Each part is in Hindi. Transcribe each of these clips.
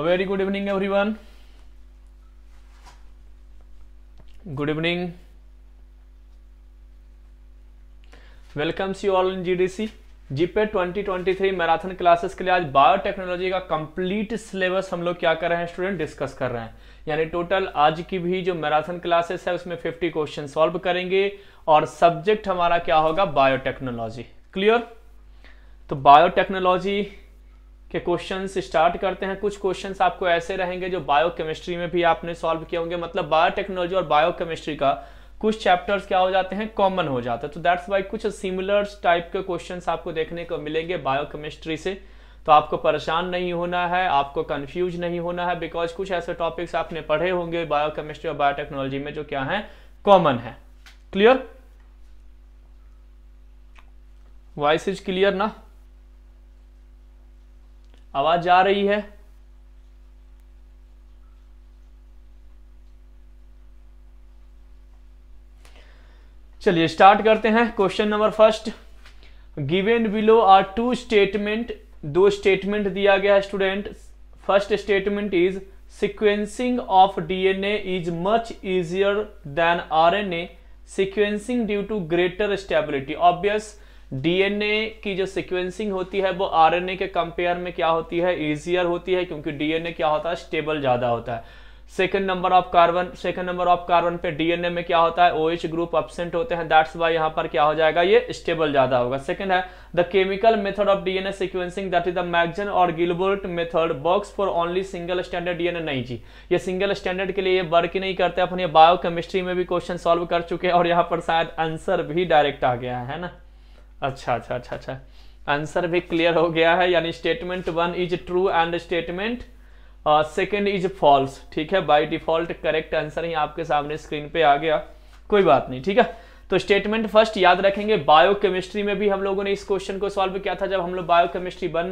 A very good evening, everyone. Good evening. Welcomes you all in GDC. GPAT 2023 marathon classes के लिए आज बायोटेक्नोलॉजी का कंप्लीट सिलेबस हम लोग क्या कर रहे हैं स्टूडेंट डिस्कस कर रहे हैं यानी टोटल आज की भी जो मैराथन क्लासेस है उसमें 50 क्वेश्चन सॉल्व करेंगे और सब्जेक्ट हमारा क्या होगा बायोटेक्नोलॉजी क्लियर तो बायोटेक्नोलॉजी के क्वेश्चन स्टार्ट करते हैं कुछ क्वेश्चन आपको ऐसे रहेंगे जो बायोकेमिस्ट्री में भी आपने सॉल्व किए होंगे मतलब बायोटेक्नोलॉजी और बायोकेमिस्ट्री का कुछ चैप्टर्स क्या हो जाते हैं कॉमन हो जाता है तो दैट्स वाई कुछ सिमिलर टाइप के क्वेश्चन आपको देखने को मिलेंगे बायोकेमिस्ट्री से तो आपको परेशान नहीं होना है आपको कंफ्यूज नहीं होना है बिकॉज कुछ ऐसे टॉपिक्स आपने पढ़े होंगे बायोकेमिस्ट्री और बायोटेक्नोलॉजी में जो क्या है कॉमन है क्लियर वॉइस इज क्लियर ना आवाज जा रही है चलिए स्टार्ट करते हैं question number first given below are two statement दो स्टेटमेंट दिया गया है student first statement is sequencing of DNA is much easier than RNA sequencing due to greater stability obvious DNA की जो सिक्वेंसिंग होती है वो आरएनए के कंपेयर में क्या होती है इजियर होती है क्योंकि डीएनए क्या होता है स्टेबल ज़्यादा होता है second number of carbon second number of carbon पे डीएनए में क्या होता है ओएच ग्रुप अपसेंट होते हैं दैट्स वाई यहां पर क्या हो जाएगा ये स्टेबल ज़्यादा होगा सेकंड है the chemical method of DNA sequencing that is the Maxam और Gilbert method work for only single standard DNA नहीं जी ये सिंगल स्टैंडर्ड के लिए ये वर्क ही नहीं करते अपन ये बायोकेमिस्ट्री में भी क्वेश्चन सॉल्व कर चुके हैं और यहाँ पर शायद आंसर भी डायरेक्ट आ गया है ना अच्छा अच्छा अच्छा अच्छा आंसर भी क्लियर हो गया है यानी statement one is true and statement second is false ठीक है बाई डिफॉल्ट करेक्ट आंसर ही आपके सामने स्क्रीन पे आ गया कोई बात नहीं ठीक है तो स्टेटमेंट फर्स्ट याद रखेंगे बायोकेमिस्ट्री में भी हम लोगों ने इस क्वेश्चन को सॉल्व किया था जब हम लोग बायोकेमिस्ट्री वन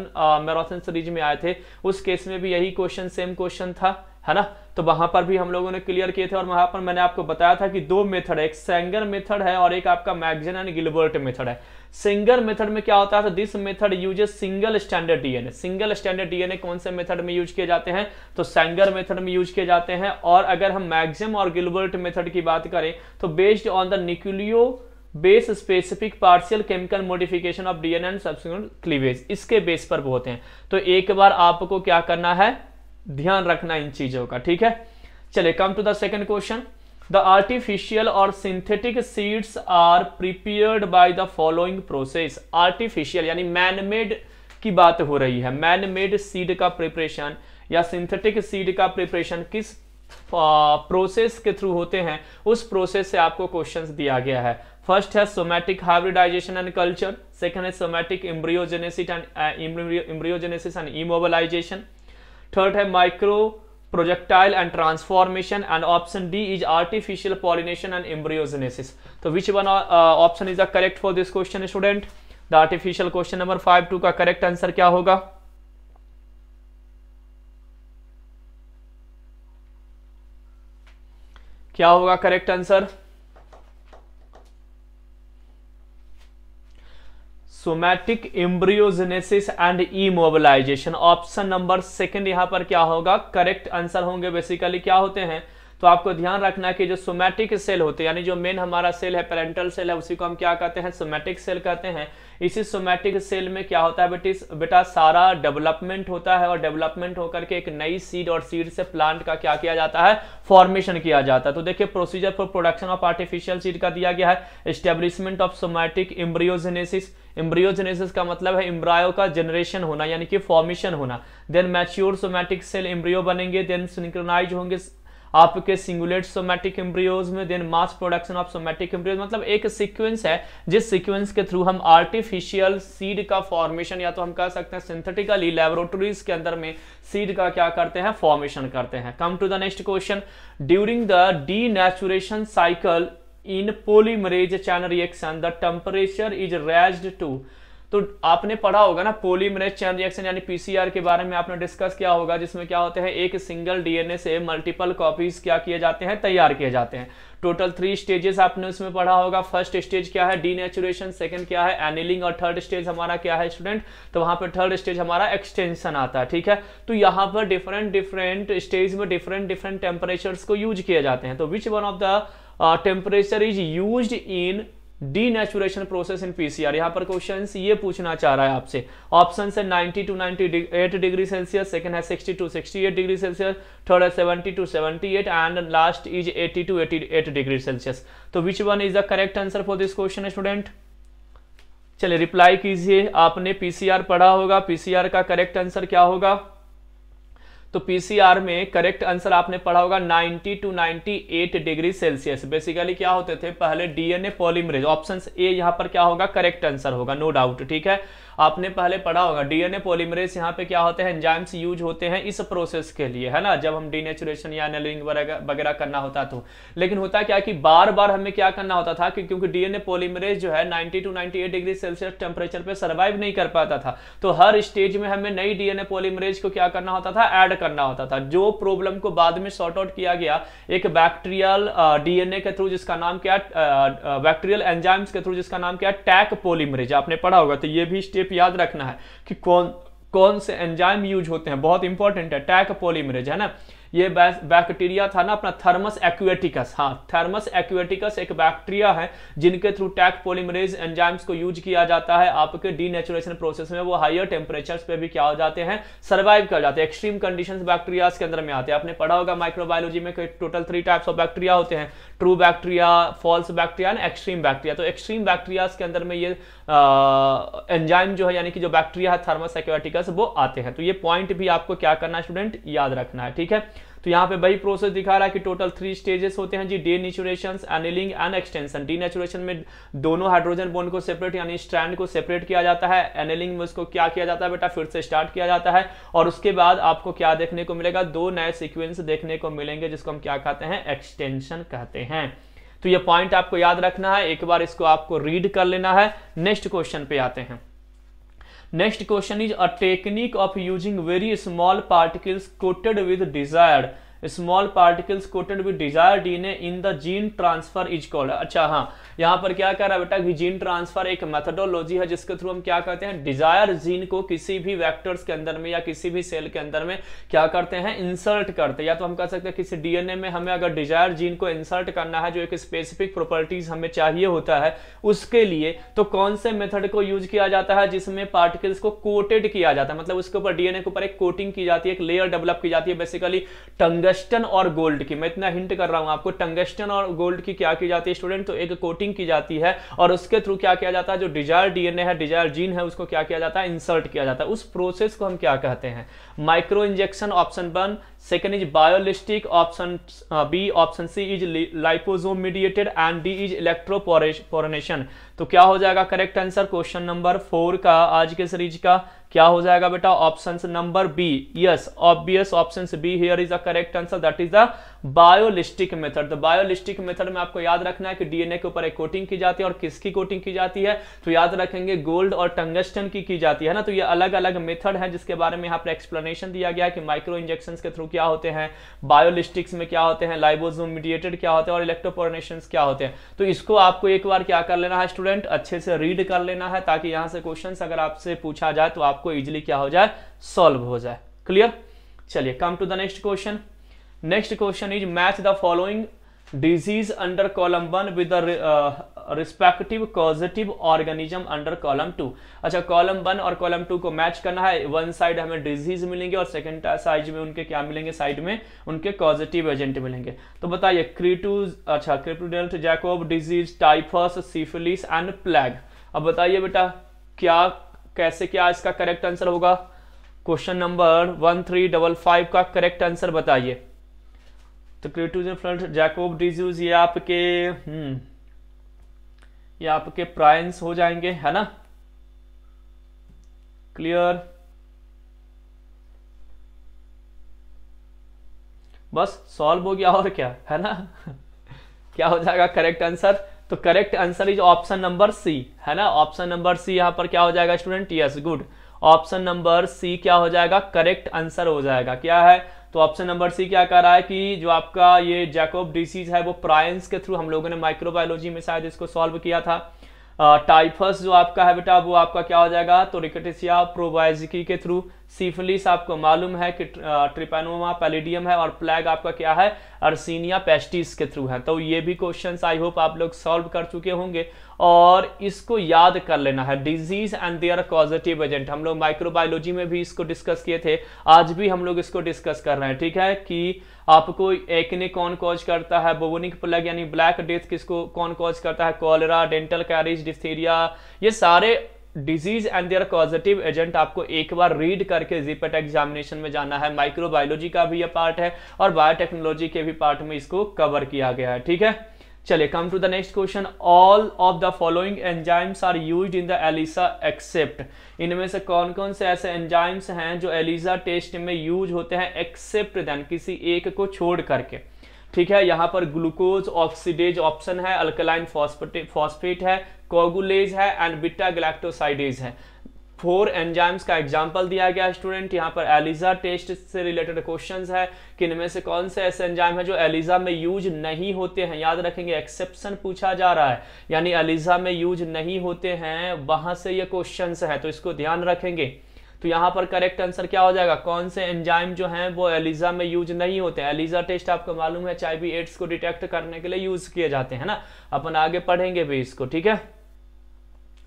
मैराथन सीरीज में आए थे उस केस में भी यही क्वेश्चन सेम क्वेश्चन था है ना तो वहां पर भी हम लोगों ने क्लियर किए थे और वहां पर मैंने आपको बताया था कि दो मेथड है एक सेंगर मेथड है और एक आपका मैगजन एंड गिलबर्ट मेथड है सिंगल मेथड में क्या होता है तो this method uses single standard DNA single standard DNA कौन से मेथड में यूज किए जाते हैं तो सेंगर मेथड में यूज किए जाते हैं और अगर हम मैगजम और गिलबर्ट मेथड की बात करें तो based on the nucleobase specific partial chemical modification of DNA and subsequent cleavage इसके बेस पर वो होते हैं तो एक बार आपको क्या करना है ध्यान रखना इन चीजों का ठीक है चलिए come to the second question the artificial और synthetic seeds are prepared by the following process artificial यानी मैनमेड की बात हो रही है मैनमेड सीड का प्रिपरेशन या सिंथेटिक सीड का प्रिपरेशन किस प्रोसेस के थ्रू होते हैं उस प्रोसेस से आपको क्वेश्चंस दिया गया है फर्स्ट है somatic hybridization and culture second है somatic embryogenesis and embryogenesis and immobilization third है micro projectile and transformation and option D is artificial pollination and embryogenesis तो which one option is the correct for this question student the artificial question number five two का करेक्ट आंसर क्या होगा क्या होगा correct answer somatic embryogenesis and immobilization option number second यहां पर क्या होगा करेक्ट आंसर होंगे बेसिकली क्या होते हैं तो आपको ध्यान रखना कि जो सोमैटिक सेल होते हैं यानी जो मेन हमारा सेल है पेरेंटल सेल है उसी को हम क्या कहते हैं सोमैटिक सेल कहते हैं इसी सोमैटिक सेल में क्या होता है बेटिस बेटा सारा डेवलपमेंट होता है और डेवलपमेंट होकर के एक नई सीड और सीड से प्लांट का क्या किया जाता है फॉर्मेशन किया जाता है तो देखिए procedure for production of artificial seed का दिया गया है establishment of somatic embryogenesis embryogenesis का मतलब है इम्ब्रायो का जनरेशन होना यानी कि फॉर्मेशन होना then mature somatic cell embryo बनेंगे देन सिंक्रोनाइज होंगे आपके सिंगुलेट सोमेटिक एम्ब्रियोज में then mass production of somatic embryos मतलब एक सीक्वेंस है जिस सीक्वेंस के थ्रू हम आर्टिफिशियल सीड का फॉर्मेशन या तो हम कह सकते हैं सिंथेटिकली लेबोरेटरीज के अंदर में सीड का क्या करते हैं फॉर्मेशन करते हैं come to the next question during the denaturation cycle in polymerase chain reaction the temperature is raise to तो आपने पढ़ा होगा ना पोलीमरेज चैन रिएक्शन यानी पीसीआर के बारे में आपने डिस्कस किया होगा जिसमें क्या होते हैं एक सिंगल डीएनए से मल्टीपल कॉपीज क्या किए जाते हैं तैयार किए जाते हैं टोटल थ्री स्टेजेस आपने उसमें पढ़ा होगा फर्स्ट स्टेज क्या है डी नेचुरेशन सेकेंड क्या है एनिलिंग और थर्ड स्टेज हमारा क्या है स्टूडेंट तो वहां पर थर्ड स्टेज हमारा एक्सटेंशन आता है ठीक है तो यहाँ पर डिफरेंट डिफरेंट स्टेज में डिफरेंट डिफरेंट टेम्परेचर को यूज किए जाते हैं तो which one of the temperature is use in denaturation process in PCR यहां पर क्वेश्चन ये पूछना चाह रहा है आपसे ऑप्शन है 90 टू 98 डिग्री सेल्सियस सेकंड है 60 टू 68 डिग्री सेल्सियस थर्ड है 70 to 78 and last is 80 to 88 degree Celsius तो which one is the correct answer for this question student चलिए रिप्लाई कीजिए आपने पीसीआर पढ़ा होगा पीसीआर का करेक्ट आंसर क्या होगा तो पीसीआर में करेक्ट आंसर आपने पढ़ा होगा 90 टू 98 डिग्री सेल्सियस बेसिकली क्या होते थे पहले डीएनए पॉलीमरेज ऑप्शन ए यहां पर क्या होगा करेक्ट आंसर होगा नो डाउट ठीक है आपने पहले पढ़ा होगा डीएनए पॉलीमरेज यहाँ पे क्या होते हैं एंजाइम्स यूज होते हैं इस प्रोसेस के लिए है ना जब हम डीनेचुरेशन या एनलिंग वगैरह करना होता तो लेकिन होता क्या कि बार बार हमें क्या करना होता था कि क्योंकि डीएनए पॉलीमरेज जो है ninety to ninety degree Celsius temperature पे सर्वाइव नहीं कर पाता था तो हर स्टेज में हमें नई डीएनए पॉलीमरेज को क्या करना होता था एड करना होता था जो प्रॉब्लम को बाद में सॉर्ट आउट किया गया एक बैक्टीरियल डीएनए के थ्रू जिसका नाम क्या बैक्टीरियल एंजाइम्स के थ्रू जिसका नाम क्या टैक पोलीमरेज आपने पढ़ा होगा तो ये भी स्टेप सिर्फ याद रखना है कि कौन कौन से एंजाइम यूज होते हैं बहुत इंपॉर्टेंट है टैक पोलीमरेज है ना ये बैक्टीरिया था ना अपना थर्मस एक्वेटिकस हाँ थर्मस एक्वेटिकस एक बैक्टीरिया है जिनके थ्रू टैक पोलिमरेज एंजाइम्स को यूज किया जाता है आपके डीनेचुरेशन प्रोसेस में वो हायर टेम्परेचर्स पे भी क्या हो जाते हैं सर्वाइव कर जाते हैं एक्सट्रीम कंडीशन बैक्टीरिया के अंदर में आते हैं आपने पढ़ा होगा माइक्रोबायोलॉजी में total three types of bacteria होते हैं true bacteria false bacteria and extreme bacteria तो एक्सट्रीम बैक्टीरिया के अंदर में ये एंजाइम जो है यानी कि जो बैक्टीरिया है थर्मोसेक्योटिकस वो आते हैं तो ये पॉइंट भी आपको क्या करना है स्टूडेंट याद रखना है ठीक है तो यहाँ पे वही प्रोसेस दिखा रहा है कि टोटल थ्री स्टेजेस होते हैं जी denaturation annealing and extension denaturation में दोनों हाइड्रोजन बोन को सेपरेट यानी स्ट्रैंड को सेपरेट किया जाता है एनिलिंग में उसको क्या किया जाता है बेटा फिर से स्टार्ट किया जाता है और उसके बाद आपको क्या देखने को मिलेगा दो नए सिक्वेंस देखने को मिलेंगे जिसको हम क्या कहते हैं एक्सटेंशन कहते हैं तो ये पॉइंट आपको याद रखना है एक बार इसको आपको रीड कर लेना है नेक्स्ट क्वेश्चन पे आते हैं next question is a technique of using very small particles coated with desired small particles coated with desire DNA in the gene transfer is called अच्छा हाँ यहाँ पर क्या कर रहा है बेटा जीन ट्रांसफर एक मेथडोलॉजी है जिसके थ्रू हम क्या करते हैं डिजायर जीन को किसी भी वैक्टर्स के अंदर में या किसी भी सेल के अंदर में क्या करते हैं इंसर्ट करते हैं या तो हम कह सकते हैं किसी डीएनए में हमें अगर डिजायर जीन को इंसर्ट करना है जो एक स्पेसिफिक प्रॉपर्टीज हमें चाहिए होता है उसके लिए तो कौन से मेथड को यूज किया जाता है जिसमें पार्टिकल्स को कोटेड किया जाता है मतलब उसके ऊपर डीएनए के ऊपर एक कोटिंग की जाती है एक लेयर डेवलप की जाती है बेसिकली टंगस्टन और गोल्ड की मैं इतना हिंट कर रहा हूं आपको टंगस्टन और गोल्ड की क्या की जाती है स्टूडेंट तो एक कोटिंग प्रिंटिंग की जाती है और उसके थ्रू क्या किया जाता है जो डिजायर डीएनए है डिजायर जीन है उसको क्या किया जाता है इंसर्ट किया जाता है उस प्रोसेस को हम क्या कहते हैं micro injection option one second is biolistic option B option C is liposome mediated and D is electroporation तो क्या हो जाएगा correct answer question number four का आज के सीरीज का क्या हो जाएगा बेटा option number B yes obvious option B here is a correct answer that is the biolistic method तो बायोलिस्टिक मेथड में आपको याद रखना है कि डीएनए के ऊपर एक कोटिंग की जाती है और किसकी कोटिंग की जाती है तो याद रखेंगे गोल्ड और टंगस्टन की की जाती है ना तो ये अलग अलग मेथड है जिसके बारे में यहाँ पर एक्सप्लेनेशन दिया गया है कि माइक्रो इंजेक्शन के थ्रू क्या होते हैं बायोलिस्टिक्स में क्या होते हैं लाइबोजोम मीडिएटेड क्या होते हैं और इलेक्ट्रोपोर्नेशन क्या होते हैं तो इसको आपको एक बार क्या कर लेना है स्टूडेंट अच्छे से रीड कर लेना है ताकि यहाँ से क्वेश्चन अगर आपसे पूछा जाए तो आपको इजिली क्या हो जाए सॉल्व हो जाए क्लियर चलिए come to the next question next question is match the following disease under column one with respective causative organism under column two अच्छा कॉलम वन और कॉलम टू को मैच करना है वन साइड हमें डिजीज मिलेंगे और सेकेंड साइड में उनके क्या मिलेंगे साइड में उनके कॉजिटिव एजेंट मिलेंगे तो बताइए क्रीटू अच्छा क्रिप्टूडेंट Jakob disease typhus syphilis and plague अब बताइए बेटा क्या कैसे क्या इसका करेक्ट आंसर होगा question number one three double five का करेक्ट आंसर बताइए तो क्रिटोजन फ्रंट जैकोब डिजीज ये आपके हम्म, ये आपके प्राइंस हो जाएंगे है ना क्लियर बस सॉल्व हो गया और क्या है ना क्या हो जाएगा करेक्ट आंसर तो correct answer is option number C है ना ऑप्शन नंबर सी यहां पर क्या हो जाएगा student yes good option number C क्या हो जाएगा करेक्ट आंसर हो जाएगा क्या है तो ऑप्शन नंबर सी क्या कर रहा है कि जो आपका ये जैकोब डिसीज है वो प्रायंस के थ्रू हम लोगों ने माइक्रोबायोलॉजी में शायद इसको सॉल्व किया था टाइफस जो आपका है बेटा वो आपका क्या हो जाएगा तो रिकटिसिया प्रोबाइजिकी के थ्रू सीफलिस आपको मालूम है कि ट्रिपेनोमा पेलिडियम है और प्लेग आपका क्या है अर्सिनिया पेस्टिस के थ्रू है तो ये भी क्वेश्चन आई होप आप लोग सॉल्व कर चुके होंगे और इसको याद कर लेना है disease and their causative agent हम लोग माइक्रोबायोलॉजी में भी इसको डिस्कस किए थे आज भी हम लोग इसको डिस्कस कर रहे हैं ठीक है कि आपको एक्ने कौन कॉज करता है बोबोनिक प्लग यानी ब्लैक डेथ किसको कौन कॉज करता है कॉलरा डेंटल कैरिज डिस्थीरिया ये सारे disease and their causative agent आपको एक बार रीड करके जीपेट एग्जामिनेशन e में जाना है माइक्रोबायोलॉजी का भी ये पार्ट है और बायोटेक्नोलॉजी के भी पार्ट में इसको कवर किया गया है ठीक है चलिए come to the next question all of the following enzymes are used in the ELISA except इनमें से कौन कौन से ऐसे एंजाइम्स हैं जो एलिजा टेस्ट में यूज होते हैं एक्सेप्ट देन किसी एक को छोड़ करके ठीक है यहाँ पर ग्लूकोज ऑक्सीडेज ऑप्शन है अल्कलाइन फॉस्फेट है कोगुलेज है एंड बिटा गलैक्टोसाइडेज है फोर एंजाइम्स का एग्जाम्पल दिया गया स्टूडेंट यहाँ पर एलिजा टेस्ट से रिलेटेड क्वेश्चन है कि इनमें से कौन से ऐसे एंजाइम है जो एलिजा में यूज नहीं होते हैं याद रखेंगे एक्सेप्शन पूछा जा रहा है यानी एलिजा में यूज नहीं होते हैं वहां से ये क्वेश्चन है तो इसको ध्यान रखेंगे तो यहाँ पर करेक्ट आंसर क्या हो जाएगा कौन से एंजाइम जो हैं वो एलिजा में यूज नहीं होते एलिजा टेस्ट आपको मालूम है चाहे भी एड्स को डिटेक्ट करने के लिए यूज किए जाते हैं ना अपन आगे पढ़ेंगे भी इसको ठीक है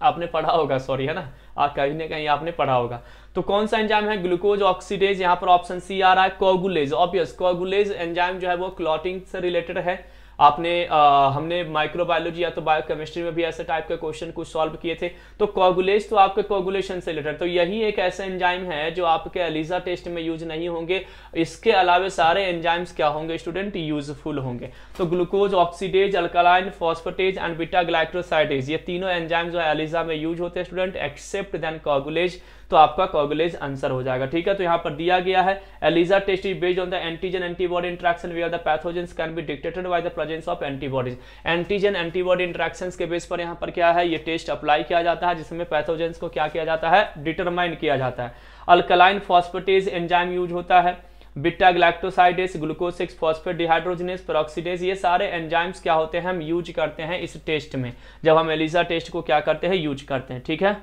आपने पढ़ा होगा सॉरी है ना आ, कहीं ना कहीं आपने पढ़ा होगा तो कौन सा एंजाइम है ग्लूकोज ऑक्सीडेज यहाँ पर ऑप्शन सी आ रहा है कोगुलेज ऑब्वियस कोगुलेज एंजाइम जो है वो क्लॉटिंग से रिलेटेड है आपने आ, हमने माइक्रोबायोलॉजी या तो बायोकेमिस्ट्री में भी ऐसे टाइप के क्वेश्चन कुछ सॉल्व किए थे तो कोगुलेज तो आपके कोगुलेशन से रिलेटेड तो यही एक ऐसा एंजाइम है जो आपके एलिजा टेस्ट में यूज नहीं होंगे इसके अलावा सारे एंजाइम्स क्या होंगे स्टूडेंट यूजफुल होंगे तो glucose oxidase alkaline phosphatase and beta glycosidase ये तीनों एंजाइम जो है एलिजा में यूज होते हैं स्टूडेंट एक्सेप्ट देन कोगुलेज तो आपका कॉगुलेज आंसर हो जाएगा ठीक है तो यहाँ पर दिया गया है ELISA test is based on the antigen antibody interaction where the pathogens can be dictated by the presence of antibodies antigen antibody interaction के बेस पर यहाँ पर क्या है ये टेस्ट अप्लाई किया जाता है जिसमें पैथोजेंस को क्या किया जाता है डिटरमाइन किया जाता है अल्कलाइन फॉस्फेटेज एंजाइम यूज होता है beta galactosidase glucose six phosphate dehydrogenase peroxidase ये सारे एंजाइम्स क्या होते हैं हम यूज करते हैं इस टेस्ट में जब हम एलिजा टेस्ट को क्या करते हैं यूज करते हैं ठीक है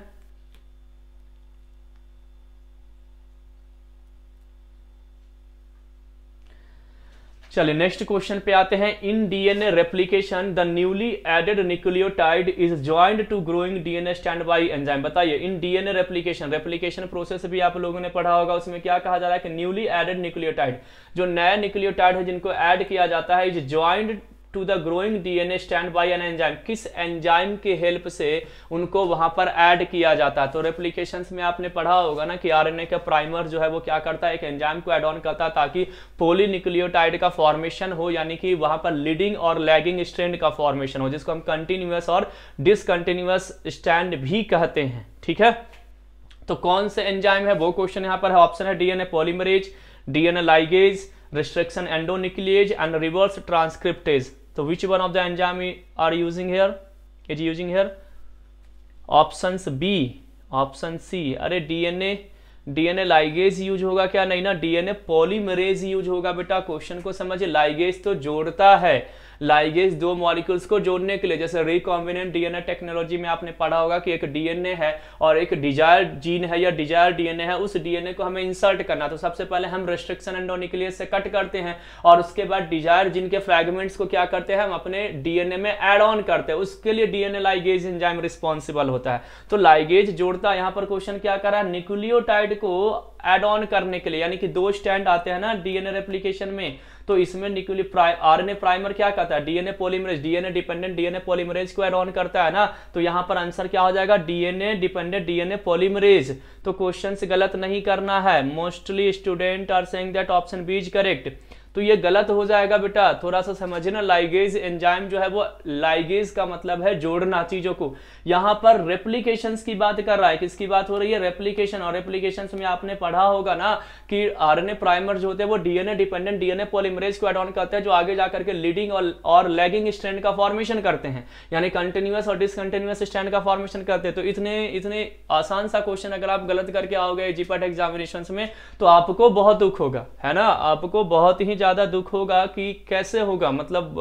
चलिए नेक्स्ट क्वेश्चन पे आते हैं in DNA replication the newly added nucleotide is joined to growing DNA strand by enzyme बताइए in DNA replication replication process भी आप लोगों ने पढ़ा होगा उसमें क्या कहा जा रहा है कि न्यूली एडेड न्यूक्लियोटाइड जो नया न्यूक्लियोटाइड है जिनको एड किया जाता है is joined to the growing DNA strand by an enzyme किस एंजाइम के हेल्प से उनको वहां पर ऐड किया जाता है तो रेप्लीकेशन में आपने पढ़ा होगा ना कि आरएनए का प्राइमर जो है वो क्या करता है एक एंजाइम को एड ऑन करता है ताकि पोलिनिक्लियोटाइड का फॉर्मेशन हो यानी कि वहां पर लीडिंग और लैगिंग स्ट्रेंड का फॉर्मेशन हो जिसको हम कंटिन्यूस और डिसकंटिन्यूस स्टैंड भी कहते हैं ठीक है तो कौन से एंजाइम है वो क्वेश्चन यहाँ पर है ऑप्शन है DNA polymerase DNA ligase restriction endonuclease and reverse transcriptase तो which one of the enzyme are using here is using here option B option C अरे डीएनए डीएनए लाइगेज यूज होगा क्या नहीं ना डीएनए पॉलीमरेज यूज होगा बेटा क्वेश्चन को समझे लाइगेज तो जोड़ता है लाइगेज दो मॉलिक्यूल्स को जोड़ने के लिए जैसे रिकॉम्बिनेंट डीएनए टेक्नोलॉजी में आपने पढ़ा होगा कि एक डीएनए है और एक डिजायर जीन है या डिजायर डीएनए है उस डीएनए को हमें इंसर्ट करना तो सबसे पहले हम रिस्ट्रिक्शन एंड से कट करते हैं और उसके बाद डिजायर जीन के फ्रेगमेंट्स को क्या करते हैं हम अपने डीएनए में एड ऑन करते हैं उसके लिए डीएनए लाइगेज एंजाइम रिस्पॉन्सिबल होता है तो लाइगेज जोड़ता है यहाँ पर क्वेश्चन क्या कर रहा है न्यूक्लियोटाइड को एड ऑन करने के लिए यानी कि दो स्टैंड आते हैं ना डीएनए रेप्लीकेशन में तो इसमें न्यूक्लियर प्राइ, आरएनए प्राइमर क्या करता है DNA polymerase DNA dependent DNA polymerase को एड ऑन करता है ना तो यहां पर आंसर क्या हो जाएगा डीएनए डिपेंडेंट डीएनए पॉलीमरेज तो क्वेश्चन गलत नहीं करना है mostly student are saying that option B is correct तो ये गलत हो जाएगा बेटा थोड़ा सा समझे ना लाइगेज एंजाइम जो है वो लाइगेज का मतलब है जोड़ना चीजों को यहां पर रेप्लीकेशन की बात कर रहा है किसकी बात हो रही है रेप्लीकेशन और रेप्लीकेशन में आपने पढ़ा होगा ना कि आर एन ए प्राइमर जो होते हैं वो डीएनए डिपेंडेंट डीएनए पोलिमरेज को एड ऑन करते हैं जो आगे जाकर के लीडिंग और, और लैगिंग स्टैंड का फॉर्मेशन करते हैं यानी कंटिन्यूस और डिसकंटिन्यूस स्टैंड का फॉर्मेशन करते हैं तो इतने इतने आसान सा क्वेश्चन अगर आप गलत करके आओगे जीपट एग्जामिनेशन में तो आपको बहुत दुख होगा है ना आपको बहुत ही ज्यादा दुख होगा कि कैसे होगा मतलब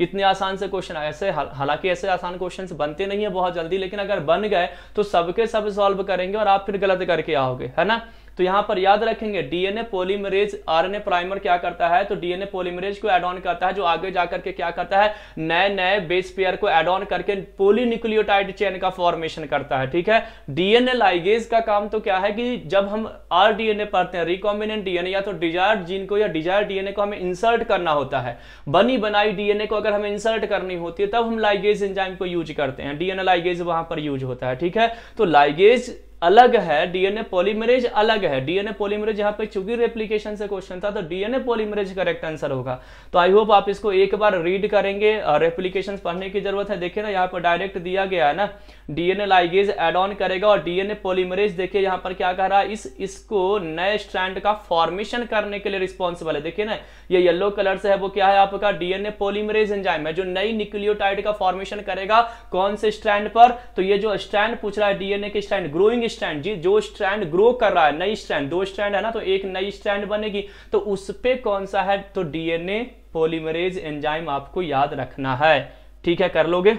इतने आसान से क्वेश्चन ऐसे हालांकि ऐसे आसान क्वेश्चन बनते नहीं है बहुत जल्दी लेकिन अगर बन गए तो सबके सब सॉल्व करेंगे और आप फिर गलत करके आओगे है ना तो यहां पर याद रखेंगे डीएनए पोलीमरेज आरएनए प्राइमर क्या करता है तो डीएनए पोलीमरेज को एड ऑन करता है जो आगे जाकर के क्या करता है नए नए बेस पेयर को एड ऑन करके पोलीन्यूक्लियोटाइड चेन का फॉर्मेशन करता है ठीक है डीएनए लाइगेज का काम तो क्या है कि जब हम आर डीएनए पढ़ते हैं रिकॉम्बिनेंट डीएनए या तो डिजायर्ड जीन को या डिजायर डीएनए को हमें इंसर्ट करना होता है बनी बनाई डीएनए को अगर हमें इंसर्ट करनी होती है तब हम लाइगेज एंजाइम को यूज करते हैं डीएनए लाइगेज वहां पर यूज होता है ठीक है तो लाइगेज अलग है डीएनए पॉलीमरेज अलग है डीएनए पॉलीमरेज यहाँ पे चूंकि रेप्लीकेशन से क्वेश्चन था तो डीएनए पॉलीमरेज करेक्ट आंसर होगा तो आई होप आप इसको एक बार रीड करेंगे रेप्लीकेशन पढ़ने की जरूरत है देखिए ना यहाँ पर डायरेक्ट दिया गया है ना डीएनए लाइगेज एड ऑन करेगा और डीएनए पॉलीमरेज देखिए यहाँ पर क्या कह रहा है इस इसको नए स्ट्रैंड का फॉर्मेशन करने के लिए रिस्पॉन्सिबल है देखिए ना ये येलो कलर से है वो क्या है आपका डीएनए पोलिमरेज एंजाइम है जो नई न्यूक्लियोटाइड का फॉर्मेशन करेगा कौन से स्ट्रैंड पर तो ये जो स्ट्रैंड पूछ रहा है डीएनए के स्ट्रैंड ग्रोइंग स्ट्रैंड जी जो स्ट्रैंड ग्रो कर रहा है नई स्ट्रैंड दो स्ट्रैंड है ना तो एक नई स्ट्रैंड बनेगी तो उस पर कौन सा है तो डीएनए पोलिमरेज एंजाइम आपको याद रखना है ठीक है कर लोगे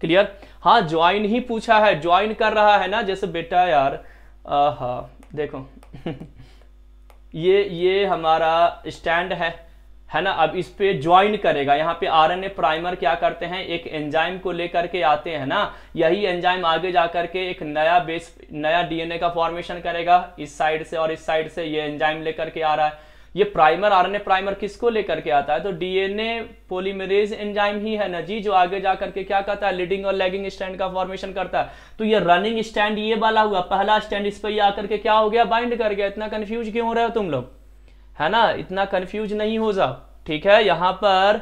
क्लियर हाँ ज्वाइन ही पूछा है ज्वाइन कर रहा है ना जैसे बेटा यार हाँ देखो ये ये हमारा स्टैंड है है ना अब इस पे ज्वाइन करेगा यहाँ पे आरएनए प्राइमर क्या करते हैं एक एंजाइम को लेकर के आते हैं ना यही एंजाइम आगे जा करके एक नया बेस नया डीएनए का फॉर्मेशन करेगा इस साइड से और इस साइड से ये एंजाइम लेकर के आ रहा है ये प्राइमर आरएनए प्राइमर किसको लेकर के आता है तो डीएनए पोलीमरेज एंजाइम ही है ना जी जो आगे जा करके क्या करता है लीडिंग और लेगिंग स्टैंड का फॉर्मेशन करता है तो ये रनिंग स्टैंड ये वाला हुआ पहला स्टैंड इस पर आकर के क्या हो गया बाइंड कर गया इतना कंफ्यूज क्यों हो रहे हो तुम लोग है ना इतना कंफ्यूज नहीं हो जाओ ठीक है यहाँ पर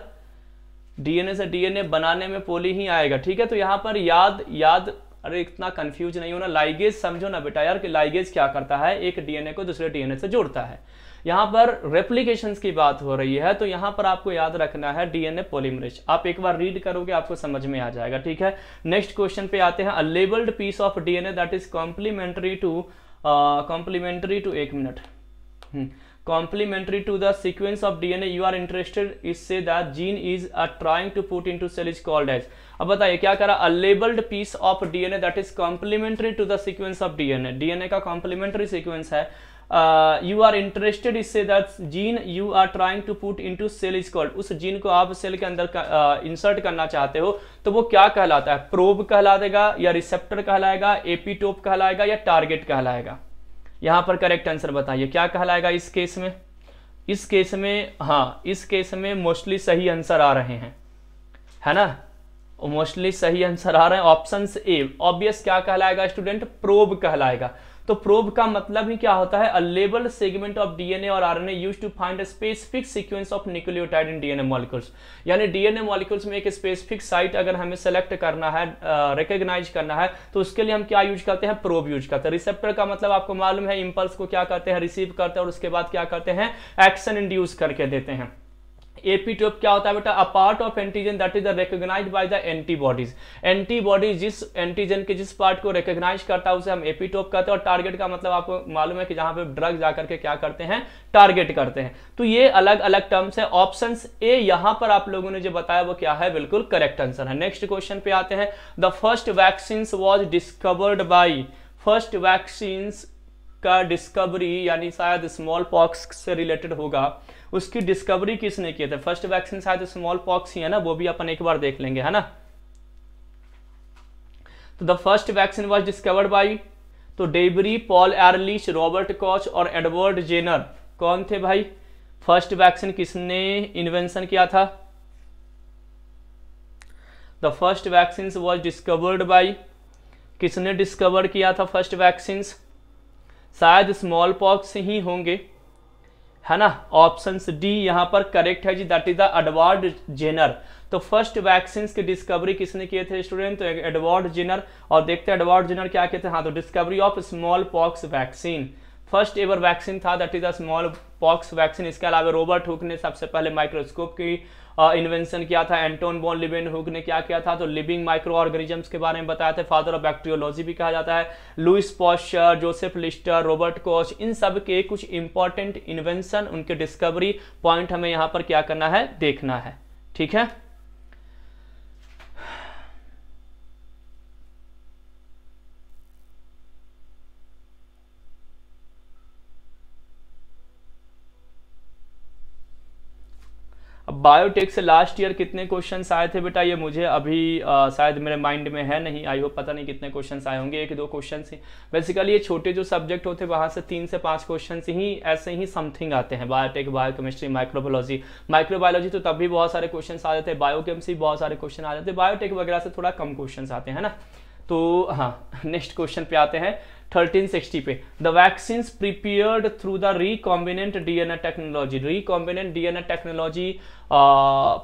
डीएनए से डीएनए बनाने में पोली ही आएगा ठीक है तो यहाँ पर याद याद अरे इतना कंफ्यूज नहीं होना लाइगेज समझो ना बेटा यार कि लाइगेज क्या करता है एक डीएनए को दूसरे डीएनए से जोड़ता है यहां पर रेप्लीकेशन की बात हो रही है तो यहाँ पर आपको याद रखना है डीएनए पोलिमरेज आप एक बार रीड करोगे आपको समझ में आ जाएगा ठीक है नेक्स्ट क्वेश्चन पे आते हैं a labelled piece of DNA that is complementary to complementary to एक minute to the sequence of DNA you are interested is say that gene is a trying to put into cell is called as अब बताइए क्या करा a labelled piece of DNA that is complementary to the sequence of DNA DNA का कॉम्प्लीमेंट्री सिक्वेंस है यू आर इंटरेस्टेड इससे that gene you are trying to put into cell is called उस जीन को आप सेल के अंदर इंसर्ट uh, करना चाहते हो तो वो क्या कहलाता है प्रोब कहला देगा या रिसेप्टर कहलाएगा एपीटोप कहलाएगा या टारगेट कहलाएगा यहां पर करेक्ट आंसर बताइए क्या कहलाएगा इस केस में इस केस में हाँ इस केस में मोस्टली सही आंसर आ रहे हैं है ना मोस्टली सही आंसर आ रहे हैं ऑप्शन ए ऑब्वियस क्या कहलाएगा स्टूडेंट प्रोब कहलाएगा तो प्रोब का मतलब ही क्या होता है अलेबल सेगमेंट ऑफ डीएनए और RNA use to find specific sequence of nucleotide in DNA molecules यानी डीएनए मॉलिक्यूल्स में एक स्पेसिफिक साइट अगर हमें सेलेक्ट करना है रिकग्नाइज uh, करना है तो उसके लिए हम क्या यूज करते हैं प्रोब यूज करते हैं रिसेप्टर का मतलब आपको मालूम है इंपल्स को क्या करते हैं रिसीव करते हैं और उसके बाद क्या करते हैं एक्शन इंड्यूस करके देते हैं एपी ट्यूब क्या होता है बेटा a part of antigen that is the recognize by the antibodies antibodies जिस एंटीजन के जिस पार्ट को रिकोगनाइज करता है उसे हम एपी ट्यूब कहते हैं और टारगेट का मतलब आपको मालूम है कि जहां पे ड्रग जाकर के क्या करते हैं टारगेट करते हैं तो ये अलग अलग टर्म्स है ऑप्शन ए यहां पर आप लोगों ने जो बताया वो क्या है बिल्कुल करेक्ट आंसर है नेक्स्ट क्वेश्चन पे आते हैं the first vaccine was discovered by first vaccine का डिस्कवरी यानी शायद स्मॉल पॉक्स से रिलेटेड होगा उसकी डिस्कवरी किसने किए थे फर्स्ट वैक्सीन शायद स्मॉल पॉक्स ही है ना वो भी अपन एक बार देख लेंगे है ना तो the first vaccine was discovered by तो डेबरी पॉल एरलिश रॉबर्ट कॉच और एडवर्ड जेनर कौन थे भाई फर्स्ट वैक्सीन किसने इन्वेंशन किया था the first vaccine was discovered by किसने डिस्कवर किया था फर्स्ट वैक्सीन शायद स्मॉल पॉक्स ही होंगे है ना ऑप्शन डी यहां पर करेक्ट है जी that is the Edward Jenner तो फर्स्ट वैक्सीन की डिस्कवरी किसने किए थे स्टूडेंट तो एडवर्ड जेनर और देखते हैं एडवर्ड जेनर क्या कहते हैं हाँ तो discovery of small pox vaccine first ever vaccine था that is the small pox vaccine इसके अलावा रोबर्ट हुक ने सबसे पहले माइक्रोस्कोप की इन्वेंशन किया था एंटोन बोन लिबेन हुक ने क्या किया था तो लिविंग माइक्रो ऑर्गेनिजम्स के बारे में बताया था फादर ऑफ बैक्टीरियोलॉजी भी कहा जाता है Louis Pasteur Joseph Lister Robert Koch इन सब के कुछ इंपॉर्टेंट इन्वेंशन उनके डिस्कवरी पॉइंट हमें यहां पर क्या करना है देखना है ठीक है बायोटेक से लास्ट ईयर कितने क्वेश्चन आए थे बेटा ये मुझे अभी शायद मेरे माइंड में है नहीं आई होप पता नहीं कितने क्वेश्चन आए होंगे एक दो क्वेश्चन से बेसिकली ये छोटे जो सब्जेक्ट होते हैं वहाँ से तीन से पाँच क्वेश्चन ही ऐसे ही समथिंग आते हैं biotech biochemistry microbiology microbiology तो तब भी बहुत सारे क्वेश्चन आ जाते हैं बायोकेम से बहुत सारे क्वेश्चन आ जाते हैं बायोटेक वगैरह से थोड़ा कम क्वेश्चन आते हैं ना तो हाँ नेक्स्ट क्वेश्चन पे आते हैं 1360 पे the vaccine prepared through the recombinant DNA technology recombinant DNA technology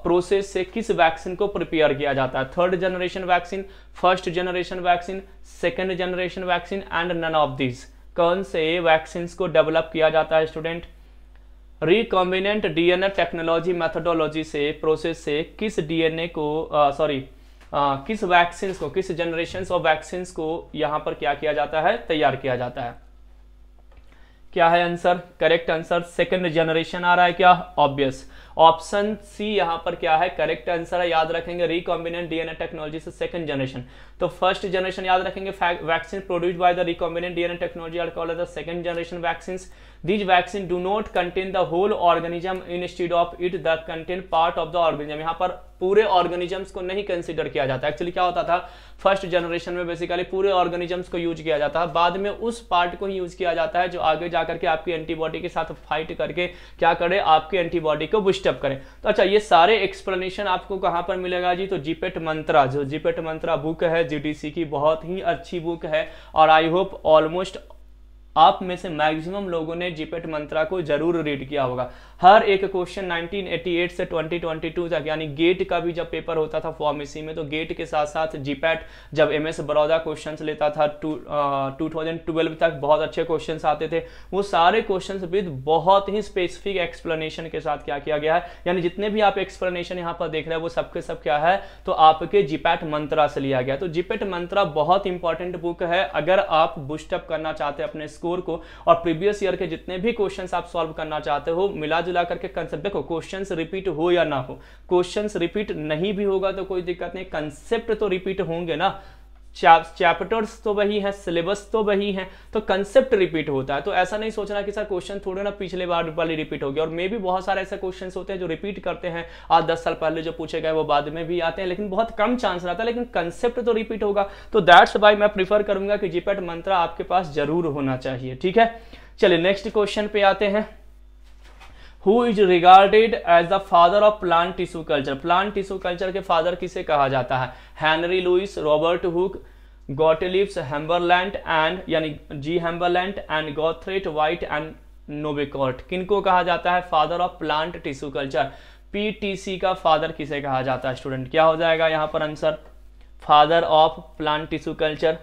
process से किस वैक्सीन को प्रिपेयर किया जाता है third generation vaccine first generation vaccine second generation vaccine and none of this कौन से वैक्सीन को डेवलप किया जाता है student recombinant DNA technology methodology से प्रोसेस से किस डीएनए को सॉरी uh, आ, किस वैक्सीन को किस जनरेशन ऑफ वैक्सीन को यहां पर क्या किया जाता है तैयार किया जाता है क्या है answer correct answer second generation आ रहा है क्या ऑब्वियस ऑप्शन सी यहां पर क्या है करेक्ट आंसर है याद रखेंगे रिकॉम्बिनेंट डीएनए टेक्नोलॉजी से सेकंड जनरेशन तो फर्स्ट जनरेशन याद रखेंगे vaccine produce by the recombinant DNA technology are called the second generation vaccine vaccine do not contain the whole organism instead of it the contain part of the organism यहाँ पर पूरे ऑर्गेनिजम्स को नहीं कंसिडर किया जाता एक्चुअली क्या होता था फर्स्ट जनरेशन में बेसिकली पूरे ऑर्गेनिजम्स को यूज किया जाता है बाद में उस पार्ट को ही यूज किया जाता है जो आगे जाकर के आपकी एंटीबॉडी के साथ फाइट करके क्या करे आपकी एंटीबॉडी को बुस्टअप करें तो अच्छा ये सारे एक्सप्लेनेशन आपको कहाँ पर मिलेगा जी तो जीपेट मंत्रा जो जीपेट मंत्रा बुक है जी की बहुत ही अच्छी बुक है और आई होप ऑलमोस्ट आप में से मैक्सिमम लोगों ने जीपेट मंत्रा e को जरूर रीड किया होगा हर एक क्वेश्चन 1988 से 2022 तक यानी गेट का भी जब पेपर होता था फॉर्मेसी में तो गेट के साथ साथ जीपेट जब एम एस बड़ौदा क्वेश्चन लेता था टू टू तक बहुत अच्छे क्वेश्चन आते थे वो सारे क्वेश्चन विद बहुत ही स्पेसिफिक एक्सप्लेनेशन के साथ क्या किया गया है यानी जितने भी आप एक्सप्लेनेशन यहाँ पर देख रहे हैं वो सबके सब क्या है तो आपके जीपैट मंत्रा e से लिया गया तो जीपेट मंत्रा e बहुत इंपॉर्टेंट बुक है अगर आप बुस्टअप करना चाहते हैं अपने स्कूल स्कोर को और प्रीवियस ईयर के जितने भी क्वेश्चंस आप सॉल्व करना चाहते हो मिला जुला करके कंसेप्ट देखो क्वेश्चंस रिपीट हो या ना हो क्वेश्चंस रिपीट नहीं भी होगा तो कोई दिक्कत नहीं कंसेप्ट तो रिपीट होंगे ना चैप्टर्स तो वही हैं सिलेबस तो वही हैं तो कंसेप्ट रिपीट होता है तो ऐसा नहीं सोचना कि सर क्वेश्चन थोड़े ना पिछले बार वाली रिपीट हो गया और मे भी बहुत सारे ऐसे क्वेश्चन होते हैं जो रिपीट करते हैं आज दस साल पहले जो पूछे गए वो बाद में भी आते हैं लेकिन बहुत कम चांस रहता है लेकिन कंसेप्ट तो रिपीट होगा तो दैट्स बाई मैं प्रीफर करूंगा कि जीपेट मंत्रा आपके पास जरूर होना चाहिए ठीक है चलिए नेक्स्ट क्वेश्चन पे आते हैं who is regarded as the father of plant tissue culture plant tissue culture के फादर किसे कहा जाता है Henri Louis Robert Hooke Gottlieb Haberlandt and यानी G Haberlandt and Gautheret White and किन किनको कहा जाता है father of plant tissue culture PTC का फादर किसे कहा जाता है स्टूडेंट क्या हो जाएगा यहाँ पर answer father of plant tissue culture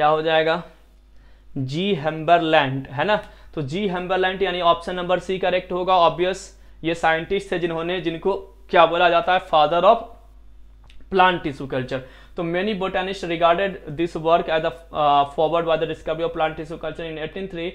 क्या हो जाएगा जी हेम्बरलैंड है ना तो जी हेम्बरलैंड यानी ऑप्शन नंबर सी करेक्ट होगा ऑब्वियस ये साइंटिस्ट थे जिन्होंने जिनको क्या बोला जाता है father of plant tissue culture तो many botanist regarded this work as a forward by the discovery of plant tissue culture in eighteen three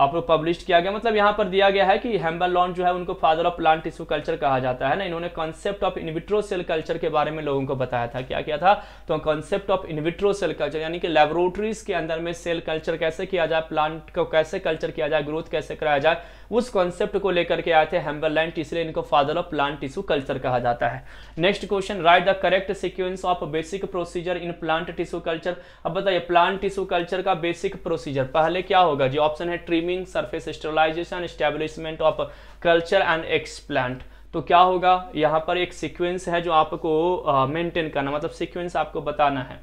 आप लोग पब्लिश किया गया मतलब यहाँ पर दिया गया है कि हेम्बल लॉन्ड जो है उनको father of plant tissue culture कहा जाता है ना इन्होंने concept of in vitro cell culture के बारे में लोगों को बताया था क्या किया था तो concept of in vitro cell culture यानी कि लेबोरेटरीज के अंदर में सेल कल्चर कैसे किया जाए प्लांट को कैसे कल्चर किया जाए ग्रोथ कैसे कराया जाए उस कॉन्सेप्ट को लेकर के आए थे हेम्बरलैंड इसलिए इनको father of plant tissue culture कहा जाता है next question write the correct sequence of basic procedure in plant tissue culture अब बताइए प्लांट टिश्यू कल्चर का बेसिक प्रोसीजर पहले क्या होगा जी ऑप्शन है trimming surface sterilization establishment of culture and explant तो क्या होगा यहाँ पर एक सीक्वेंस है जो आपको मेंटेन uh, करना मतलब सीक्वेंस आपको बताना है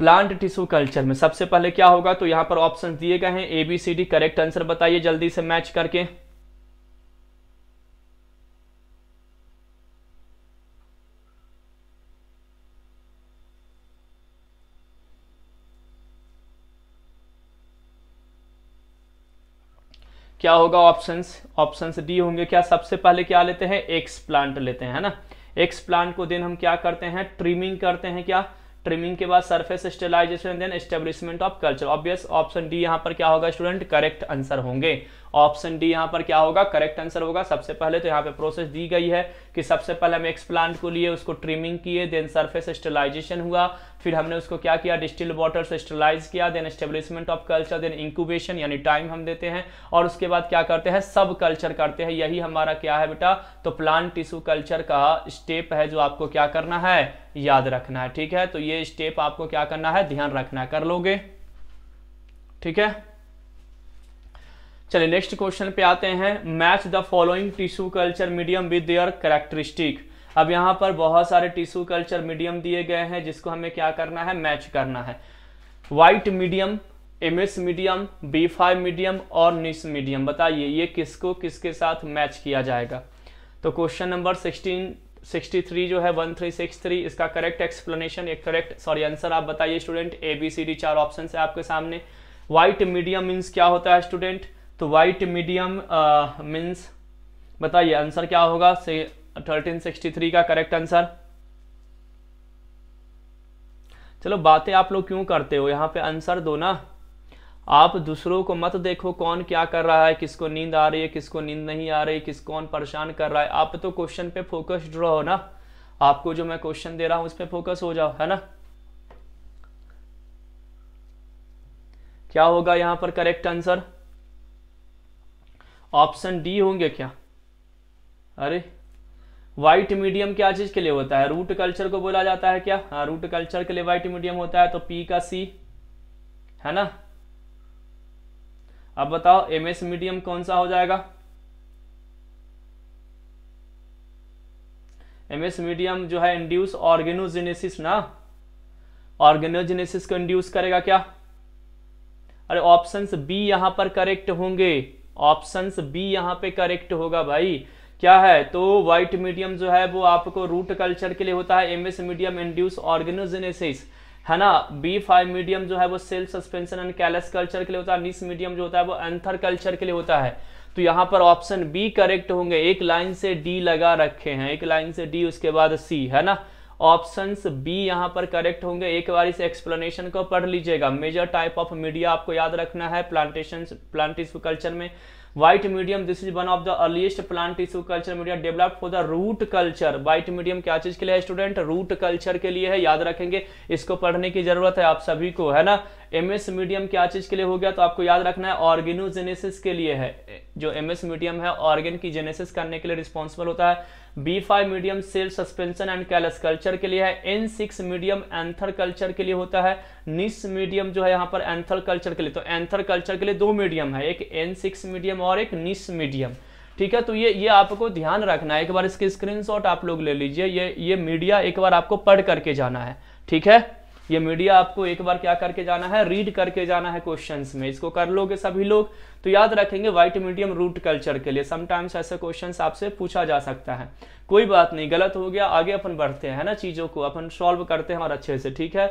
प्लांट टिश्यू कल्चर में सबसे पहले क्या होगा तो यहां पर ऑप्शन दिए गए हैं A B C D correct answer बताइए जल्दी से मैच करके क्या होगा ऑप्शंस ऑप्शंस डी होंगे क्या सबसे पहले क्या लेते हैं एक्स प्लांट लेते हैं है ना एक्स प्लांट को दिन हम क्या करते हैं ट्रिमिंग करते हैं क्या ट्रिमिंग के बाद surface sterilization then establishment of culture obvious option D यहां पर क्या होगा स्टूडेंट करेक्ट आंसर होंगे ऑप्शन डी यहाँ पर क्या होगा करेक्ट आंसर होगा सबसे पहले तो यहाँ पे प्रोसेस दी गई है कि सबसे पहले हम एक्सप्लांट को लिए उसको ट्रिमिंग किए देन सरफेस स्टेलाइजेशन हुआ फिर हमने उसको क्या किया डिस्टिल वाटर से स्टेलाइज किया then establishment of culture then incubation यानी टाइम हम देते हैं और उसके बाद क्या करते हैं सब कल्चर करते हैं यही हमारा क्या है बेटा तो प्लांट टिश्यू कल्चर का स्टेप है जो आपको क्या करना है याद रखना है ठीक है तो ये स्टेप आपको क्या करना है ध्यान रखना है कर लोगे ठीक है चलिए नेक्स्ट क्वेश्चन पे आते हैं match the following tissue culture medium with their characteristic अब यहाँ पर बहुत सारे टिश्यू कल्चर मीडियम दिए गए हैं जिसको हमें क्या करना है मैच करना है White medium S medium B five medium और निस मीडियम बताइए ये किसको किसके साथ मैच किया जाएगा तो question number sixteen sixty three जो है वन थ्री सिक्स थ्री इसका करेक्ट एक्सप्लेनेशन एक करेक्ट सॉरी आंसर आप बताइए student A B C D चार ऑप्शन है आपके सामने व्हाइट मीडियम मीन्स क्या होता है स्टूडेंट तो वाइट मीडियम मीन्स बताइए आंसर क्या होगा से थ्री का करेक्ट आंसर चलो बातें आप लोग क्यों करते हो यहाँ पे आंसर दो ना आप दूसरों को मत देखो कौन क्या कर रहा है किसको नींद आ रही है किसको नींद नहीं आ रही किस कौन परेशान कर रहा है आप तो क्वेश्चन पे फोकस रहो ना आपको जो मैं क्वेश्चन दे रहा हूँ उस पर फोकस हो जाओ है ना क्या होगा यहाँ पर करेक्ट आंसर ऑप्शन डी होंगे क्या अरे वाइट मीडियम क्या चीज के लिए होता है रूट कल्चर को बोला जाता है क्या हाँ रूट कल्चर के लिए वाइट मीडियम होता है तो पी का सी है ना अब बताओ एमएस मीडियम कौन सा हो जाएगा एमएस मीडियम जो है इंड्यूस ऑर्गेनोजेनेसिस ना ऑर्गेनोजेनेसिस को इंड्यूस करेगा क्या अरे ऑप्शंस बी यहां पर करेक्ट होंगे ऑप्शन बी यहाँ पे करेक्ट होगा भाई क्या है तो व्हाइट मीडियम जो है वो आपको रूट कल्चर के लिए होता है एमएस मीडियम इंड्यूस ऑर्गेनोजेनेसिस है ना बी फाइव मीडियम जो है वो cell suspension and callus culture के लिए होता है निस मीडियम जो होता है वो एंथर कल्चर के लिए होता है तो यहाँ पर ऑप्शन बी करेक्ट होंगे एक लाइन से डी लगा रखे हैं एक लाइन से डी उसके बाद सी है ना ऑप्शन बी यहां पर करेक्ट होंगे एक बार इस एक्सप्लेनेशन को पढ़ लीजिएगा मेजर टाइप ऑफ मीडिया आपको याद रखना है प्लांटेशन प्लांट कल्चर में White medium this is one of the earliest plant tissue culture media develop for the root culture White medium क्या चीज के लिए है स्टूडेंट रूट कल्चर के लिए है याद रखेंगे इसको पढ़ने की जरूरत है आप सभी को है ना एमएस मीडियम क्या चीज के लिए हो गया तो आपको याद रखना है ऑर्गेनोजेनेसिस के लिए है जो एमएस मीडियम है ऑर्गेन की जेनेसिस करने के लिए रिस्पॉन्सिबल होता है B five medium cell suspension and callus culture के लिए है N six medium anther culture के लिए होता है निस मीडियम जो है यहाँ पर एंथर कल्चर के लिए तो एंथर कल्चर के लिए दो मीडियम है एक एन सिक्स मीडियम और एक निस मीडियम ठीक है तो ये ये आपको ध्यान रखना है एक बार इसके स्क्रीनशॉट आप लोग ले लीजिए ये ये मीडिया एक बार आपको पढ़ करके जाना है ठीक है ये मीडिया आपको एक बार क्या करके जाना है रीड करके जाना है क्वेश्चन में इसको कर लोगे सभी लोग तो याद रखेंगे व्हाइट मीडियम रूट कल्चर के लिए समटाइम्स ऐसे क्वेश्चन आपसे पूछा जा सकता है कोई बात नहीं गलत हो गया आगे अपन बढ़ते हैं ना चीज़ों को अपन सॉल्व करते हैं और अच्छे से ठीक है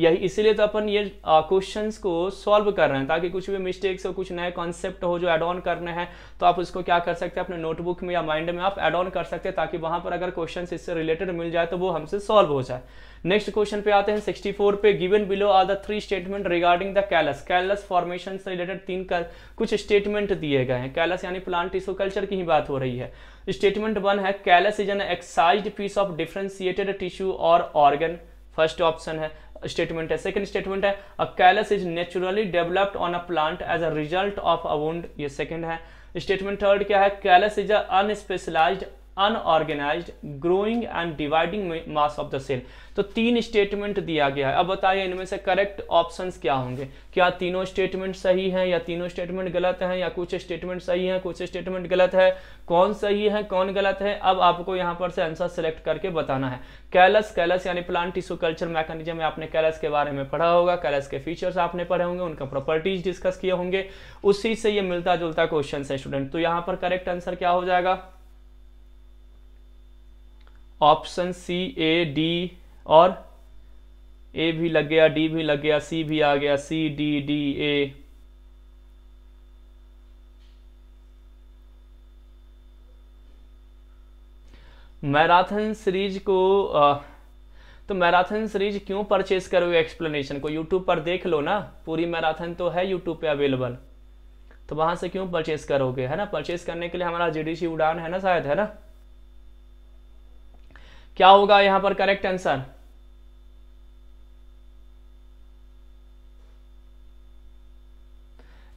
यही इसीलिए तो अपन ये क्वेश्चन को सॉल्व कर रहे हैं ताकि कुछ भी मिस्टेक्स और कुछ नए कॉन्सेप्ट हो जो एड ऑन करने हैं तो आप उसको क्या कर सकते हैं अपने नोटबुक में या माइंड में आप एड ऑन कर सकते हैं ताकि वहां पर अगर क्वेश्चन इससे रिलेटेड मिल जाए तो वो हमसे सॉल्व हो जाए नेक्स्ट क्वेश्चन पे आते हैं 64 पे given below are the three statement regarding the callus callus formation से रिलेटेड तीन कर, कुछ स्टेटमेंट दिए गए हैं कैलस यानी प्लांट टिश्यू कल्चर की ही बात हो रही है स्टेटमेंट वन है callus is an excise piece of differentiated tissue और ऑर्गन फर्स्ट ऑप्शन है स्टेटमेंट है सेकंड स्टेटमेंट है a callus is naturally developed on a plant as a result of a wound ये सेकंड है स्टेटमेंट थर्ड क्या है callus is a unspecialized unorganized growing and dividing mass of the cell तो तीन स्टेटमेंट दिया गया है अब बताइए इनमें से करेक्ट ऑप्शंस क्या होंगे क्या तीनों स्टेटमेंट सही हैं या तीनों स्टेटमेंट गलत हैं या कुछ स्टेटमेंट सही हैं कुछ स्टेटमेंट गलत है कौन सही है कौन गलत है अब आपको यहाँ पर से आंसर सेलेक्ट करके बताना है कैलस कैलस यानी प्लांट टिश्यू कल्चर मैकेनिज्म में आपने कैलस के बारे में पढ़ा होगा कैलस के फीचर्स आपने पढ़े होंगे उनका प्रॉपर्टीज डिस्कस किए होंगे उसी से ये मिलता जुलता क्वेश्चन है स्टूडेंट तो यहाँ पर करेक्ट आंसर क्या हो जाएगा ऑप्शन सी ए डी और ए भी लग गया डी भी लग गया सी भी आ गया C D D A marathon series को आ, तो मैराथन सीरीज क्यों परचेज करोगे एक्सप्लेनेशन को यूट्यूब पर देख लो ना पूरी मैराथन तो है यूट्यूब पे अवेलेबल तो वहां से क्यों परचेज करोगे है ना परचेज करने के लिए हमारा जीडीसी उड़ान है ना शायद है ना क्या होगा यहां पर करेक्ट आंसर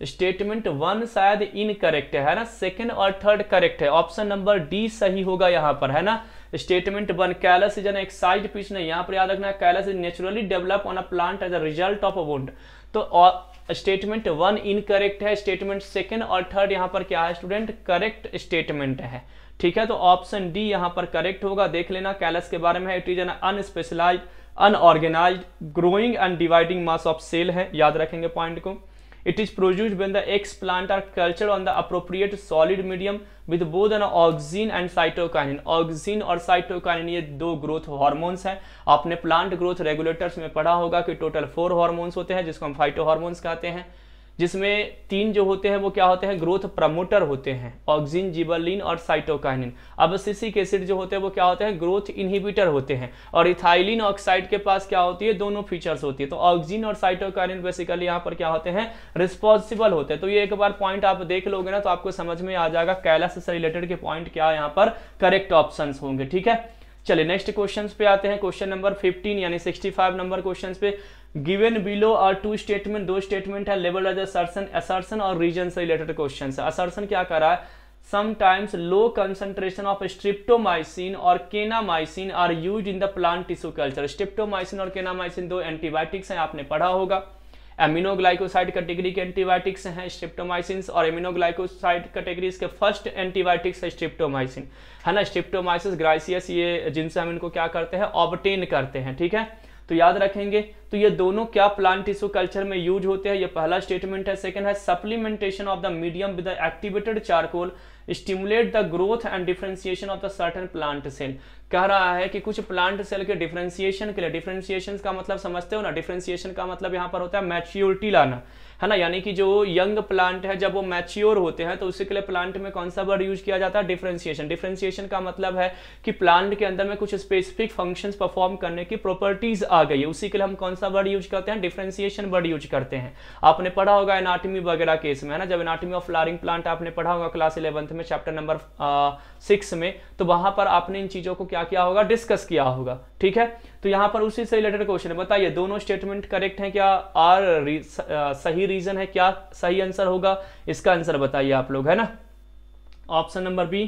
स्टेटमेंट वन शायद इनकरेक्ट है ना सेकंड और थर्ड करेक्ट है ऑप्शन नंबर डी सही होगा यहां पर है ना statement one callus is an excise piece नहीं यहां पर याद रखना callus is naturally develop on a plant as a result of a wound तो स्टेटमेंट वन इनकरेक्ट है स्टेटमेंट सेकंड और थर्ड यहां पर क्या है स्टूडेंट करेक्ट स्टेटमेंट है ठीक है तो ऑप्शन डी यहां पर करेक्ट होगा देख लेना कैलस के बारे में it is an unspecialize unorganize growing and dividing mass of cell है याद रखेंगे पॉइंट को is produce produced the explant are culture on the appropriate solid medium with both an oxygen and cytokinin oxygen और साइटोकाइनिन ये दो ग्रोथ हॉर्मोन्स हैं आपने प्लांट ग्रोथ रेगुलेटर्स में पढ़ा होगा कि टोटल फोर हार्मोन्स होते हैं जिसको हम फाइटो हॉर्मोन्स कहते हैं जिसमें तीन जो होते हैं वो क्या होते हैं ग्रोथ प्रमोटर होते हैं ऑक्सिन जिबलिन और साइटोकाइनिन अब सिसिक एसिड जो होते हैं वो क्या होते हैं ग्रोथ इनहिबिटर होते हैं और इथाइलिन ऑक्साइड के पास क्या होती है दोनों फीचर्स होती है तो ऑक्सिन और साइटोकाइनिन बेसिकली यहाँ पर क्या होते हैं रिस्पॉन्सिबल होते हैं तो ये एक बार पॉइंट आप देख लोगे ना तो आपको समझ में आ जाएगा कैलस से रिलेटेड के पॉइंट क्या यहाँ पर करेक्ट ऑप्शन होंगे ठीक है चलिए नेक्स्ट क्वेश्चन पे आते हैं क्वेश्चन नंबर 15 यानी 65 नंबर क्वेश्चन पे given below are two statement दो स्टेटमेंट है लेवल एज असर्सन असर्सन और रीजन से रिलेटेड क्वेश्चन है असर्सन क्या कर रहा है sometimes low concentration of streptomycin और kanamycin are use in the plant tissue culture streptomycin और केनामाइसिन दो एंटीबायोटिक्स हैं आपने पढ़ा होगा एमिनोग्लाइकोसाइड कैटेगरी के एंटीबायोटिक्स हैं स्ट्रिप्टोमाइसिन और एमिनोग्लाइकोसाइड कैटेगरीज के फर्स्ट एंटीबायोटिक्स है स्ट्रिप्टोमाइसिन है ना स्ट्रिप्टोमाइसिस ग्राइसियस ये जिनसे हम इनको क्या करते हैं ऑबटेन करते हैं ठीक है तो याद रखेंगे तो ये दोनों क्या प्लांट टिश्यू कल्चर में यूज होते हैं ये पहला स्टेटमेंट है सेकंड है supplementation of the medium with activated charcoal stimulate the growth and differentiation of the certain plant cell कह रहा है कि कुछ प्लांट सेल के डिफ्रेंसिएशन के लिए डिफ्रेंसिएशन का मतलब समझते हो ना डिफ्रेंसिएशन का मतलब यहां पर होता है मैच्योरिटी लाना है ना यानी कि जो यंग प्लांट है जब वो मैच्योर होते हैं तो उसके लिए प्लांट में कौन सा वर्ड यूज किया जाता है डिफ्रेंसिएशन डिफ्रेंसिएशन का मतलब है कि प्लांट के अंदर में कुछ स्पेसिफिक फंक्शन परफॉर्म करने की प्रॉपर्टीज आ गई है उसी के लिए हम कौन सा वर्ड यूज करते हैं डिफ्रेंसिएशन वर्ड यूज करते हैं आपने पढ़ा होगा एनाटमी वगैरह केस में है ना जब एनाटमी ऑफ फ्लारिंग प्लांट आपने पढ़ा होगा क्लास इलेवंथ में चैप्टर नंबर सिक्स में तो वहां पर आपने इन चीजों को क्या किया होगा डिस्कस किया होगा ठीक है तो यहां पर उसी से रिलेटेड क्वेश्चन है बताइए दोनों स्टेटमेंट करेक्ट हैं क्या आर री, स, आ, सही रीजन है क्या सही आंसर होगा इसका आंसर बताइए आप लोग है ना ऑप्शन नंबर बी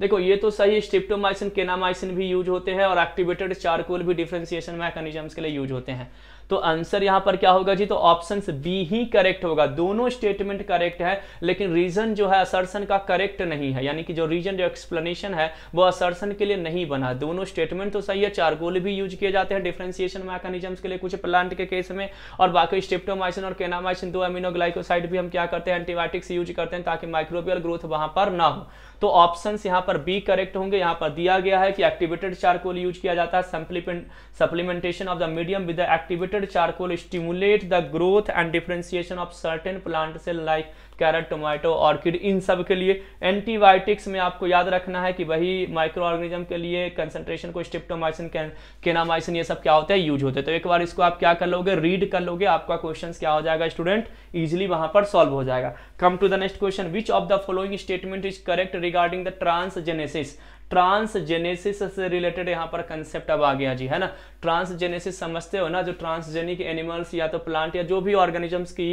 देखो ये तो सही स्टिप्टोमाइसिन केनामाइसिन भी यूज होते हैं और एक्टिवेटेड चारकोल भी डिफ्रेंसिएशन मैकेनिज्म्स के लिए यूज होते हैं तो आंसर यहां पर क्या होगा जी तो ऑप्शन बी ही करेक्ट होगा दोनों स्टेटमेंट करेक्ट है लेकिन रीजन जो है असर्सन का करेक्ट नहीं है यानी कि जो रीजन जो एक्सप्लेनेशन है वो असर्सन के लिए नहीं बना दोनों स्टेटमेंट तो सही है चार गोल भी यूज किए जाते हैं डिफ्रेंसिएशन मैकेनिजम्स के लिए कुछ प्लांट के केस में और बाकी स्टेप्टोमाइसिन और केनामाइसिन दो अमीनोग्लाइकोसाइड भी हम क्या करते हैं एंटीबायोटिक्स यूज करते हैं ताकि माइक्रोबियल ग्रोथ वहां पर ना हो तो ऑप्शन यहां पर बी करेक्ट होंगे यहां पर दिया गया है कि एक्टिवेटेड चारकोल यूज किया जाता है supplement supplementation of the medium with activated charcoal stimulate the growth and differentiation of certain plant cell like carrot tomato orchid इन सब के लिए एंटीबायोटिक्स में आपको याद रखना है कि वही माइक्रो ऑर्गेनिज्म के लिए कंसंट्रेशन को स्टिप्टोमाइसिन केनामाइसिन ये सब क्या होता है यूज होते हैं तो एक बार इसको आप क्या कर लोगे रीड कर लोगे आपका क्वेश्चन क्या हो जाएगा स्टूडेंट ईजिली वहां पर सॉल्व हो जाएगा come to the next question which of the following statement is correct regarding the transgenesis transgenesis से रिलेटेड यहाँ पर कंसेप्ट अब आ गया जी है ना ट्रांसजेनेसिस समझते हो ना जो ट्रांसजेनिक एनिमल्स या तो प्लांट या जो भी ऑर्गेनिजम्स की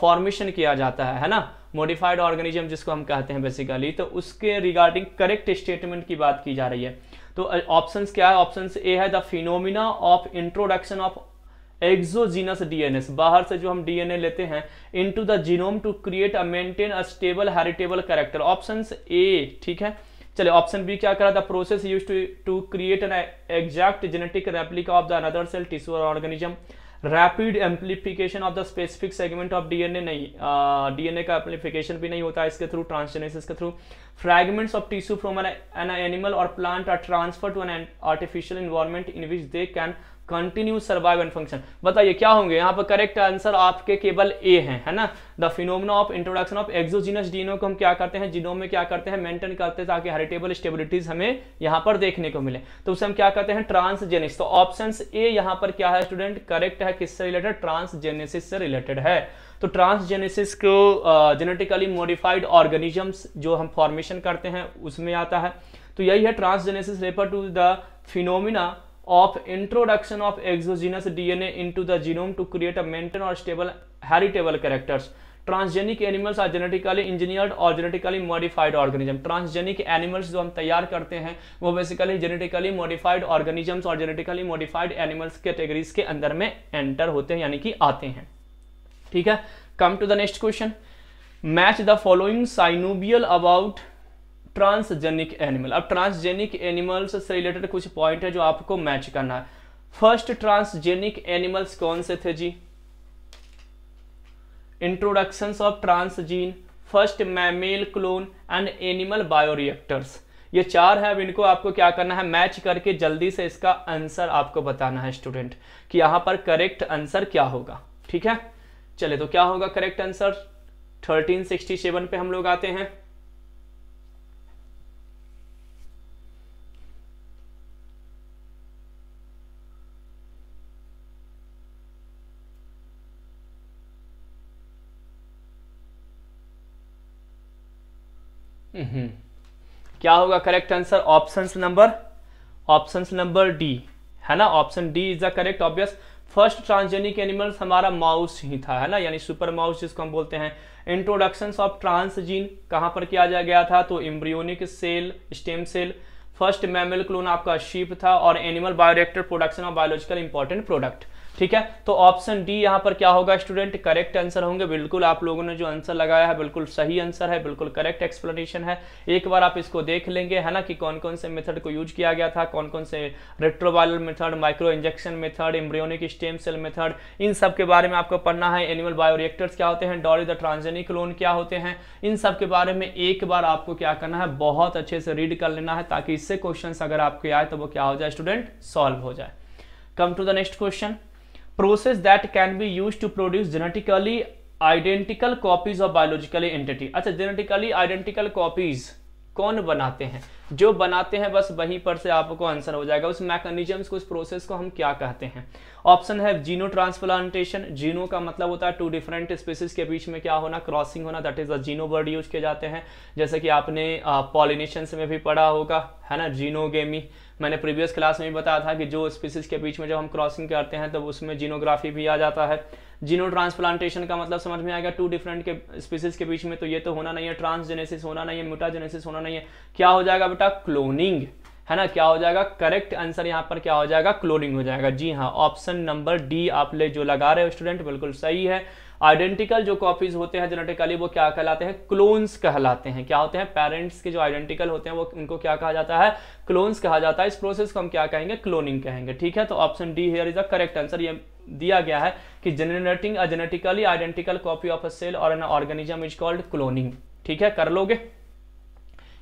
फॉर्मेशन किया जाता है है ना मॉडिफाइड ऑर्गेनिज्म जिसको हम कहते हैं बेसिकली तो उसके रिगार्डिंग करेक्ट स्टेटमेंट की बात की जा रही है तो ऑप्शंस क्या है ऑप्शन ए है the phenomena of introduction of exogenous DNAs बाहर से जो हम डीएनए लेते हैं into the genome to create a maintain a stable heritable character option A ठीक है चले ऑप्शन बी क्या करा the process use to to create an exact genetic replica of the another cell tissue और organism rapid amplification of the specific segment of DNA नहीं डीएनए का एम्पलीफिकेशन भी नहीं होता है इसके थ्रू ट्रांसजेनेसिस के through fragments of tissue from an animal और plant are transfer to an artificial environment in which they can continue survive and function बताइए क्या होंगे यहाँ पर करेक्ट आंसर आपके केवल ए है है ना the phenomena of introduction of exogenous जीनो को हम क्या करते हैं जीनोम में क्या करते हैं मेंटेन करते हैं ताकि हेरिटेबल स्टेबिलिटीज हमें यहाँ पर देखने को मिले तो उसे हम क्या करते हैं ट्रांसजेनिस तो ऑप्शन ए यहाँ पर क्या है स्टूडेंट करेक्ट है किससे रिलेटेड ट्रांसजेनेसिस से रिलेटेड है तो ट्रांसजेनेसिस को जेनेटिकली मॉडिफाइड ऑर्गेनिजम्स जो हम फॉर्मेशन करते हैं उसमें आता है तो यही है transgenesis refer to the phenomena of introduction of exogenous DNA into the genome to create a maintain और stable heritable characters transgenic animals are genetically engineered और genetically modified organism transgenic animals जो हम तैयार करते हैं वो बेसिकली जेनेटिकली मॉडिफाइड ऑर्गेनिजम्स और जेनेटिकली मॉडिफाइड एनिमल्स कैटेगरीज के अंदर में एंटर होते हैं यानी कि आते हैं ठीक है come to the next question match the following synovial about transgenic animal अब ट्रांसजेनिक एनिमल्स से रिलेटेड कुछ पॉइंट है जो आपको मैच करना है फर्स्ट ट्रांसजेनिक एनिमल्स कौन से थे जी introduction of transgene first mammal clone and animal bioreactors ये चार है अब इनको आपको क्या करना है मैच करके जल्दी से इसका आंसर आपको बताना है स्टूडेंट कि यहां पर करेक्ट आंसर क्या होगा ठीक है चले तो क्या होगा करेक्ट आंसर 1367 पे हम लोग आते हैं हम्म। क्या होगा correct answer option number option number D है ना option D is the correct obvious first transgenic animals हमारा माउस ही था है ना यानी सुपर माउस जिसको हम बोलते हैं इंट्रोडक्शन ऑफ ट्रांसजीन कहां पर किया जा गया था तो embryonic cell stem cell first mammal clone आपका शीप था और animal bioreactor production of biological important product ठीक है तो ऑप्शन डी यहाँ पर क्या होगा स्टूडेंट करेक्ट आंसर होंगे बिल्कुल आप लोगों ने जो आंसर लगाया है बिल्कुल सही आंसर है बिल्कुल करेक्ट एक्सप्लेनेशन है एक बार आप इसको देख लेंगे है ना कि कौन कौन से मेथड को यूज किया गया था कौन कौन से retroviral method micro injection method embryonic stem cell method इन सब के बारे में आपको पढ़ना है एनिमल बायोरिएक्टर्स क्या होते हैं डॉरी द ट्रांजेनिक लोन क्या होते हैं इन सब के बारे में एक बार आपको क्या करना है बहुत अच्छे से रीड कर लेना है ताकि इससे क्वेश्चन अगर आपके आए तो वो क्या हो जाए स्टूडेंट सॉल्व हो जाए come to the next question process that can be use to produce genetically identical copies of biologically entity अच्छा जेनेटिकली आइडेंटिकल कॉपीज कौन बनाते हैं जो बनाते हैं बस वहीं पर से आपको आंसर हो जाएगा उस मैकेनिज्म्स को उस प्रोसेस को हम क्या कहते हैं ऑप्शन है जीनो ट्रांसप्लांटेशन जीनो का मतलब होता है टू डिफरेंट स्पीसीज के बीच में क्या होना क्रॉसिंग होना दैट इज अ जीनो वर्ड यूज किए जाते हैं जैसे कि आपने पॉलिनेशन में भी पढ़ा होगा है ना जीनोगेमी मैंने प्रीवियस क्लास में भी बताया था कि जो स्पीसीज के बीच में जब हम क्रॉसिंग करते हैं तो उसमें जीनोग्राफी भी आ जाता है जीनो ट्रांसप्लांटेशन का मतलब समझ में आएगा टू डिफरेंट के स्पीसीज के बीच में तो ये तो होना नहीं है ट्रांसजेनेसिस होना नहीं है म्यूटाजेनेसिस होना नहीं है क्या हो जाएगा बेटा क्लोनिंग है ना क्या हो जाएगा करेक्ट आंसर यहाँ पर क्या हो जाएगा क्लोनिंग हो जाएगा जी हाँ ऑप्शन नंबर डी आप ले जो लगा रहे हो स्टूडेंट बिल्कुल सही है आइडेंटिकल जो कॉपीज होते हैं जेनेटिकली वो क्या कहलाते हैं क्लोन्स कहलाते हैं क्या होते हैं पेरेंट्स के जो आइडेंटिकल होते हैं वो इनको क्या कहा जाता है क्लोन्स कहा जाता है इस प्रोसेस को हम क्या कहेंगे क्लोनिंग कहेंगे ठीक है तो option D here is the correct answer ये दिया गया है कि generating a genetically identical copy of a cell और an organism is called cloning ठीक है कर लोगे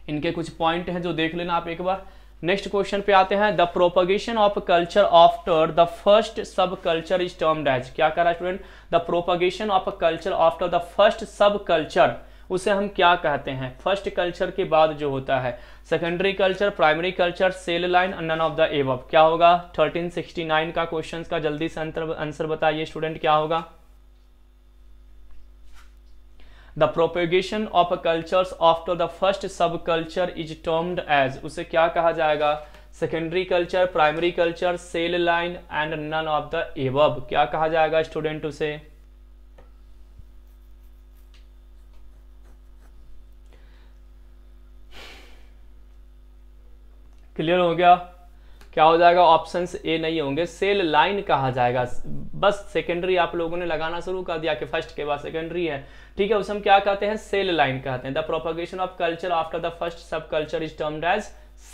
इनके कुछ पॉइंट हैं जो देख लेना आप एक बार नेक्स्ट क्वेश्चन पे आते हैं the propagation of culture after the first subculture is term as क्या कह रहा है student the propagation of culture after the first subculture उसे हम क्या कहते हैं फर्स्ट कल्चर के बाद जो होता है secondary culture primary culture cell line none of the above क्या होगा 1369 का क्वेश्चन का जल्दी से आंसर बताइए स्टूडेंट क्या होगा the propagation of culture after the first subculture is termed as उसे क्या कहा जाएगा secondary culture primary culture cell line and none of the above क्या कहा जाएगा स्टूडेंट उसे क्लियर हो गया क्या हो जाएगा ऑप्शन ए नहीं होंगे सेल लाइन कहा जाएगा बस सेकेंडरी आप लोगों ने लगाना शुरू कर दिया कि फर्स्ट के बाद सेकेंडरी है ठीक है उसमें हम क्या कहते हैं सेल लाइन कहते हैं the propagation of culture after the first subculture is term as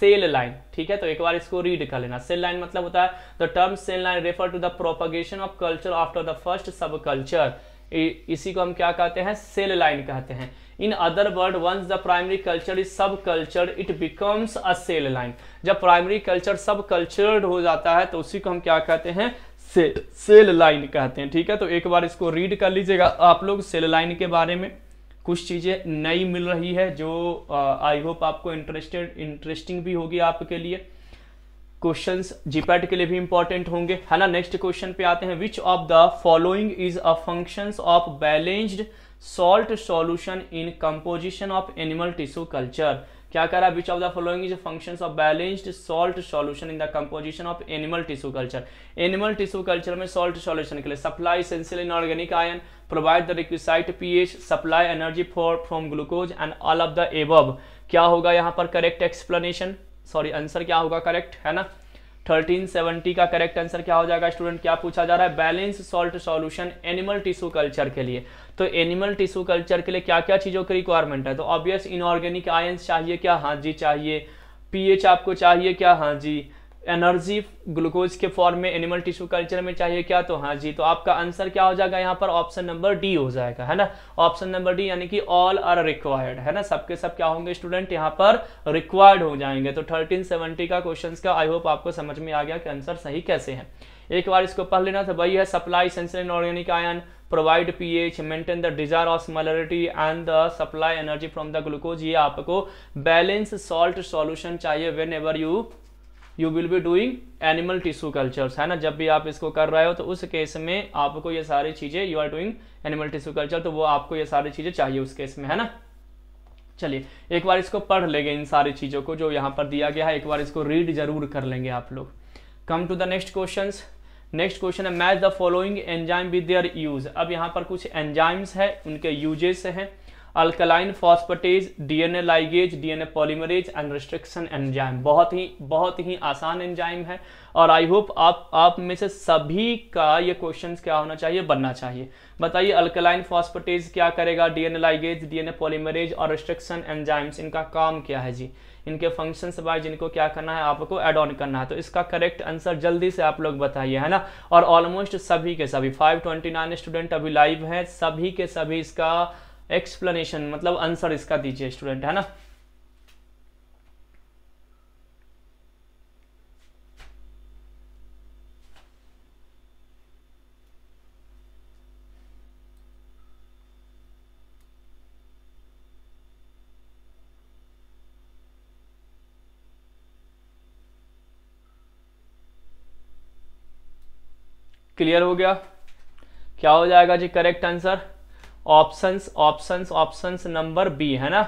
cell line ठीक है तो एक बार इसको रीड कर लेना सेल लाइन मतलब होता है the term cell line refer to the propagation of culture after the first subculture इसी को हम क्या कहते हैं सेल लाइन कहते हैं in other word once the primary culture is subculture it becomes a cell line जब प्राइमरी कल्चर सब कल्चर्ड हो जाता है तो उसी को हम क्या कहते हैं सेल लाइन कहते हैं ठीक है तो एक बार इसको रीड कर लीजिएगा आप लोग सेल लाइन के बारे में कुछ चीज़ें नई मिल रही है जो आई होप आपको इंटरेस्टेड इंटरेस्टिंग भी होगी आपके लिए क्वेश्चन जीपैट के लिए भी इंपॉर्टेंट होंगे है ना नेक्स्ट क्वेश्चन पे आते हैं which of the following is a function of balanced salt solution in composition of animal tissue culture क्या कह रहा है which of the following is function of balanced salt solution in the composition of animal tissue culture animal tissue culture में सॉल्ट सॉल्यूशन के लिए supply essential inorganic ion provide the requisite pH supply energy for from glucose and all of the above क्या होगा यहाँ पर करेक्ट एक्सप्लेनेशन सॉरी आंसर क्या होगा करेक्ट है ना 1370 का करेक्ट आंसर क्या हो जाएगा स्टूडेंट क्या पूछा जा रहा है balance salt solution animal tissue culture के लिए तो एनिमल टिश्यू कल्चर के लिए क्या क्या चीज़ों की रिक्वायरमेंट है तो ऑब्वियस इनऑर्गेनिक आयंस चाहिए क्या हाँ जी चाहिए पीएच आपको चाहिए क्या हाँ जी एनर्जी ग्लूकोज के फॉर्म में एनिमल टिश्यू कल्चर में चाहिए क्या तो हाँ जी तो आपका आंसर क्या हो जाएगा यहाँ पर ऑप्शन नंबर डी हो जाएगा है ना ऑप्शन नंबर डी यानी कि ऑल आर रिक्वायर्ड है ना सबके सब क्या होंगे स्टूडेंट यहाँ पर रिक्वायर्ड हो जाएंगे तो थर्टीन सेवेंटी का क्वेश्चन का आई होप आपको समझ में आ गया कि आंसर सही कैसे है एक बार इसको पढ़ लेना तो वही है supply organic ion provide pH maintain the desire of molarity and the supply energy from the glucose ये आपको बैलेंस सॉल्ट सॉल्यूशन चाहिए whenever you you will be doing animal tissue culture है ना जब भी आप इसको कर रहे हो तो उस केस में आपको ये सारी चीज़ें you are doing animal tissue culture तो वो आपको ये सारी चीज़ें चाहिए उस केस में है ना चलिए एक बार इसको पढ़ लेंगे इन सारी चीज़ों को जो यहाँ पर दिया गया है एक बार इसको रीड जरूर कर लेंगे आप लोग come to the next question next question है match the following enzyme with their use अब यहाँ पर कुछ एंजाइम्स है उनके यूजेस हैं alkaline phosphatase DNA ligase DNA polymerase and restriction enzyme बहुत ही बहुत ही आसान एंजाइम है और आई होप आप आप में से सभी का ये क्वेश्चन क्या होना चाहिए बनना चाहिए बताइए अल्कलाइन फॉस्फेटेज क्या करेगा डीएनए लाइगेज डीएनए पॉलीमरेज और रिस्ट्रिक्शन एंजाइम्स इनका काम क्या है जी इनके फंक्शन बाय जिनको क्या करना है आपको एड ऑन करना है तो इसका करेक्ट आंसर जल्दी से आप लोग बताइए है ना और ऑलमोस्ट सभी के सभी 529 स्टूडेंट अभी लाइव हैं सभी के सभी इसका एक्सप्लेनेशन मतलब आंसर इसका दीजिए स्टूडेंट है ना क्लियर हो गया क्या हो जाएगा जी correct answer options options options number B है ना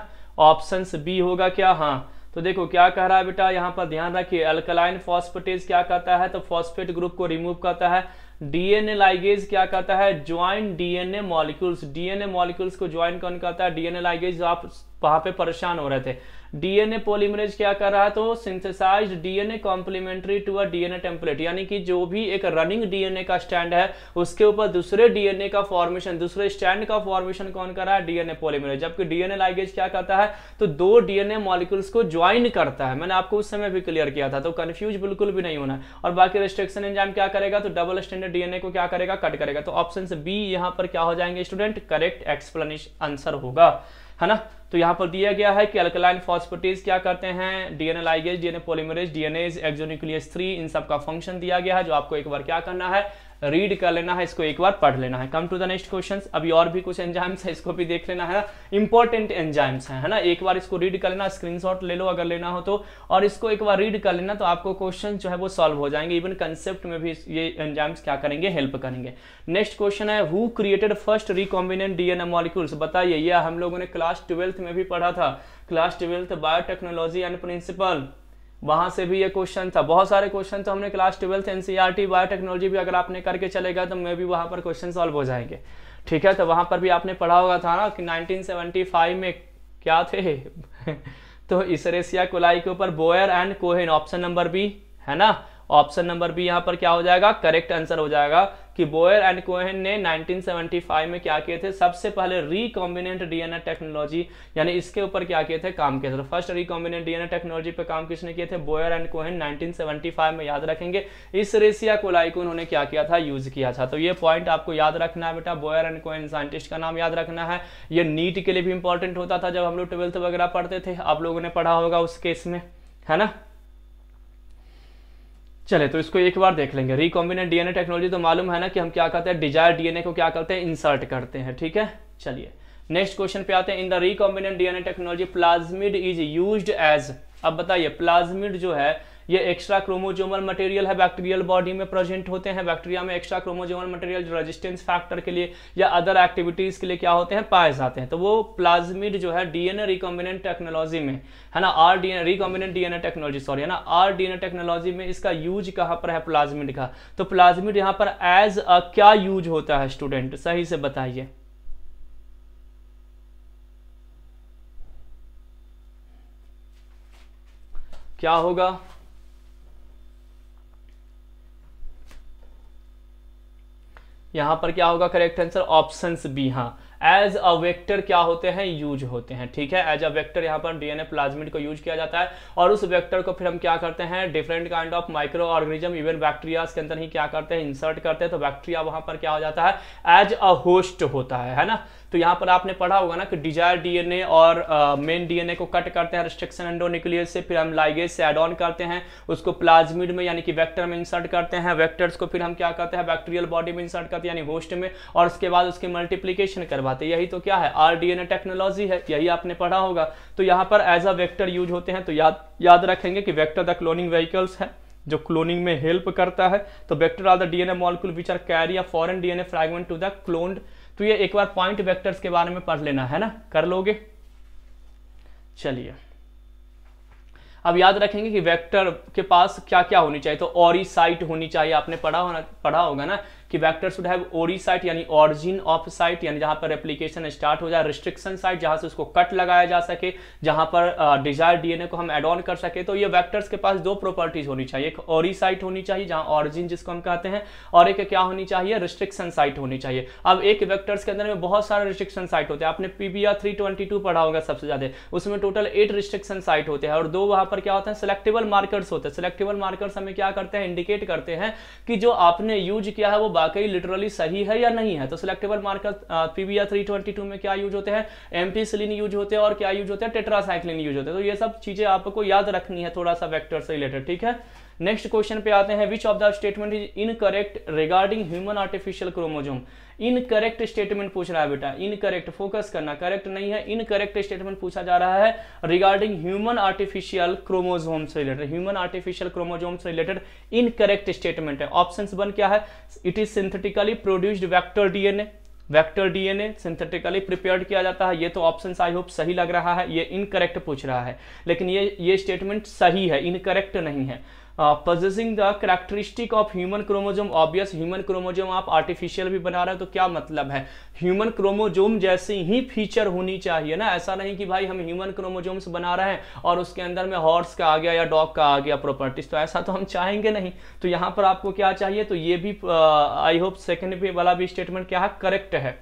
ऑप्शंस बी होगा क्या हाँ तो देखो क्या कह रहा है बेटा यहाँ पर ध्यान रखिए अल्कलाइन फॉस्फेटेज क्या कहता है तो फॉस्फेट ग्रुप को रिमूव करता है डीएनए लाइगेज क्या कहता है join DNA molecules DNA molecules को ज्वाइन कौन करता है डीएनए लाइगेज आप वहां पे परेशान हो रहे थे डीएनए पॉलीमरेज क्या कर रहा है तो synthesized DNA complementary to a DNA template यानी कि जो भी एक रनिंग डीएनए का स्टैंड है उसके ऊपर दूसरे डीएनए का फॉर्मेशन दूसरे स्टैंड का फॉर्मेशन कौन कर रहा है डीएनए पॉलीमरेज जबकि डीएनए लाइगेज क्या करता है तो दो डीएनए मॉलिक्यूल्स को ज्वाइन करता है मैंने आपको उस समय भी क्लियर किया था तो कंफ्यूज बिल्कुल भी नहीं होना और बाकी रिस्ट्रिक्शन एंजाइम क्या करेगा तो डबल स्टैंडर्ड डीएनए को क्या करेगा कट करेगा तो ऑप्शन बी यहां पर क्या हो जाएंगे स्टूडेंट करेक्ट एक्सप्लेनेशन आंसर होगा है ना तो यहाँ पर दिया गया है कि अल्कलाइन फॉस्फोटेज क्या करते हैं DNA ligase DNA polymerase DNA exonuclease three इन सब का फंक्शन दिया गया है जो आपको एक बार क्या करना है रीड कर लेना है इसको एक बार पढ़ लेना है come to the next question अभी और भी कुछ एंजाइम्स है इसको भी देख लेना है इंपॉर्टेंट एंजाइम्स है ना एक बार इसको रीड कर लेना स्क्रीनशॉट ले लो अगर लेना हो तो और इसको एक बार रीड कर लेना तो आपको क्वेश्चन जो है वो सॉल्व हो जाएंगे इवन कंसेप्ट में भी ये एंजाइम्स क्या करेंगे हेल्प करेंगे नेक्स्ट क्वेश्चन है who created first recombinant DNA molecules बताइए यह हम लोगों ने क्लास ट्वेल्थ में भी पढ़ा था class twelfth biotechnology and principle वहाँ से भी ये क्वेश्चन था बहुत सारे क्वेश्चन तो हमने class twelfth N T biotechnology भी अगर आपने करके चलेगा तो मे भी वहाँ पर क्वेश्चन सॉल्व हो जाएंगे ठीक है तो वहाँ पर भी आपने पढ़ा होगा था ना कि 1975 में क्या थे तो इसरेसिया कोलाई के ऊपर Boyer and Cohen option number B है ना ऑप्शन नंबर बी यहाँ पर क्या हो जाएगा करेक्ट आंसर हो जाएगा कि बोयर एंड कोहेन ने 1975 में क्या किए थे सबसे पहले रिकॉम्बिनेंट डीएनए टेक्नोलॉजी यानी इसके ऊपर क्या किए थे काम किए थे फर्स्ट रिकॉम्बिनेंट डीएनए टेक्नोलॉजी पे काम किसने किए थे बोयर एंड कोहेन 1975 में याद रखेंगे इस रेसिया कोलाई को उन्होंने क्या किया था यूज किया था तो ये पॉइंट आपको याद रखना है बेटा बोयर एंड कोहेन साइंटिस्ट का नाम याद रखना है ये नीट के लिए भी इंपॉर्टेंट होता था जब हम लोग ट्वेल्थ वगैरह पढ़ते थे आप लोगों ने पढ़ा होगा उस केस में है ना चले तो इसको एक बार देख लेंगे रिकॉम्बिनेट डीएनए टेक्नोलॉजी तो मालूम है ना कि हम क्या करते हैं डिजायर डीएनए को क्या करते हैं इंसर्ट करते हैं ठीक है चलिए नेक्स्ट क्वेश्चन पे आते हैं in the recombinant DNA technology plasmid is used as अब बताइए प्लाज्मिड जो है ये एक्स्ट्रा क्रोमोजोमल मटेरियल है बैक्टीरियल बॉडी में प्रेजेंट होते हैं बैक्टीरिया में extra chromosomal material resistance factor के लिए या अदर एक्टिविटीज के लिए क्या होते हैं पाए जाते हैं तो वो प्लाज्मिड जो है डीएनए रिकॉम्बिनेंट टेक्नोलॉजी में है ना R D recombinant DNA technology sorry है ना आर डीएनए टेक्नोलॉजी में इसका यूज कहाँ पर है प्लाज्मिड का तो प्लाज्मिड यहाँ पर एज क्या यूज होता है स्टूडेंट सही से बताइए क्या होगा यहां पर क्या होगा करेक्ट आंसर ऑप्शन बी हाँ एज अ वेक्टर क्या होते हैं यूज होते हैं ठीक है एज अ वेक्टर यहाँ पर डीएनए प्लाज्मिड को यूज किया जाता है और उस वेक्टर को फिर हम क्या करते हैं different kind of micro organism even bacteria के अंदर ही क्या करते हैं इंसर्ट करते हैं तो बैक्टीरिया वहां पर क्या हो जाता है एज अ होस्ट होता है है ना तो यहाँ पर आपने पढ़ा होगा ना कि डिजायर डीएनए और मेन uh, डीएनए को कट करते हैं रिस्ट्रिक्शन एंडोनिक्लियस से फिर हम लाइगेज से एड ऑन करते हैं उसको प्लाज्मिड में यानी कि वैक्टर में इंसर्ट करते हैं वैक्टर्स को फिर हम क्या करते हैं बैक्टीरियल बॉडी में इंसर्ट करते हैं यानी होस्ट में और उसके बाद उसके मल्टीप्लीकेशन करवाते हैं यही तो क्या है आर टेक्नोलॉजी है यही आपने पढ़ा होगा तो यहाँ पर एज अ वैक्टर यूज होते हैं तो याद याद रखेंगे कि वैक्टर द क्लोनिंग व्हीकल्स है जो क्लोनिंग में हेल्प करता है तो vector are the DNA molecule which are carry a foreign DNA fragment to the cloned तो ये एक बार पॉइंट वेक्टर्स के बारे में पढ़ लेना है ना कर लोगे चलिए अब याद रखेंगे कि वेक्टर के पास क्या क्या होनी चाहिए तो ऑरी साइट होनी चाहिए आपने पढ़ा होना पढ़ा होगा ना कि vector should have ori site यानी ऑरिजिन ऑफ साइट यानी जहां पर एप्लीकेशन स्टार्ट हो जाए रिस्ट्रिक्शन साइट जहां से उसको कट लगाया जा सके जहां पर डिजायर डीएनए को हम एड ऑन कर सके तो ये वैक्टर्स के पास दो प्रॉपर्टीज होनी चाहिए एक ओरी साइट होनी चाहिए जहां ऑरिजिन जिसको हम कहते हैं और एक क्या होनी चाहिए रिस्ट्रिक्शन साइट होनी चाहिए अब एक वैक्टर्स के अंदर में बहुत सारे रिस्ट्रिक्शन साइट होते हैं आपने पीबीआर टू पढ़ा होगा सबसे ज्यादा उसमें टोटल एट रिस्ट्रिक्शन साइट होते हैं और दो वहां पर क्या होता है सिलेक्टेबल मार्कर्स होते हैं सिलेक्टेबल मार्कर्स हमें क्या करते हैं इंडिकेट करते हैं कि जो आपने यूज किया है वो वाकई लिटरली सही है या नहीं है तो selectable marker pBR three twenty two में क्या यूज होते हैं एम्पीसिलिन यूज होते हैं और क्या यूज होते हैं टेट्रासाइक्लिन यूज होते हैं तो ये सब चीजें आपको याद रखनी है थोड़ा सा वैक्टर से रिलेटेड ठीक है नेक्स्ट क्वेश्चन पे आते हैं which of the statement is incorrect regarding human artificial chromosome incorrect statement पूछ रहा है बेटा इनकरेक्ट फोकस करना करेक्ट नहीं है इनकरेक्ट स्टेटमेंट पूछा जा रहा है रिगार्डिंग ह्यूमन आर्टिफिशियल क्रोमोजोम से रिलेटेड ह्यूमन आर्टिफिशियल क्रोमोजोम से रिलेटेड इनकरेक्ट स्टेटमेंट है ऑप्शन वन क्या है it is synthetically produced vector DNA vector DNA synthetically prepared किया जाता है ये तो ऑप्शन आई होप सही लग रहा है ये इनकरेक्ट पूछ रहा है लेकिन ये ये स्टेटमेंट सही है इनकरेक्ट नहीं है possessing the characteristic of human chromosome obvious human chromosome आप आर्टिफिशियल भी बना रहे हो तो क्या मतलब है ह्यूमन क्रोमोजोम जैसी ही फीचर होनी चाहिए ना ऐसा नहीं कि भाई हम ह्यूमन क्रोमोजोम्स बना रहे हैं और उसके अंदर में हॉर्स का आ गया या डॉग का आ गया प्रॉपर्टीज तो ऐसा तो हम चाहेंगे नहीं तो यहाँ पर आपको क्या चाहिए तो ये भी आई होप सेकेंड वाला भी स्टेटमेंट क्या है करेक्ट है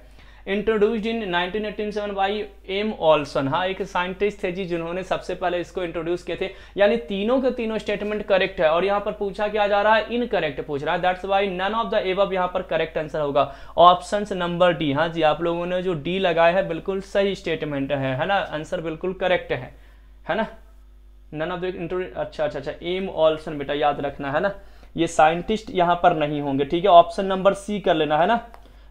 introduced in 1987 by M Olson हाँ एक साइंटिस्ट थे जी जिन्होंने सबसे पहले इसको इंट्रोड्यूस किए थे यानी तीनों के तीनों स्टेटमेंट करेक्ट है और यहाँ पर पूछा क्या जा रहा है इनकरेक्ट पूछ रहा है that's why none of the above यहाँ पर करेक्ट आंसर होगा ऑप्शन नंबर डी हाँ जी आप लोगों ने जो डी लगाया है बिल्कुल सही स्टेटमेंट है है ना आंसर बिल्कुल करेक्ट है है ना नन ऑफ द इंट्रोड्यूस अच्छा अच्छा अच्छा एम ऑल्सन बेटा याद रखना है ना ये साइंटिस्ट यहाँ पर नहीं होंगे ठीक है ऑप्शन नंबर सी कर लेना है ना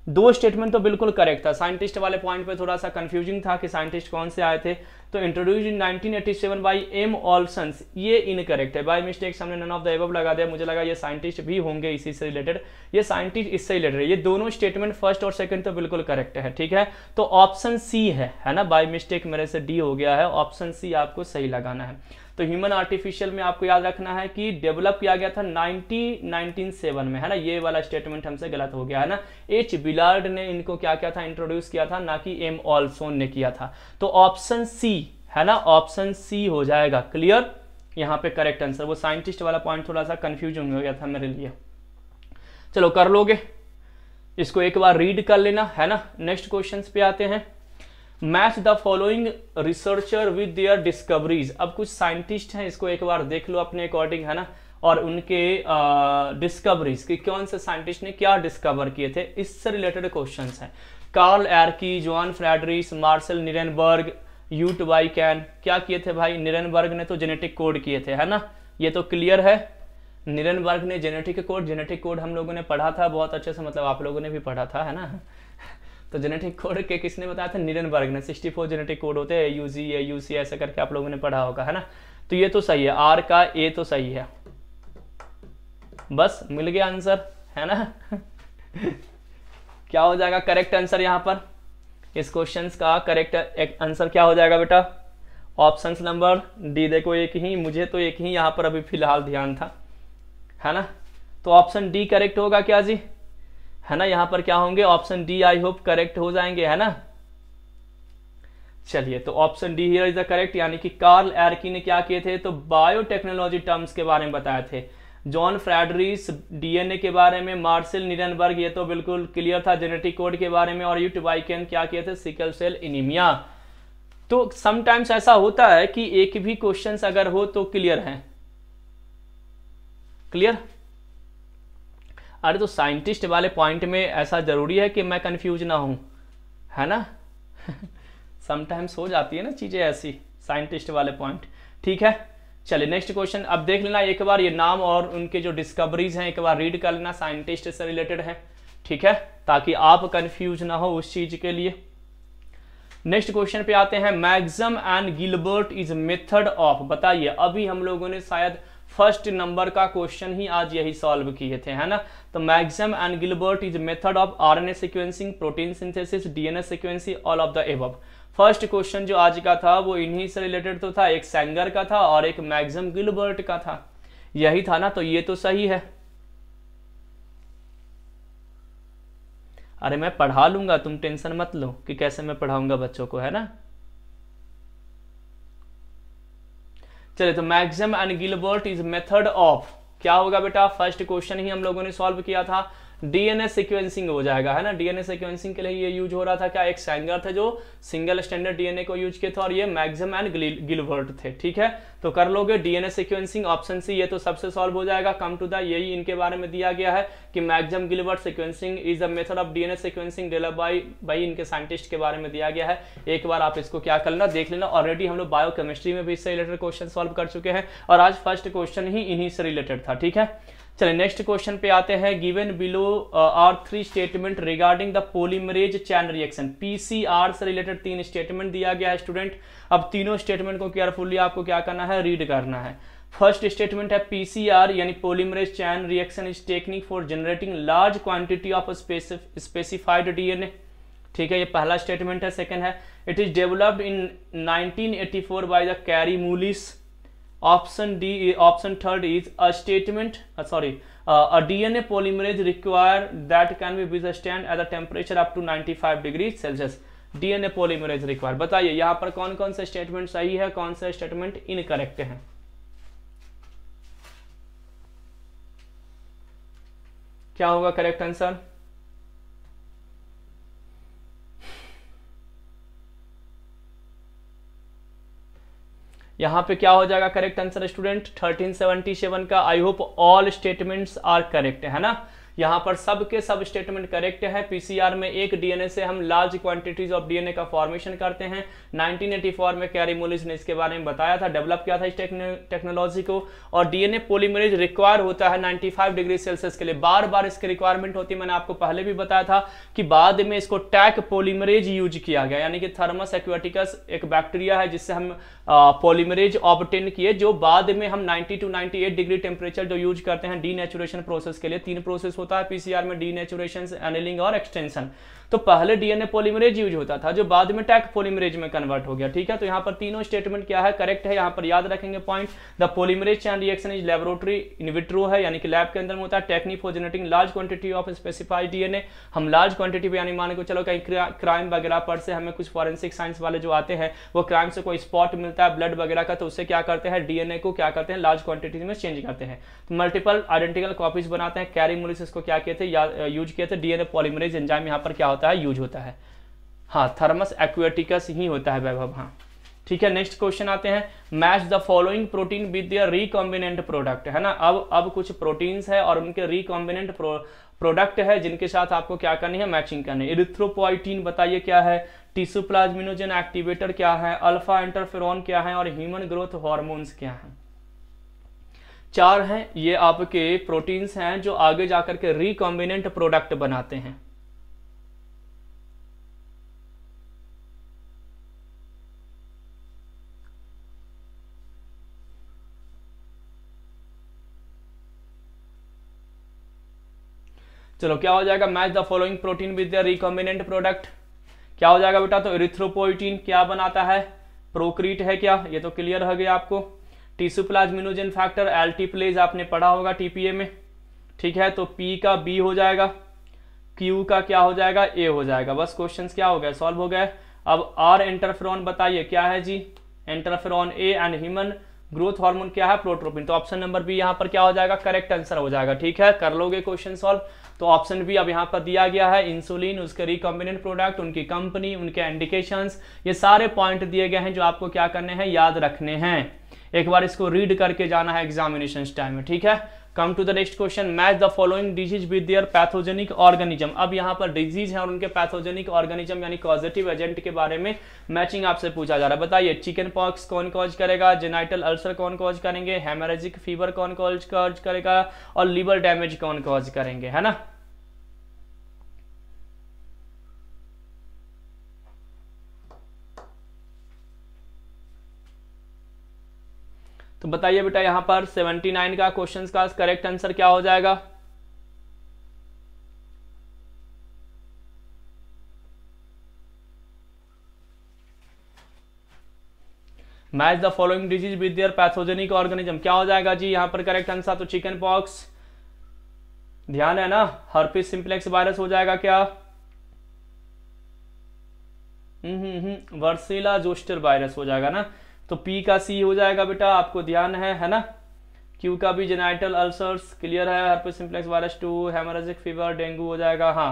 दो स्टेटमेंट तो बिल्कुल करेक्ट था साइंटिस्ट वाले पॉइंट पे थोड़ा सा कंफ्यूजिंग था कि साइंटिस्ट कौन से आए थे तो introduce in 1987 by M Olson ये इनकरेक्ट है बाय मिस्टेक हमने नन ऑफ द एबव लगा दिया मुझे लगा ये साइंटिस्ट भी होंगे इसी से रिलेटेड ये साइंटिस्ट इससे रिलेटेड ये दोनों स्टेटमेंट फर्स्ट और सेकंड तो बिल्कुल करेक्ट है ठीक है तो ऑप्शन सी है है ना बाय मिस्टेक मेरे से डी हो गया है ऑप्शन सी आपको सही लगाना है तो ह्यूमन आर्टिफिशियल में आपको याद रखना है कि डेवलप किया गया था 90 में है ना ये वाला स्टेटमेंट हमसे गलत हो गया है ना एच बिलार्ड ने इनको क्या क्या था इंट्रोड्यूस किया था ना कि एम ऑल्सोन ने किया था तो ऑप्शन सी है ना ऑप्शन सी हो जाएगा क्लियर यहां पे करेक्ट आंसर वो साइंटिस्ट वाला पॉइंट थोड़ा सा कन्फ्यूजन हो गया था मेरे लिए चलो कर लोगे इसको एक बार रीड कर लेना है ना नेक्स्ट क्वेश्चंस पे आते हैं match the following researcher with their discoveries अब कुछ साइंटिस्ट हैं इसको एक बार देख लो अपने अकॉर्डिंग है ना और उनके डिस्कवरीज कि कौन से साइंटिस्ट ने क्या डिस्कवर किए थे इससे रिलेटेड क्वेश्चन हैं Karl Ereky John Friedrich Marshall Nirenberg Yuet Wai Kan क्या किए थे भाई निरनबर्ग ने तो जेनेटिक कोड किए थे है ना ये तो क्लियर है निरनबर्ग ने जेनेटिक कोड जेनेटिक कोड हम लोगों ने पढ़ा था बहुत अच्छे से मतलब आप लोगों ने भी पढ़ा था है ना तो जेनेटिक कोड के किसने बताया था निरनबर्ग ने सिक्सटी फोर जेनेटिक कोड होते हैं यू जी या यू सी ऐसा करके आप लोगों ने पढ़ा होगा है ना तो ये तो सही है आर का ए तो सही है बस मिल गया आंसर है ना क्या हो जाएगा करेक्ट आंसर यहाँ पर इस क्वेश्चन का करेक्ट आंसर क्या हो जाएगा बेटा ऑप्शन नंबर डी देखो एक ही मुझे तो एक ही यहाँ पर अभी फिलहाल ध्यान था है ना तो ऑप्शन डी करेक्ट होगा क्या जी है ना यहां पर क्या होंगे option D I hope correct हो जाएंगे है ना चलिए तो option D here is the correct यानी कि कार्ल एरकी ने क्या किए थे तो बायोटेक्नोलॉजी टर्म्स के बारे में बताए थे जॉन फ्रेडरिस डीएनए के बारे में मार्शल निरनबर्ग ये तो बिल्कुल क्लियर था जेनेटिक कोड के बारे में और यूट वाइकेन क्या किए थे सिकल सेल इनिमिया तो समटाइम्स ऐसा होता है कि एक भी क्वेश्चन अगर हो तो क्लियर है क्लियर अरे तो साइंटिस्ट वाले पॉइंट में ऐसा ज़रूरी है कि मैं कन्फ्यूज ना हूँ है ना समटाइम्स हो जाती है ना चीज़ें ऐसी साइंटिस्ट वाले पॉइंट ठीक है चलिए नेक्स्ट क्वेश्चन अब देख लेना एक बार ये नाम और उनके जो डिस्कवरीज हैं एक बार रीड कर लेना साइंटिस्ट से रिलेटेड है ठीक है ताकि आप कंफ्यूज ना हो उस चीज के लिए नेक्स्ट क्वेश्चन पे आते हैं Maxam and Gilbert is method of बताइए अभी हम लोगों ने शायद फर्स्ट नंबर का क्वेश्चन ही आज यही सॉल्व किए थे है ना तो Maxam and Gilbert is method of RNA sequencing protein synthesis DNA sequencing all of the above first question जो आज का था वो इन्हीं से रिलेटेड तो था एक सेंगर का था और एक मैक्सिम गिलबर्ट का था यही था ना तो ये तो सही है अरे मैं पढ़ा लूंगा तुम टेंशन मत लो कि कैसे मैं पढ़ाऊंगा बच्चों को है ना चले तो Maxam and Gilbert is method of क्या होगा बेटा फर्स्ट क्वेश्चन ही हम लोगों ने सॉल्व किया था डीएनए सिक्वेंसिंग हो जाएगा है ना डीएनए सिक्वेंसिंग के लिए ये यूज हो रहा था क्या एक सैंगर थे जो सिंगल स्टैंडर्ड डीएनए को यूज किया था और ये मैग्जम एंड गिलवर्ट थे ठीक है तो कर लोगे डीएनए सिक्वेंसिंग ऑप्शन सी ये तो सबसे सॉल्व हो जाएगा कम टू द यही इनके बारे में दिया गया है कि मैग्जम गिलवर्ट sequencing is a method of DNA sequencing develop by भाई इनके साइंटिस्ट के बारे में दिया गया है एक बार आप इसको क्या करना देख लेना ऑलरेडी हम लोग बायोकेमिस्ट्री में भी इससे रिलेटेड क्वेश्चन सॉल्व कर चुके हैं और आज फर्स्ट क्वेश्चन ही इन्हीं से रिलेटेड था ठीक है चले नेक्स्ट क्वेश्चन पे आते हैं given below are three statement regarding the polymerase chain reaction PCR से रिलेटेड तीन स्टेटमेंट दिया गया है स्टूडेंट अब तीनों स्टेटमेंट को केयरफुली आपको क्या करना है रीड करना है फर्स्ट स्टेटमेंट है पीसीआर यानी polymerase chain reaction is technique for generating large quantity of specified DNA ठीक है ये पहला स्टेटमेंट है सेकेंड है it is developed in nineteen by the Kary Mullis option D option third is a statement sorry a DNA polymerase require that can be withstand at the temperature up to 95 degree Celsius DNA polymerase require बताइए यहां पर कौन कौन से स्टेटमेंट सही है कौन सा स्टेटमेंट इनकरेक्ट है क्या होगा करेक्ट आंसर यहां पे क्या हो जाएगा करेक्ट आंसर स्टूडेंट 1377 का I hope all statements are correct है ना यहाँ पर सब के सब स्टेटमेंट करेक्ट है पीसीआर में एक डीएनए से हम लार्ज क्वांटिटीज ऑफ डीएनए का फॉर्मेशन करते हैं 1984 में कैरी मोलिज ने इसके बारे में बताया था डेवलप किया था इस टेक्नोलॉजी को और डीएनए पोलीमरेज रिक्वायर होता है 95 डिग्री सेल्सियस के लिए बार बार इसकी रिक्वायरमेंट होती है मैंने आपको पहले भी बताया था कि बाद में इसको टैक पोलीमरेज यूज किया गया यानी कि थर्मस एक्वेटिकस एक बैक्टीरिया है जिससे हम पोलीमरेज ऑबटेन किए जो बाद में हम ninety two eight degree temperature जो यूज करते हैं डी प्रोसेस के लिए तीन प्रोसेस होता है पीसीआर में डीनेचुरेशन एनिलिंग और एक्सटेंशन तो पहले डीएनए पोलिमरेज यूज होता था जो बाद में टैक पोलिमरेज में कन्वर्ट हो गया ठीक है तो यहाँ पर तीनों स्टेटमेंट क्या है करेक्ट है यहाँ पर याद रखेंगे point the polymerase chain reaction is laboratory in vitro है यानी कि लैब के अंदर में होता है technique for generating large quantity of specified DNA हम लार्ज क्वांटिटी पे यानी मान को चलो कहीं क्राइम वगैरह पर से हमें कुछ फॉरेंसिक साइंस वाले जो आते हैं वो क्राइम से कोई स्पॉट मिलता है ब्लड वगैरह का तो उससे क्या करते हैं डीएनए को क्या करते हैं लार्ज क्वांटिटी में चेंज करते हैं तो मल्टीपल आइडेंटिकल कॉपीज बनाते हैं कैरी मोलिस इसको क्या किए थे यूज किए थे डीएनए पॉलीमरेज एंजाइम यहाँ पर क्या होता है यूज होता है हाँ थर्मस एक्वेटिकस ही होता है वैभव हाँ ठीक है नेक्स्ट क्वेश्चन आते हैं match the following protein with their recombinant product है ना अब अब कुछ प्रोटीन्स है और उनके रिकॉम्बिनेंट प्रोडक्ट है जिनके साथ आपको क्या करनी है मैचिंग करनी इरिथ्रोपोइटीन बताइए क्या है टिश्यू प्लाज्मिनोजन एक्टिवेटर क्या है अल्फा इंटरफेरॉन क्या है और ह्यूमन ग्रोथ हॉर्मोन्स क्या है चार हैं ये आपके प्रोटीन्स हैं जो आगे जाकर के रिकॉम्बिनेंट प्रोडक्ट बनाते हैं चलो क्या हो जाएगा match the following protein with the recombinant product क्या हो जाएगा बेटा तो इरिथ्रोपोइटिन क्या बनाता है प्रोक्रीट है क्या ये तो क्लियर हो गया आपको टिश्यू प्लाज्मिनोजन फैक्टर एल्टीप्लेज आपने पढ़ा होगा टीपीए में ठीक है तो पी का बी हो जाएगा क्यू का क्या हो जाएगा ए हो जाएगा बस क्वेश्चन क्या हो गया सॉल्व हो गया अब आर एंटरफ्रॉन बताइए क्या है जी interferon A and human growth hormone क्या है प्रोट्रोपिन तो ऑप्शन नंबर बी यहाँ पर क्या हो जाएगा करेक्ट आंसर हो जाएगा ठीक है कर लोगे क्वेश्चन सॉल्व तो ऑप्शन भी अब यहाँ पर दिया गया है इंसुलिन उसके रिकॉम्बिनेंट प्रोडक्ट उनकी कंपनी उनके इंडिकेशंस ये सारे पॉइंट दिए गए हैं जो आपको क्या करने हैं याद रखने हैं एक बार इसको रीड करके जाना है एग्जामिनेशन टाइम में ठीक है come to the next question match the following disease with their pathogenic organism अब यहाँ पर डिजीज है और उनके पैथोजेनिक ऑर्गेनिज्म यानी कॉजेटिव एजेंट के बारे में मैचिंग आपसे पूछा जा रहा है बताइए चिकन पॉक्स कौन कॉज करेगा जेनाइटल अल्सर कौन कॉज करेंगे हेमरेजिक फीवर कौन कॉज करेगा और लिवर डैमेज कौन कॉज करेंगे है ना तो बताइए बेटा यहां पर 79 का क्वेश्चन का करेक्ट आंसर क्या हो जाएगा match the following disease with their pathogenic organism क्या हो जाएगा जी यहां पर करेक्ट आंसर तो चिकन पॉक्स ध्यान है ना हर्पिस सिंप्लेक्स वायरस हो जाएगा क्या हम्म हम्म, हम्म वर्सिला जोस्टर वायरस हो जाएगा ना तो पी का सी हो जाएगा बेटा आपको ध्यान है है ना क्यू का भी जेनाइटल अल्सर्स क्लियर है herpes simplex virus two haemorrhagic fever dengue हो जाएगा हाँ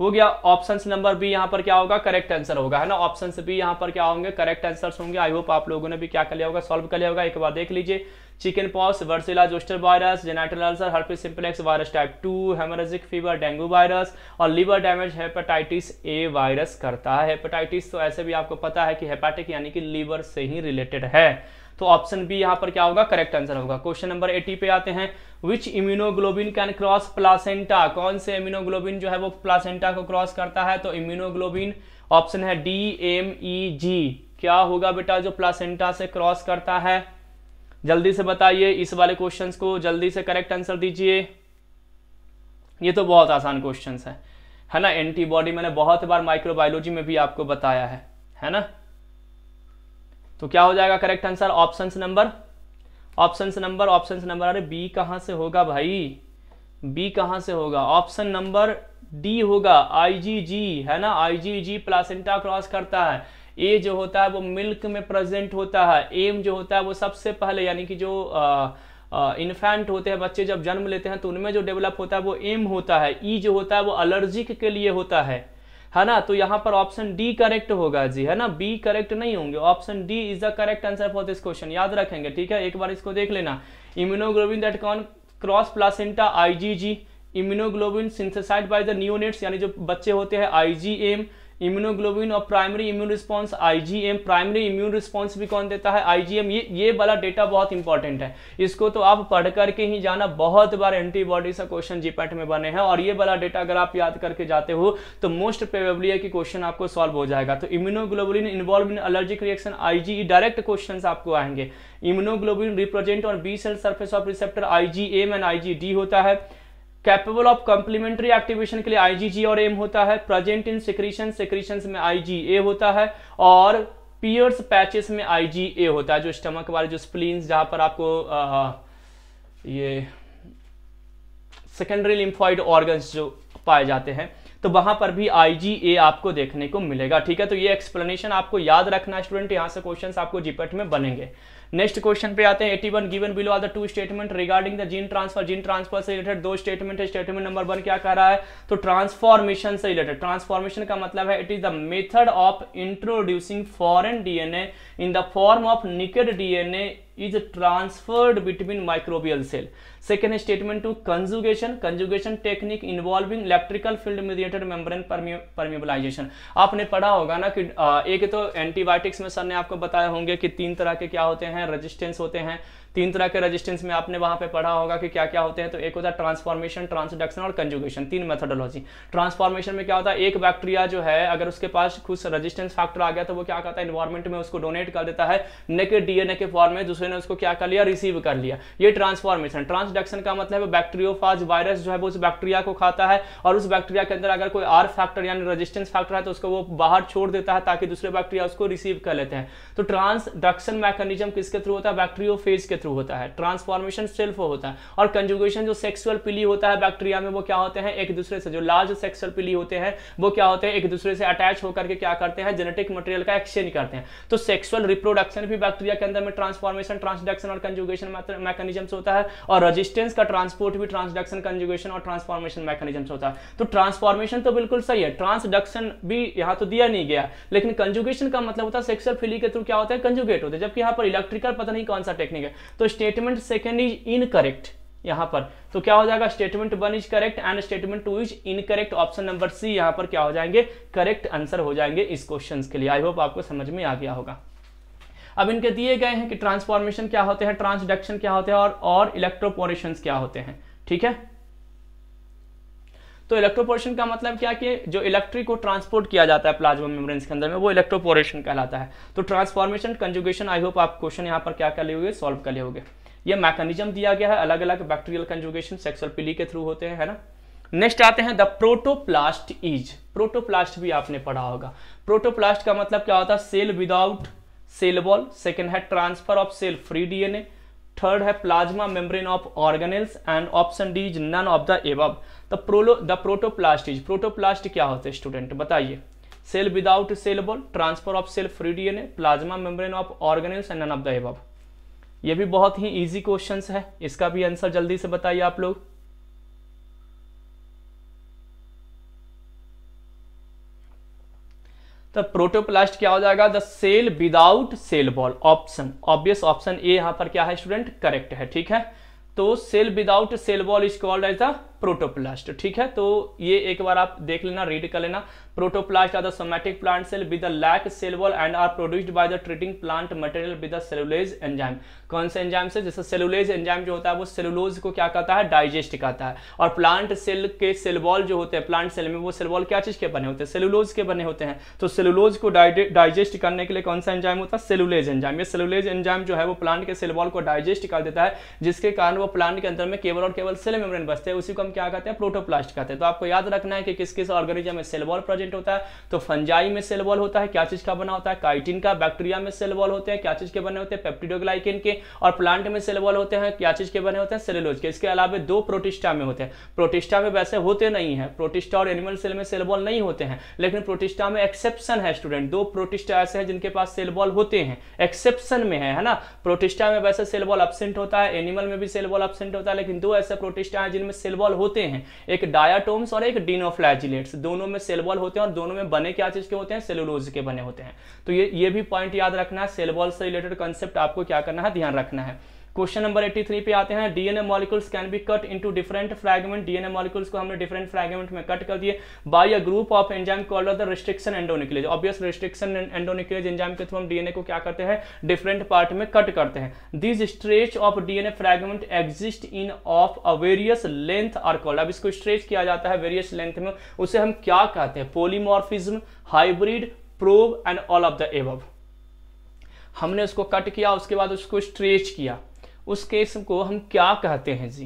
हो गया ऑप्शन नंबर बी यहाँ पर क्या होगा करेक्ट आंसर होगा है ना ऑप्शन बी यहाँ पर क्या होंगे करेक्ट आंसर्स होंगे आई होप आप लोगों ने भी क्या कर लिया होगा सॉल्व कर लिया होगा एक बार देख लीजिए chicken pox varicella zoster virus genital ulcer herpes simplex virus type two haemorrhagic fever dengue virus और liver damage hepatitis A virus करता है हेपेटाइटिस तो ऐसे भी आपको पता है कि हेपेटिक यानी कि लीवर से ही रिलेटेड है तो ऑप्शन बी यहाँ पर क्या होगा करेक्ट आंसर होगा क्वेश्चन नंबर एटी पे आते हैं which immunoglobulin can cross placenta कौन से इम्यूनोग्लोबिन जो है वो प्लासेंटा को क्रॉस करता है तो इम्यूनोग्लोबिन ऑप्शन है डी एम ई जी क्या होगा बेटा जो प्लासेंटा से क्रॉस करता है जल्दी से बताइए इस वाले क्वेश्चंस को जल्दी से करेक्ट आंसर दीजिए ये तो बहुत आसान क्वेश्चंस है है ना एंटीबॉडी मैंने बहुत बार माइक्रोबायोलॉजी में भी आपको बताया है है ना तो क्या हो जाएगा correct answer option number option number option number अरे बी कहां से होगा भाई बी कहां से होगा ऑप्शन नंबर डी होगा आईजीजी है ना आईजीजी प्लासेंटा क्रॉस करता है ए जो होता है वो मिल्क में प्रेजेंट होता है एम जो होता है वो सबसे पहले यानी कि जो इन्फेंट होते हैं बच्चे जब जन्म लेते हैं तो उनमें जो डेवलप होता है वो एम होता है ई जो होता है वो अलर्जिक के लिए होता है है ना तो यहाँ पर ऑप्शन डी करेक्ट होगा जी है ना बी करेक्ट नहीं होंगे option D is the correct answer for this question याद रखेंगे ठीक है एक बार इसको देख लेना immunoglobulin that can cross placenta IgG immunoglobulin synthesised by the neonates यानी जो बच्चे होते हैं आईजीएम इम्यूनोग्लोबिन और primary immune response IgM primary immune response भी कौन देता है आईजीएम ये ये वाला डेटा बहुत इंपॉर्टेंट है इसको तो आप पढ़ करके ही जाना बहुत बार एंटीबॉडी से क्वेश्चन जीपैट में बने हैं और ये वाला डेटा अगर आप याद करके जाते हो तो मोस्ट प्रेवेबली है कि क्वेश्चन आपको सॉल्व हो जाएगा तो immunoglobulin involve in allergic reaction Ig direct question आपको आएंगे इम्यूनोग्लोबिन रिप्रेजेंट और B cell surface of receptor IgM and D होता है कैपेबल ऑफ कंप्लीमेंट्री एक्टिवेशन के लिए आईजीजी और एम होता है प्रेजेंट इन सिक्रीशन सिक्रीशन में आईजीए होता है और पियर्स पैचेस में आईजीए होता है जो स्टमक वाले जो स्प्लीन्स जहां पर आपको आ, ये सेकेंडरी लिम्फॉइड ऑर्गन्स जो पाए जाते हैं तो वहां पर भी ए आपको देखने को मिलेगा ठीक है तो ये एक्सप्लेनेशन आपको याद रखना स्टूडेंट यहां से क्वेश्चंस आपको जीपेट e में बनेंगे नेक्स्ट क्वेश्चन पे आते हैं 81 given below are the two statement regarding the gene transfer gene transfer से रिलेटेड दो स्टेटमेंट है स्टेटमेंट नंबर वन क्या कह रहा है तो ट्रांसफॉर्मेशन से रिलेटेड ट्रांसफॉर्मेशन का मतलब है it is the method of introducing foreign DNA in the form of naked DNA is transferred between microbial cell second statement to conjugation conjugation technique involving electrical field mediated membrane permeabilization आपने पढ़ा होगा ना कि एक तो एंटीबायोटिक्स में सर ने आपको बताया होंगे कि तीन तरह के क्या होते हैं रेजिस्टेंस होते हैं तीन तरह के रजिस्टेंस में आपने वहां पे पढ़ा होगा कि क्या क्या होते हैं तो एक होता है ट्रांसफॉर्मेशन ट्रांसडक्शन और कंजुगेशन तीन मेथडोलॉजी ट्रांसफॉर्मेशन में क्या होता है एक बैक्टीरिया जो है अगर उसके पास कुछ रजिस्टेंस फैक्टर आ गया तो वो क्या करता है इन्वायरमेंट में उसको डोनेट कर देता है नेके डीएनए के फॉर्म में दूसरे ने उसको क्या कर लिया रिसीव कर लिया ये ट्रांसफॉर्मेशन ट्रांसडक्शन का मतलब बैक्टीरियोफाज वायरस जो है वो उस बैक्टीरिया को खाता है और उस बैक्टीरिया के अंदर अगर कोई आर फैक्टर यानी रजिस्टेंस फैक्टर है तो उसको वो बाहर छोड़ देता है ताकि दूसरे बैक्टीरिया उसको रिसीव कर लेते हैं तो ट्रांसडक्शन मैकेनिज्म किसके थ्रू होता है बैक्टीरियो के थ्रू होता है ट्रांसफॉर्मेशन सेल्फ होता है और कंजुगेशन जो सेक्सुअल पिली होता है बैक्टीरिया में वो क्या होते हैं एक दूसरे से जो लार्ज सेक्सुअल पिली होते हैं वो क्या होते हैं एक दूसरे से अटैच होकर के क्या करते हैं जेनेटिक मटेरियल का एक्सचेंज करते हैं तो सेक्सुअल रिप्रोडक्शन भी बैक्टीरिया के अंदर में ट्रांसफॉर्मेशन ट्रांसडक्शन और कंजुगेशन मैकेनिज्म होता है और रजिस्टेंस का ट्रांसपोर्ट भी ट्रांसडक्शन कंजुगेशन और ट्रांसफॉर्मेशन मैकेनिज्म होता है तो ट्रांसफॉर्मेशन तो बिल्कुल सही है ट्रांसडक्शन भी यहाँ तो दिया नहीं गया लेकिन कंजुगेशन का मतलब होता है सेक्सुअल फिली के थ्रू क्या होता है कंजुगेट होते हैं जबकि यहाँ पर इलेक्ट्रिकल पता नहीं कौन सा टेक्निक है तो स्टेटमेंट सेकेंड इज इनकरेक्ट यहाँ पर तो क्या हो जाएगा statement one is correct and statement two is incorrect option number C यहाँ पर क्या हो जाएंगे करेक्ट आंसर हो जाएंगे इस क्वेश्चन के लिए आई होप आपको समझ में आ गया होगा अब इनके दिए गए हैं कि ट्रांसफॉर्मेशन क्या होते हैं ट्रांसडक्शन क्या होते हैं और, और इलेक्ट्रोपोरेशन क्या होते हैं ठीक है तो इलेक्ट्रोपोरेशन का मतलब क्या कि जो इलेक्ट्रिक को ट्रांसपोर्ट किया जाता है प्लाज्मा मेम्ब्रेन के अंदर में वो इलेक्ट्रोपोरेशन कहलाता है तो ट्रांसफॉर्मेशन कंजुगेशन आई होप आप क्वेश्चन यहाँ पर क्या कर लिए सॉल्व कर लिए ये मैकेनिज्म दिया गया है अलग अलग बैक्टीरियल कंजुगेशन सेक्सुअल पिली के थ्रू होते हैं है ना नेक्स्ट आते हैं द प्रोटोप्लास्ट इज प्रोटोप्लास्ट भी आपने पढ़ा होगा प्रोटोप्लास्ट का मतलब क्या होता है cell without cell wall second है transfer of cell free DNA third है plasma membrane of organelles and option D is none of the above the प्रोलो द प्रोटोप्लास्ट इज प्रोटोप्लास्ट क्या होते हैं स्टूडेंट बताइए cell without cell wall transfer of cell free a plasma membrane of organelles and none of the above ये भी बहुत ही इजी क्वेश्चंस है इसका भी आंसर जल्दी से बताइए आप लोग तो प्रोटोप्लास्ट क्या हो जाएगा the cell without cell wall option obvious option A यहां पर क्या है स्टूडेंट करेक्ट है ठीक है तो cell without cell wall is called as the protoplast ठीक है तो ये एक बार आप देख लेना रीड कर लेना protoplast are the somatic plant cell with the lack cell wall and are produced by the treating plant material with the cellulase enzyme कौन से एंजाइम से जैसे सेलुलेज एंजाइम जो होता है वो सेलुलोज को क्या कहता है डाइजेस्ट कहता है और प्लांट सेल के सेल वॉल जो होते हैं प्लांट सेल में वो सेल वॉल क्या चीज के बने होते हैं सेलुलोज के बने होते हैं तो सेलुलोज को डाइजेस्ट करने के लिए कौन सा एंजाइम होता है सेलुलेज एंजाइम ये सेलुलेज एंजाइम जो है वो प्लांट के सेल वॉल को डाइजेस्ट कर देता है जिसके कारण वो प्लांट के अंदर में केवल और केवल सेल मेम्ब्रेन बचते हैं उसी को हम क्या कहते हैं प्रोटोप्लास्ट कहते हैं तो आपको याद रखना है कि किस किस ऑर्गेनिज्म में सेल वॉल प्रेजेंट होता है तो फंजाई में सेल वॉल होता है क्या चीज का बना होता है काइटिन का बैक्टीरिया में सेल वॉल होते हैं क्या चीज के बने होते हैं पेप्टिडोग्लाइकिन के और प्लांट में सेल वॉल होते हैं क्या चीज के बने होते हैं सेलुलोज के इसके अलावा दो प्रोटिस्टा में होते हैं प्रोटिस्टा में वैसे होते नहीं है प्रोटिस्टा और एनिमल सेल में सेल वॉल नहीं होते हैं लेकिन प्रोटिस्टा में एक्सेप्शन है स्टूडेंट दो प्रोटिस्टा ऐसे हैं जिनके पास सेल वॉल होते हैं एक्सेप्शन में है है ना प्रोटिस्टा में वैसे सेल वॉल एबसेंट होता है एनिमल में भी सेल वॉल एबसेंट होता है लेकिन दो ऐसे प्रोटिस्टा हैं जिनमें सेल वॉल होते हैं एक डायाटोम्स और एक डीनोफ्लैजिलेट्स दोनों में सेल होते हैं और दोनों में बने क्या चीज के होते हैं सेलुलोज के बने होते हैं तो ये ये भी पॉइंट याद रखना है सेल से रिलेटेड कंसेप्ट आपको क्या करना है ध्यान रखना है क्वेश्चन नंबर 83 पे आते हैं DNA molecules can be cut into different fragment DNA molecules को हमने डिफरेंट फ्रैगमेंट में कट कर दिए by a group of enzyme called the restriction endonuclease obvious restriction endonuclease enzyme के थ्रू हम डीएनए को क्या करते हैं डिफरेंट पार्ट में कट करते हैं this stretch of DNA fragment exist in of a various length are called अब इसको स्ट्रेच किया जाता है वेरियस लेंथ में उसे हम क्या कहते हैं polymorphism hybrid probe and all of the above हमने उसको कट किया उसके बाद उसको स्ट्रेच किया उस केस को हम क्या कहते हैं जी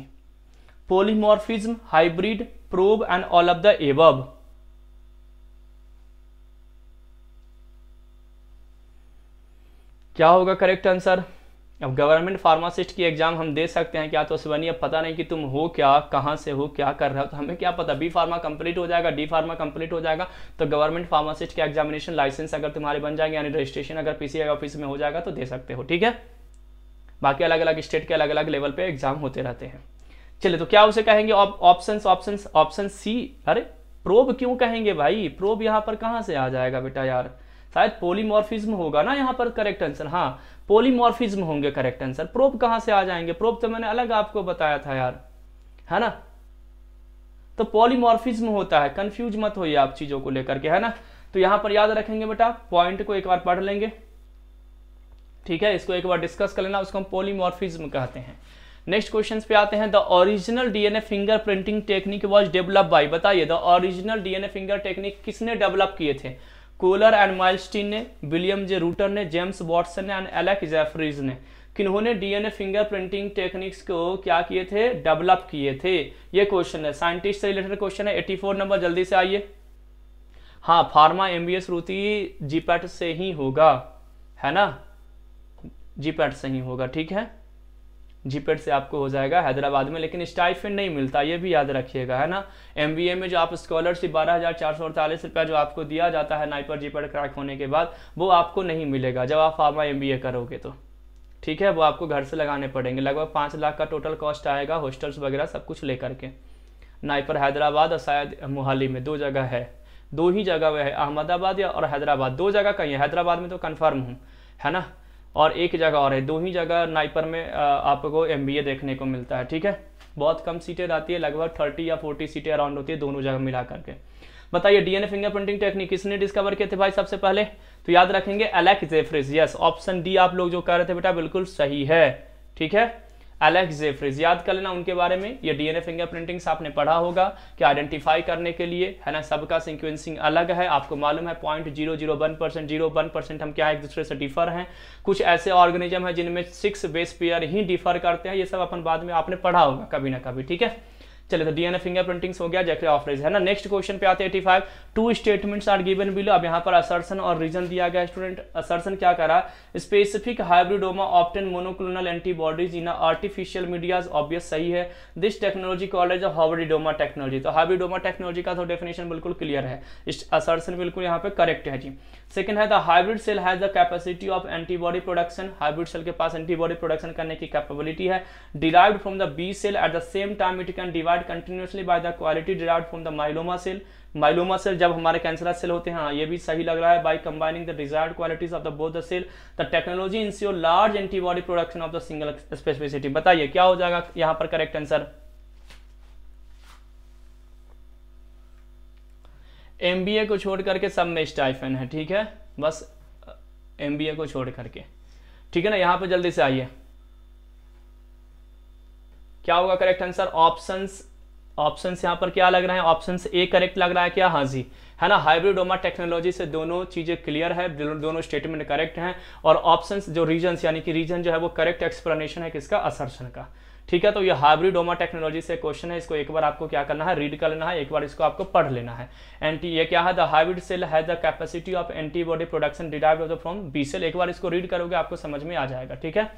polymorphism hybrid probe and all of the above क्या होगा करेक्ट आंसर अब गवर्नमेंट फार्मासिस्ट की एग्जाम हम दे सकते हैं क्या तो शिवनी अब पता नहीं कि तुम हो क्या कहां से हो क्या कर रहे हो तो हमें क्या पता बी फार्मा कंप्लीट हो जाएगा डी फार्मा कंप्लीट हो जाएगा तो गवर्नमेंट फार्मासिस्ट के एग्जामिनेशन लाइसेंस अगर तुम्हारे बन जाएंगे यानी रजिस्ट्रेशन अगर पीसीआई ऑफिस में हो जाएगा तो दे सकते हो ठीक है बाकी अलग अलग स्टेट के अलग अलग लेवल पे एग्जाम होते रहते हैं चलिए तो क्या उसे कहेंगे ऑप्शन ऑप्शन ऑप्शन सी अरे प्रोब क्यों कहेंगे भाई प्रोब यहाँ पर कहाँ से आ जाएगा बेटा यार शायद पोलीमॉर्फिज्म होगा ना यहाँ पर करेक्ट आंसर हाँ पोलीमॉर्फिज्म होंगे करेक्ट आंसर प्रोब कहाँ से आ जाएंगे प्रोब तो मैंने अलग आपको बताया था यार है ना तो पॉलीमॉर्फिज्म होता है कंफ्यूज मत होइए आप चीजों को लेकर के है ना तो यहां पर याद रखेंगे बेटा पॉइंट को एक बार पढ़ लेंगे ठीक है इसको एक बार डिस्कस कर लेना उसको हम पोलीमॉर्फिज्म कहते हैं नेक्स्ट क्वेश्चन पे आते हैं the original DNA finger printing technique was develop by बताइए the original DNA finger technique किसने डेवलप किए थे कोलर एंड माइलस्टीन ने विलियम जे रूटर ने जेम्स वॉटसन ने एंड एलेक्स जेफरीज ने किन्होंने डीएनए फिंगर प्रिंटिंग टेक्निक्स को क्या किए थे डेवलप किए थे ये क्वेश्चन है साइंटिस्ट से रिलेटेड क्वेश्चन है 84 नंबर जल्दी से आइए हाँ फार्मा एमबीएस रूति जीपैट से ही होगा है ना जीपेट से ही होगा ठीक है जीपेट से आपको हो जाएगा हैदराबाद में लेकिन स्टाइफिन नहीं मिलता ये भी याद रखिएगा है ना एम में जो आप स्कॉलरशिप बारह हज़ार चार सौ अड़तालीस रुपया जो आपको दिया जाता है नाइपर पैड क्रैक होने के बाद वो आपको नहीं मिलेगा जब आप फार्मा एम करोगे तो ठीक है वो आपको घर से लगाने पड़ेंगे लगभग पाँच लाख का टोटल कॉस्ट आएगा हॉस्टल्स वगैरह सब कुछ लेकर के नाइपर हैदराबाद और शायद मोहाली में दो जगह है दो ही जगह वह है अहमदाबाद या और हैदराबाद दो जगह कहीं है हैदराबाद में तो कन्फर्म हूँ है ना और एक जगह और है दो ही जगह नाइपर में आपको एम देखने को मिलता है ठीक है बहुत कम सीटें रहती है लगभग थर्टी या फोर्टी सीटें अराउंड होती है दोनों जगह मिला करके बताइए डीएनए फिंगरप्रिंटिंग टेक्निक किसने डिस्कवर किए थे भाई सबसे पहले तो याद रखेंगे Alex Jeffreys yes option D आप लोग जो कह रहे थे बेटा बिल्कुल सही है ठीक है एलेक्स जेफरीज याद कर लेना उनके बारे में ये डीएनए फिंगरप्रिंटिंग्स आपने पढ़ा होगा कि आइडेंटिफाई करने के लिए है ना सबका सिक्वेंसिंग अलग है आपको मालूम है point zero zero one percent zero one percent हम क्या है एक दूसरे से डिफर हैं कुछ ऐसे ऑर्गेनिज्म है जिनमें सिक्स बेस पेयर ही डिफर करते हैं ये सब अपन बाद में आपने पढ़ा होगा कभी ना कभी ठीक है चले तो डीएनए फिंगर प्रिंटिंग हो गया जैकरे ऑफ है ना नेक्स्ट क्वेश्चन पे आते eighty five two statements are given below अब यहाँ पर असर्सन और रीजन दिया गया स्टूडेंट असर्सन क्या करा specific hybridoma obtain monoclonal antibodies in artificial medias obvious सही है this technology college of hybridoma technology तो हाइब्रिडोमा टेक्नोलॉजी का तो डेफिनेशन बिल्कुल क्लियर है इस असर्सन बिल्कुल यहाँ पे करेक्ट है जी सेकेंड है the hybrid cell has the capacity of antibody production hybrid cell के पास एंटीबॉडी प्रोडक्शन करने की कैपेबिलिटी है derived from the B cell at the same time it can divide continuously by the quality derived from the myeloma cell myeloma cell जब हमारे कैंसर सेल होते हैं हाँ ये भी सही लग रहा है by combining the desired qualities of the both the cell the technology ensure large antibody production of the single specificity बताइए क्या हो जाएगा यहाँ पर करेक्ट आंसर एम को छोड़ करके सब में स्टाइफन है ठीक है बस एम को छोड़ करके ठीक है ना यहाँ पर जल्दी से आइए क्या होगा करेक्ट आंसर ऑप्शन ऑप्शन यहाँ पर क्या लग रहा है ऑप्शन ए करेक्ट लग रहा है क्या हाँ जी है ना हाइब्रिडोमा टेक्नोलॉजी से दोनों चीज़ें क्लियर है दोनों स्टेटमेंट करेक्ट हैं और ऑप्शन जो रीजन यानी कि रीजन जो है वो करेक्ट एक्सप्लेनेशन है किसका असर्शन का ठीक है तो ये हाइब्रिडोमा टेक्नोलॉजी से क्वेश्चन है इसको एक बार आपको क्या करना है रीड कर लेना है एक बार इसको आपको पढ़ लेना है एंटी ये क्या है द हाइब्रिड सेल है the capacity of antibody production derive from B cell एक बार इसको रीड करोगे आपको समझ में आ जाएगा ठीक है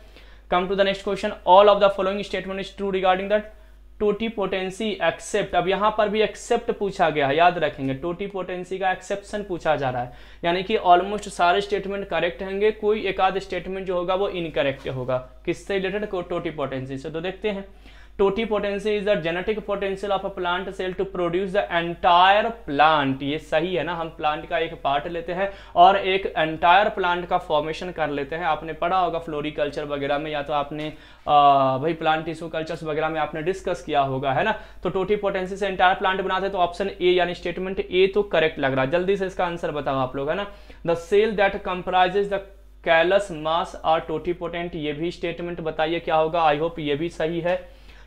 come to the next question all of the following statement is true regarding that totipotency except अब यहां पर भी एक्सेप्ट पूछा गया है याद रखेंगे टोटीपोटेंसी का एक्सेप्शन पूछा जा रहा है यानी कि ऑलमोस्ट सारे स्टेटमेंट करेक्ट होंगे कोई एक आध स्टेटमेंट जो होगा वो इनकरेक्ट होगा किससे रिलेटेड टोटीपोटेंसी से तो देखते हैं totipotential is the genetic potential of a plant cell to produce the entire plant ये सही है ना हम प्लांट का एक पार्ट लेते हैं और एक एंटायर प्लांट का फॉर्मेशन कर लेते हैं आपने पढ़ा होगा फ्लोरिकल्चर वगैरह में या तो आपने आ, भाई प्लांट टिश्यू कल्चर्स वगैरह में आपने डिस्कस किया होगा है ना तो टोटी पोटेंशियल से एंटायर प्लांट बनाते हैं तो ऑप्शन ए यानी स्टेटमेंट ए तो करेक्ट लग रहा है जल्दी से इसका आंसर बताओ आप लोग है ना the cell that comprises the callus mass are potent ये भी स्टेटमेंट बताइए क्या होगा आई होप ये भी सही है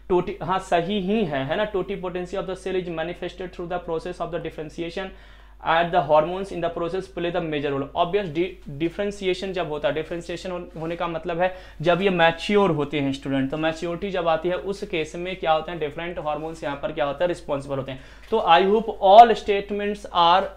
टोटी हाँ सही ही है है ना totipotency of the cell is manifested through the process of the differentiation at the hormones in the process play the major role obvious differentiation जब होता है डिफ्रेंसिएशन होने का मतलब है जब ये मैच्योर होते हैं स्टूडेंट तो मैच्योरिटी जब आती है उस केस में क्या होते हैं डिफरेंट हॉर्मोन्स यहाँ पर क्या होता है रिस्पॉन्सिबल होते हैं तो I hope all statements are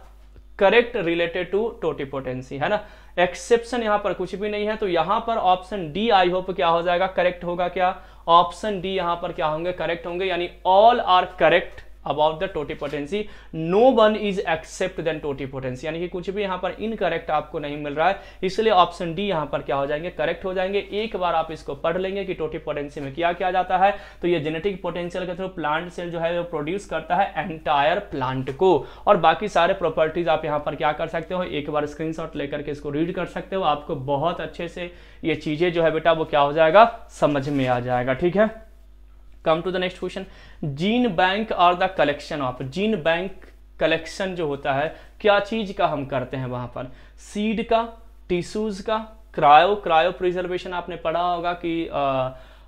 correct related to totipotency है ना एक्सेप्शन यहाँ पर कुछ भी नहीं है तो यहाँ पर ऑप्शन डी आई होप क्या हो जाएगा करेक्ट होगा क्या ऑप्शन डी यहां पर क्या होंगे करेक्ट होंगे यानी all are correct about the totipotency no one is except then totipotency यानी कि कुछ भी यहां पर इनकरेक्ट आपको नहीं मिल रहा है इसलिए ऑप्शन डी यहां पर क्या हो जाएंगे करेक्ट हो जाएंगे एक बार आप इसको पढ़ लेंगे कि टोटी पोटेंसी में क्या किया जाता है तो ये जेनेटिक पोटेंशियल के थ्रू प्लांट सेल जो है वो प्रोड्यूस करता है एंटायर प्लांट को और बाकी सारे प्रॉपर्टीज आप यहां पर क्या कर सकते हो एक बार स्क्रीन लेकर के इसको रीड कर सकते हो आपको बहुत अच्छे से ये चीजें जो है बेटा वो क्या हो जाएगा समझ में आ जाएगा ठीक है come to the next question gene bank are the collection of gene bank collection जो होता है क्या चीज़ का हम करते हैं वहां पर सीड का टिश्यूज़ का क्रायो क्रायो प्रिजर्वेशन आपने पढ़ा होगा कि आ,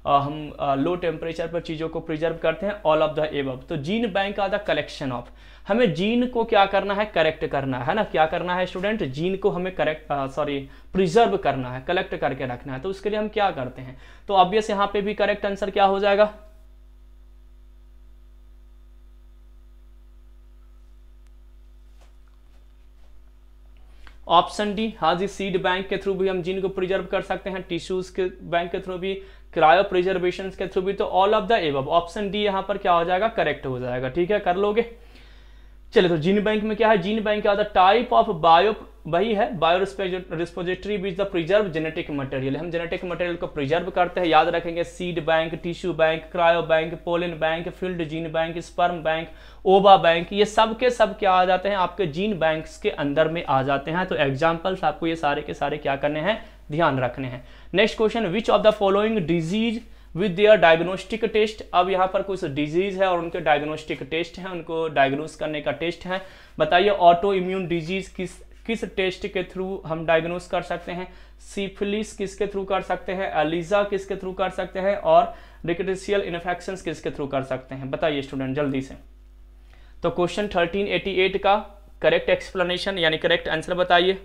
आ, हम आ, लो टेम्परेचर पर चीज़ों को प्रिजर्व करते हैं ऑल ऑफ द एब तो gene bank are the collection of हमें जीन को क्या करना है करेक्ट करना है ना क्या करना है स्टूडेंट जीन को हमें करेक्ट सॉरी प्रिजर्व करना है कलेक्ट करके रखना है तो उसके लिए हम क्या करते हैं तो ऑब्वियस यहाँ पे भी करेक्ट आंसर क्या हो जाएगा ऑप्शन डी हाँ जी सीड बैंक के थ्रू भी हम जीन को प्रिजर्व कर सकते हैं टिश्यूज के बैंक के थ्रू भी क्रायो प्रिजर्वेशन के थ्रू भी तो all of the above option D यहाँ पर क्या हो जाएगा करेक्ट हो जाएगा ठीक है कर लोगे चले तो जीन बैंक में क्या है जीन बैंक क्या टाइप ऑफ बायो वही है bio repository the preserve genetic material हम जेनेटिक मटेरियल को प्रिजर्व करते हैं याद रखेंगे seed bank tissue bank cryo bank pollen bank field gene bank sperm bank ova bank ये सब के सब क्या आ जाते हैं आपके जीन बैंक्स के अंदर में आ जाते हैं तो एग्जाम्पल्स आपको ये सारे के सारे क्या करने हैं ध्यान रखने हैं next question which of the following disease with their diagnostic test अब यहाँ पर कुछ डिजीज है और उनके डायग्नोस्टिक टेस्ट हैं उनको डायग्नोस करने का टेस्ट है बताइए ऑटो इम्यून डिजीज किस किस टेस्ट के थ्रू हम डायग्नोस कर सकते हैं सीफिलिस किसके थ्रू कर सकते हैं एलिजा किसके थ्रू कर सकते हैं और रिक्टेशियल इन्फेक्शन किसके थ्रू कर सकते हैं बताइए स्टूडेंट जल्दी से तो क्वेश्चन एट का करेक्ट एक्सप्लेनेशन यानी करेक्ट आंसर बताइए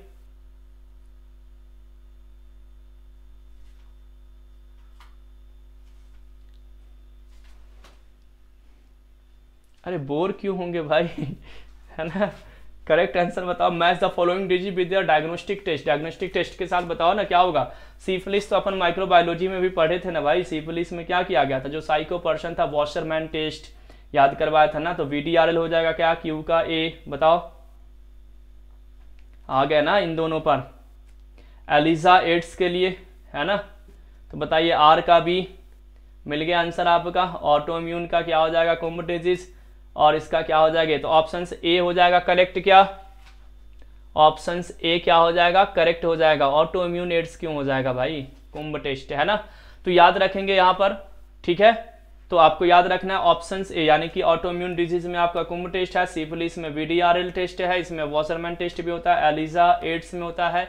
अरे बोर क्यों होंगे भाई है ना करेक्ट आंसर बताओ match the following disease with diagnostic test diagnostic test के साथ बताओ ना क्या होगा सीफलिस तो अपन माइक्रोबायोलॉजी में भी पढ़े थे ना भाई सीफलिस में क्या किया गया था जो साइको पर्सन था वॉशरमैन टेस्ट याद करवाया था ना तो वी हो जाएगा क्या क्यू का ए बताओ आ गया ना इन दोनों पर एलिजा एड्स के लिए है ना तो बताइए आर का बी मिल गया आंसर आपका ऑटोम्यून का क्या हो जाएगा कोमोटेजिस और इसका क्या हो जाएगा तो ऑप्शन ए हो जाएगा करेक्ट क्या ऑप्शन ए क्या हो जाएगा करेक्ट हो जाएगा ऑटो इम्यून एड्स क्यों हो जाएगा भाई कुंभ टेस्ट है ना तो याद रखेंगे यहाँ पर ठीक है तो आपको याद रखना है ऑप्शन ए यानी कि ऑटो इम्यून डिजीज में आपका कुंभ टेस्ट है सीफलिस में वीडीआरएल टेस्ट है इसमें वॉसरमैन टेस्ट भी होता है एलिजा एड्स में होता है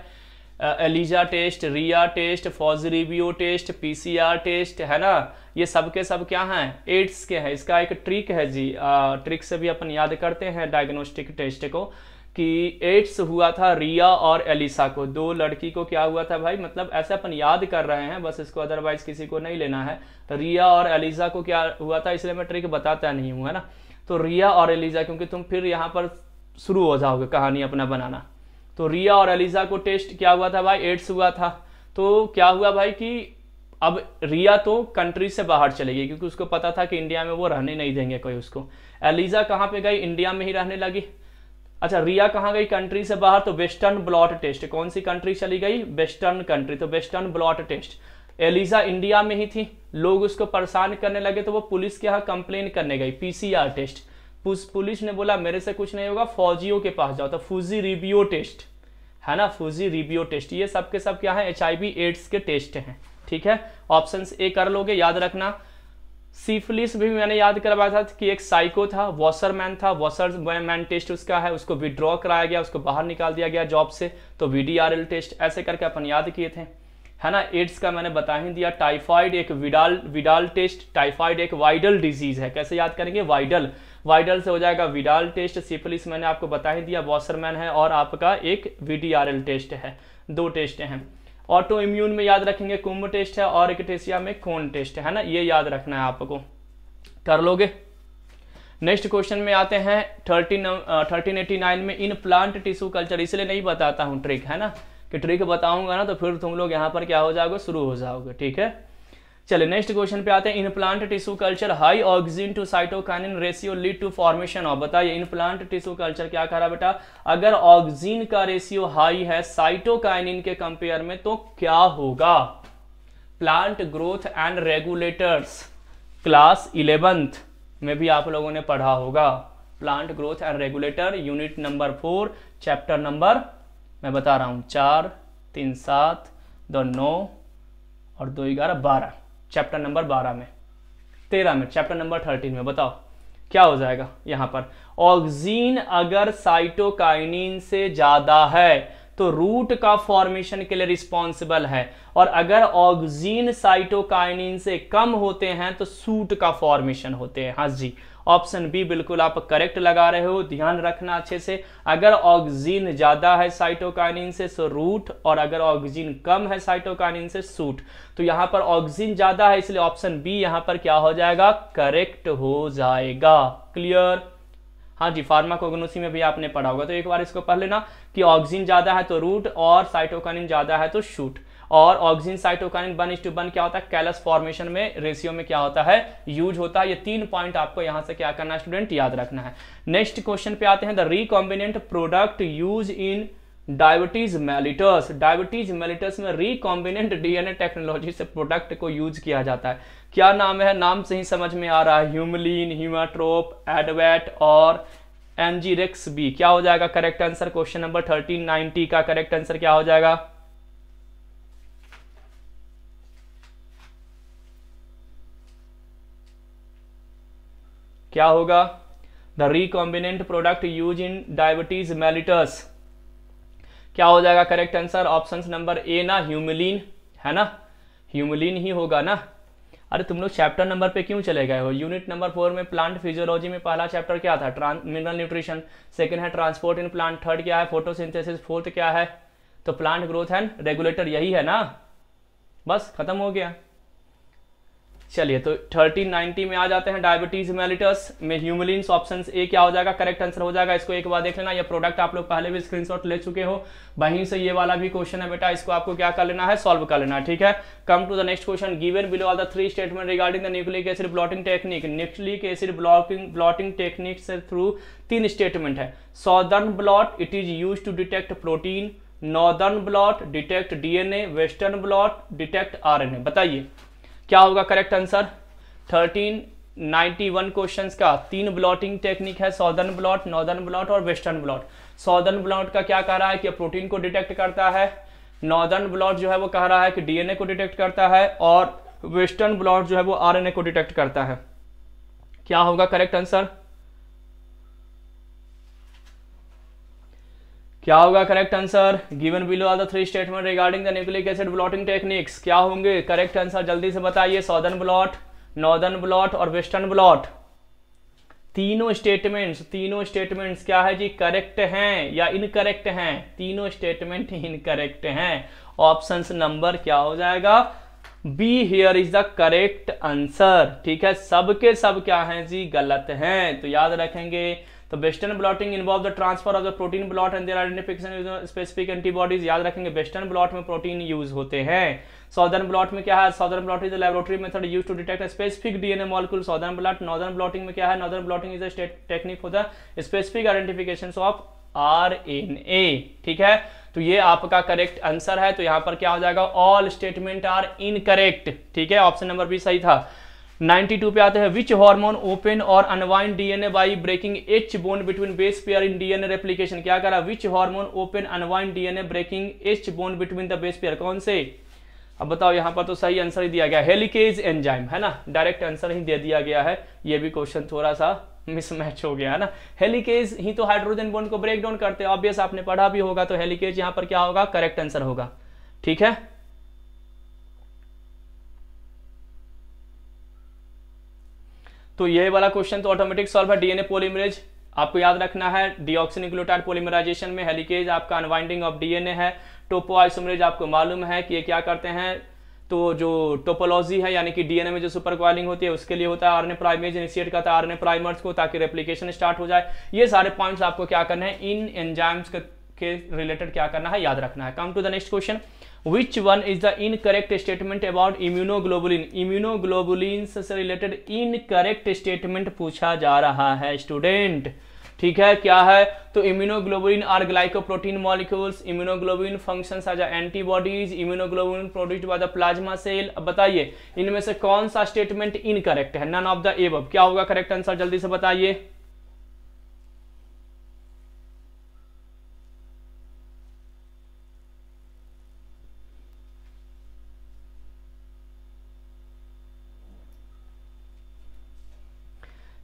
एलिजा टेस्ट रिया टेस्ट फॉजरीबियो टेस्ट पीसीआर टेस्ट है ना ये सब के सब क्या हैं एड्स के हैं इसका एक ट्रिक है जी आ, ट्रिक से भी अपन याद करते हैं डायग्नोस्टिक टेस्ट को कि एड्स हुआ था रिया और एलिसा को दो लड़की को क्या हुआ था भाई मतलब ऐसे अपन याद कर रहे हैं बस इसको अदरवाइज किसी को नहीं लेना है तो रिया और एलिसा को क्या हुआ था इसलिए मैं ट्रिक बताता नहीं हूँ है ना तो रिया और एलिजा क्योंकि तुम फिर यहाँ पर शुरू हो जाओगे कहानी अपना बनाना तो रिया और एलिजा को टेस्ट क्या हुआ था भाई एड्स हुआ था तो क्या हुआ भाई कि अब रिया तो कंट्री से बाहर चले गई क्योंकि उसको पता था कि इंडिया में वो रहने नहीं देंगे कोई उसको एलिजा कहाँ पे गई इंडिया में ही रहने लगी अच्छा रिया कहाँ गई कंट्री से बाहर तो वेस्टर्न ब्लॉट टेस्ट कौन सी कंट्री चली गई वेस्टर्न कंट्री तो western blot test ELISA India में ही थी लोग उसको परेशान करने लगे तो वो पुलिस के यहाँ कंप्लेन करने गई पीसीआर टेस्ट पुलिस ने बोला मेरे से कुछ नहीं होगा फौजियों के पास जाओ तो फूजी रिबियो टेस्ट है ना फूजी रिबियो टेस्ट ये सबके सब क्या है एच एड्स के टेस्ट हैं ठीक है ऑप्शन ए कर लोगे याद रखना सीफिलिस भी मैंने याद करवाया था कि एक साइको था वॉशरमैन था वॉशर मैन टेस्ट उसका है उसको विड्रॉ कराया गया उसको बाहर निकाल दिया गया जॉब से तो वी टेस्ट ऐसे करके अपन याद किए थे है ना एड्स का मैंने बता ही दिया टाइफाइड एक विडाल विडाल टेस्ट टाइफाइड एक वाइडल डिजीज है कैसे याद करेंगे वाइडल वाइडल से हो जाएगा विडाल टेस्ट सिफिलिस मैंने आपको बता ही दिया वॉशरमैन है और आपका एक वीडीआरएल टेस्ट है दो टेस्ट हैं ऑटो इम्यून में याद रखेंगे कुंभ टेस्ट है और इकटेसिया में कौन टेस्ट है, है ना ये याद रखना है आपको कर लोगे नेक्स्ट क्वेश्चन में आते हैं थर्टीन थर्टीन एटी नाइन में इन प्लांट टिश्यू कल्चर इसलिए नहीं बताता हूँ ट्रिक है ना कि ट्रिक बताऊंगा ना तो फिर तुम लोग यहाँ पर क्या हो जाओगे शुरू हो जाओगे ठीक है चलिए नेक्स्ट क्वेश्चन पे आते हैं in plant tissue culture high auxin to cytokinin ratio lead to formation of बताइए इनप्लांट टिश्यू कल्चर क्या कह रहा बेटा अगर ऑक्सीजन का रेशियो हाई है साइटोकाइनिन के कंपेयर में तो क्या होगा plant growth and regulators class eleventh में भी आप लोगों ने पढ़ा होगा plant growth and regulator unit number four chapter number मैं बता रहा हूं चार तीन सात दो नौ और दो ग्यारह बारह चैप्टर नंबर बारह में तेरह में चैप्टर नंबर थर्टीन में बताओ क्या हो जाएगा यहां पर ऑक्सीन अगर साइटोकाइनिन से ज़्यादा है तो रूट का फॉर्मेशन के लिए रिस्पॉन्सिबल है और अगर ऑक्सीन साइटोकाइनिन से कम होते हैं तो सूट का फॉर्मेशन होते हैं हाँ जी ऑप्शन बी बिल्कुल आप करेक्ट लगा रहे हो ध्यान रखना अच्छे से अगर ऑक्सीजन ज़्यादा है साइटोकाइनिन से सो रूट और अगर ऑक्सीजन कम है साइटोकाइनिन से सूट तो यहां पर ऑक्सीजन ज़्यादा है इसलिए ऑप्शन बी यहां पर क्या हो जाएगा करेक्ट हो जाएगा क्लियर हाँ जी फार्माकोग्नोसी में भी आपने पढ़ा होगा तो एक बार इसको पढ़ लेना कि ऑक्सीजन ज़्यादा है तो रूट और साइटोकाइनिन ज़्यादा है तो शूट और auxin cytokine one is to one क्या होता है कैलस फॉर्मेशन में रेशियो में क्या होता है यूज होता है ये तीन पॉइंट आपको यहां से क्या करना है स्टूडेंट याद रखना है नेक्स्ट क्वेश्चन पे आते हैं the recombinant product use in diabetes mellitus diabetes mellitus में रिकॉम्बिनेंट डीएनए टेक्नोलॉजी से प्रोडक्ट को यूज किया जाता है क्या नाम है नाम से ही समझ में आ रहा है ह्यूमलिन ह्यूमाट्रोप एडवेट और एनजीरेक्स बी क्या हो जाएगा correct answer question number thirteen ninety का करेक्ट आंसर क्या हो जाएगा क्या होगा the recombinant product use in diabetes mellitus क्या हो जाएगा correct answer option number A ना ह्यूमिलीन है ना ह्यूमिलीन ही होगा ना अरे तुम लोग चैप्टर नंबर पे क्यों चले गए हो यूनिट नंबर फोर में प्लांट फिजियोलॉजी में पहला चैप्टर क्या था मिनरल न्यूट्रिशन सेकंड है ट्रांसपोर्ट इन प्लांट थर्ड क्या है फोटोसिंथेसिस फोर्थ क्या है तो प्लांट ग्रोथ एंड रेगुलेटर यही है ना बस खत्म हो गया चलिए तो 1390 में आ जाते हैं डायबिटीज मेलिटस में ह्यूमिलिन ऑप्शन ए क्या हो जाएगा करेक्ट आंसर हो जाएगा इसको एक बार देख लेना ये प्रोडक्ट आप लोग पहले भी स्क्रीनशॉट ले चुके हो वहीं से ये वाला भी क्वेश्चन है बेटा इसको आपको क्या कर लेना है सॉल्व कर लेना ठीक है come to the next question given below all the three statement regarding the nucleic acid blotting technique nucleic acid blotting blotting technique से थ्रू तीन स्टेटमेंट है southern blot it is use to detect protein northern blot detect DNA western blot detect RNA बताइए क्या होगा correct answer thirteen one questions का तीन ब्लॉटिंग टेक्निक है सौदर्न ब्लॉट नॉर्दर्न ब्लॉट और वेस्टर्न ब्लॉट सौदर्न ब्लॉट का क्या कह रहा है कि प्रोटीन को डिटेक्ट करता है नॉर्दर्न ब्लॉट जो है वो कह रहा है कि डीएनए को डिटेक्ट करता है और वेस्टर्न ब्लॉट जो है वो आरएनए को डिटेक्ट करता है क्या होगा करेक्ट आंसर क्या होगा correct answer given below are the three statement regarding the nucleic acid blotting techniques क्या होंगे करेक्ट आंसर जल्दी से बताइए सौदर्न ब्लॉट नॉर्दर्न ब्लॉट और वेस्टर्न ब्लॉट तीनों स्टेटमेंट्स तीनों स्टेटमेंट्स क्या है जी करेक्ट हैं या इनकरेक्ट हैं तीनों स्टेटमेंट इनकरेक्ट हैं ऑप्शन नंबर क्या हो जाएगा B here is the correct answer ठीक है सबके सब क्या है जी गलत हैं तो याद रखेंगे तो western blotting involve the transfer of the protein blot and their identification specific antibodies याद रखेंगे वेस्टर्न ब्लॉट में प्रोटीन यूज होते हैं सॉदर्न ब्लॉट में क्या है southern blot is the laboratory method use to detect specific DNA molecule southern blot northern blotting में क्या है northern blotting is the technique for the specific identification of R N A ठीक है तो ये आपका करेक्ट आंसर है तो यहां पर क्या हो जाएगा ऑल स्टेटमेंट आर इनकरेक्ट ठीक है ऑप्शन नंबर बी सही था 92 पे आते हैं विच हार्मोन ओपन और unwind DNA by breaking H bond between base pair in DNA replication क्या करा which hormone open unwind DNA breaking H bond between the base pair कौन से अब बताओ यहां पर तो सही आंसर ही दिया गया हेलिकेज एंजाइम है ना डायरेक्ट आंसर ही दे दिया गया है ये भी क्वेश्चन थोड़ा सा मिसमैच हो गया है ना हेलिकेज ही तो हाइड्रोजन बोन को ब्रेक डाउन करते हैं ऑब्वियस आपने पढ़ा भी होगा तो हेलिकेज यहां पर क्या होगा करेक्ट आंसर होगा ठीक है तो ये वाला क्वेश्चन तो ऑटोमेटिक सॉल्व है डीएनए पोलिमरेज आपको याद रखना है डीऑक्सीनिक्लोटाइड पोलिमराइजेशन में हेलिकेज आपका अनवाइंडिंग ऑफ डीएनए है टोपोआइसोमरेज आपको मालूम है कि ये क्या करते हैं तो जो टोपोलॉजी है यानी कि डीएनए में जो सुपर क्वालिंग होती है उसके लिए होता है आरएनए प्राइमेज इनिशिएट करता है आरएनए प्राइमर्स को ताकि रेप्लिकेशन स्टार्ट हो जाए ये सारे पॉइंट्स आपको क्या करना है इन एंजाइम्स के रिलेटेड क्या करना है याद रखना है come to the next question one is the incorrect statement about immunoglobulin immunoglobulin से रिलेटेड इन करेक्ट स्टेटमेंट पूछा जा रहा है स्टूडेंट ठीक है क्या है तो immunoglobulin are glycoprotein molecules immunoglobulin functions as antibodies immunoglobulin produced by the plasma cell अब बताइए इनमें से कौन सा स्टेटमेंट इनकरेक्ट है नन ऑफ द एब क्या होगा करेक्ट आंसर जल्दी से बताइए